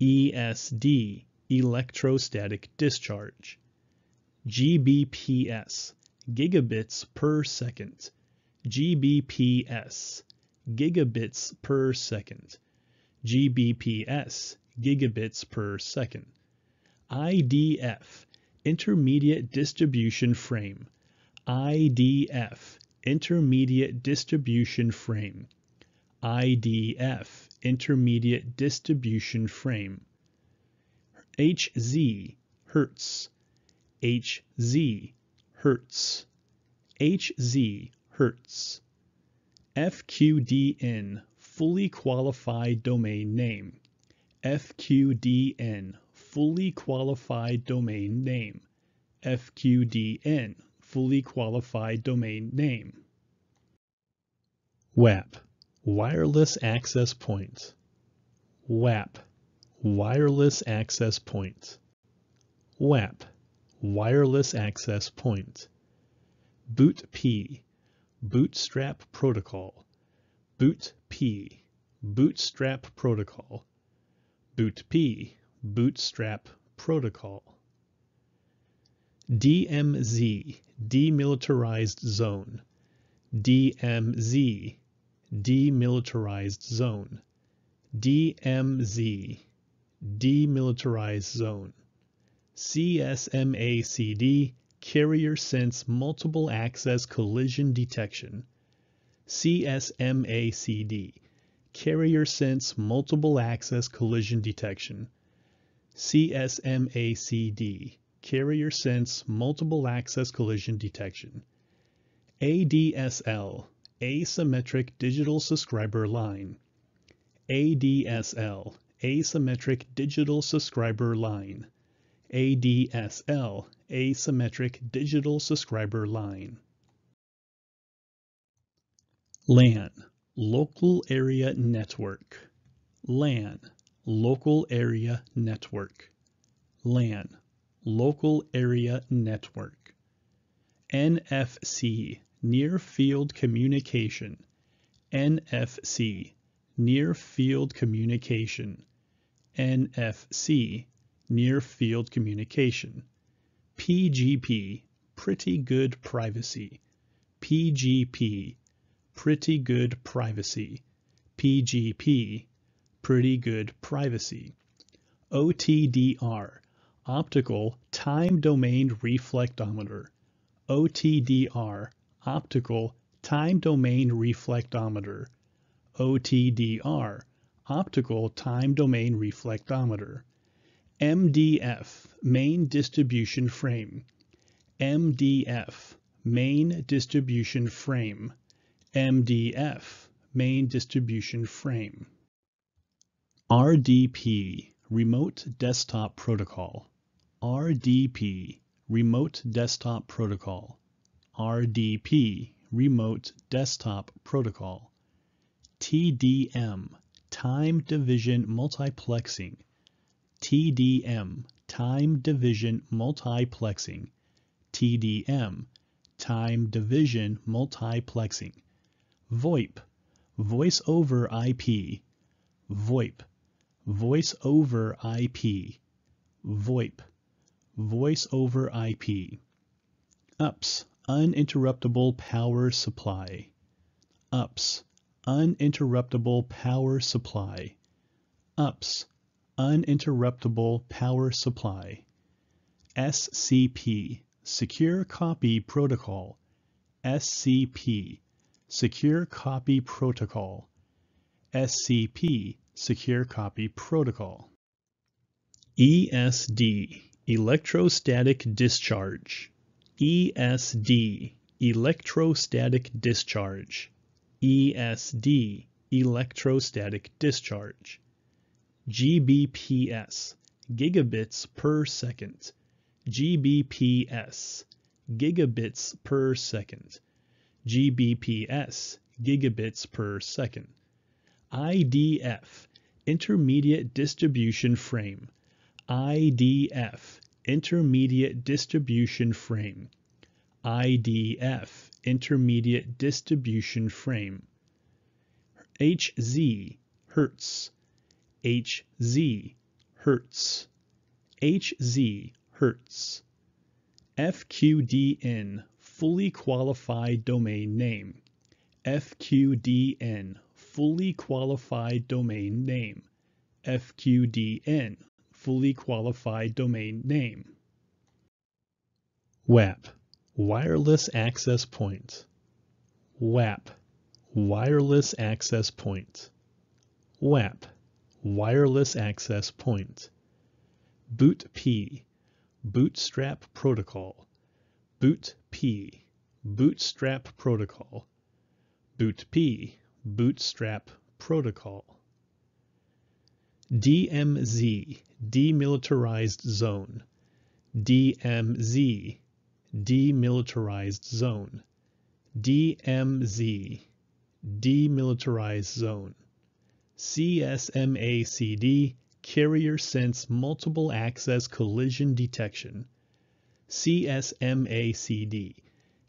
ESD, electrostatic discharge. GBPS, gigabits per second. GBPS, gigabits per second. GBPS, gigabits per second. IDF, Intermediate Distribution Frame. IDF, Intermediate Distribution Frame. IDF, Intermediate Distribution Frame. HZ, Hertz. HZ, Hertz. HZ, Hertz. FQDN, Fully Qualified Domain Name. FQDN, fully qualified domain name. FQDN, fully qualified domain name. WAP, wireless access point. WAP, wireless access point. WAP, wireless access point. BootP, bootstrap protocol. BootP, bootstrap protocol. BootP, Bootstrap Protocol. DMZ, Demilitarized Zone. DMZ, Demilitarized Zone. DMZ, Demilitarized Zone. CSMACD, Carrier Sense Multiple Access Collision Detection. CSMACD, Carrier Sense Multiple Access Collision Detection. CSMACD, Carrier Sense Multiple Access Collision Detection. ADSL, Asymmetric Digital Subscriber Line. ADSL, Asymmetric Digital Subscriber Line. ADSL, Asymmetric Digital Subscriber Line. LAN, Local Area Network. LAN, Local Area Network. LAN, Local Area Network. NFC, Near Field Communication. NFC, Near Field Communication. NFC, Near Field Communication. PGP, Pretty Good Privacy. PGP, Pretty Good Privacy. PGP, pretty good privacy. OTDR, Optical Time Domain Reflectometer. OTDR, Optical Time Domain Reflectometer. OTDR, Optical Time Domain Reflectometer. MDF, Main Distribution Frame. MDF, Main Distribution Frame. MDF, Main Distribution Frame. RDP Remote Desktop Protocol RDP Remote Desktop Protocol RDP Remote Desktop Protocol TDM Time Division Multiplexing TDM Time Division Multiplexing TDM Time Division Multiplexing VoIP Voice over IP VoIP Voice over IP, VoIP, Voice over IP. UPS, Uninterruptible Power Supply. UPS, Uninterruptible Power Supply. UPS, Uninterruptible Power Supply. SCP, Secure Copy Protocol. SCP, Secure Copy Protocol. SCP, Secure Copy Protocol. ESD Electrostatic Discharge. ESD Electrostatic Discharge. ESD Electrostatic Discharge. GBPS Gigabits per second. GBPS Gigabits per second. GBPS Gigabits per second. IDF, Intermediate Distribution Frame. IDF, Intermediate Distribution Frame. IDF, Intermediate Distribution Frame. HZ, Hertz. HZ, Hertz. HZ, Hertz. FQDN, Fully Qualified Domain Name. FQDN, fully qualified domain name, FQDN, fully qualified domain name. WAP, wireless access point. WAP, wireless access point. WAP, wireless access point. BootP, bootstrap protocol. BootP, bootstrap protocol. BootP, Bootstrap Protocol. DMZ, Demilitarized Zone. DMZ, Demilitarized Zone. DMZ, Demilitarized Zone. CSMACD, Carrier Sense Multiple Access Collision Detection. CSMACD,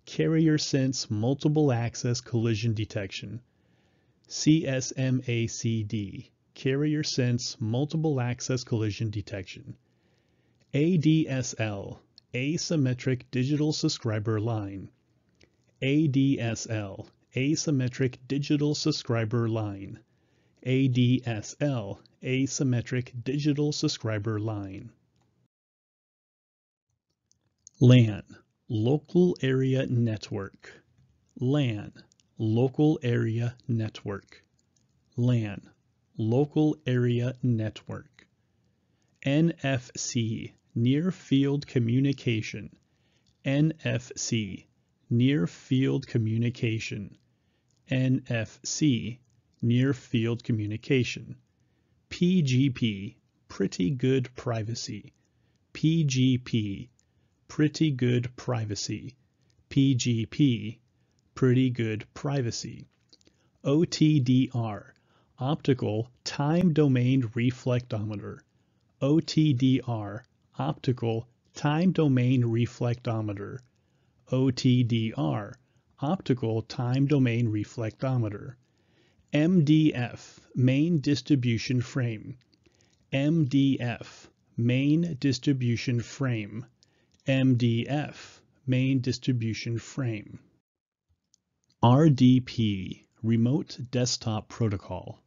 Carrier Sense Multiple Access Collision Detection. CSMACD, Carrier Sense Multiple Access Collision Detection. ADSL, Asymmetric Digital Subscriber Line. ADSL, Asymmetric Digital Subscriber Line. ADSL, Asymmetric Digital Subscriber Line. LAN, Local Area Network. LAN, Local Area Network. LAN, Local Area Network. NFC, Near Field Communication. NFC, Near Field Communication. NFC, Near Field Communication. PGP, Pretty Good Privacy. PGP, Pretty Good Privacy. PGP, pretty good privacy. OTDR, Optical Time Domain Reflectometer. OTDR, Optical Time Domain Reflectometer. OTDR, Optical Time Domain Reflectometer. MDF, Main Distribution Frame. MDF, Main Distribution Frame. MDF, Main Distribution Frame. RDP, Remote Desktop Protocol.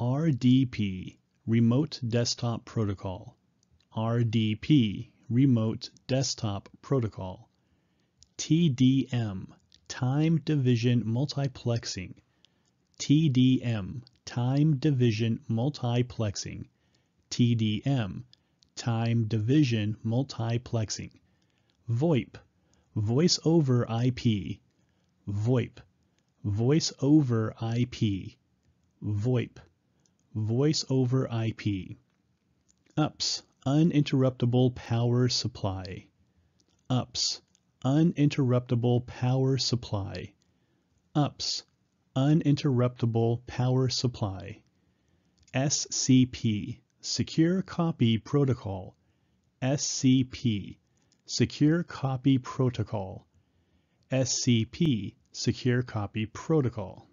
RDP, Remote Desktop Protocol. RDP, Remote Desktop Protocol. TDM, Time Division Multiplexing. TDM, Time Division Multiplexing. TDM, Time Division Multiplexing. VoIP, Voice over IP. VoIP, Voice over IP, VoIP, Voice over IP. UPS, Uninterruptible Power Supply. UPS, Uninterruptible Power Supply. UPS, Uninterruptible Power Supply. SCP, Secure Copy Protocol. SCP, Secure Copy Protocol. SCP, secure copy protocol.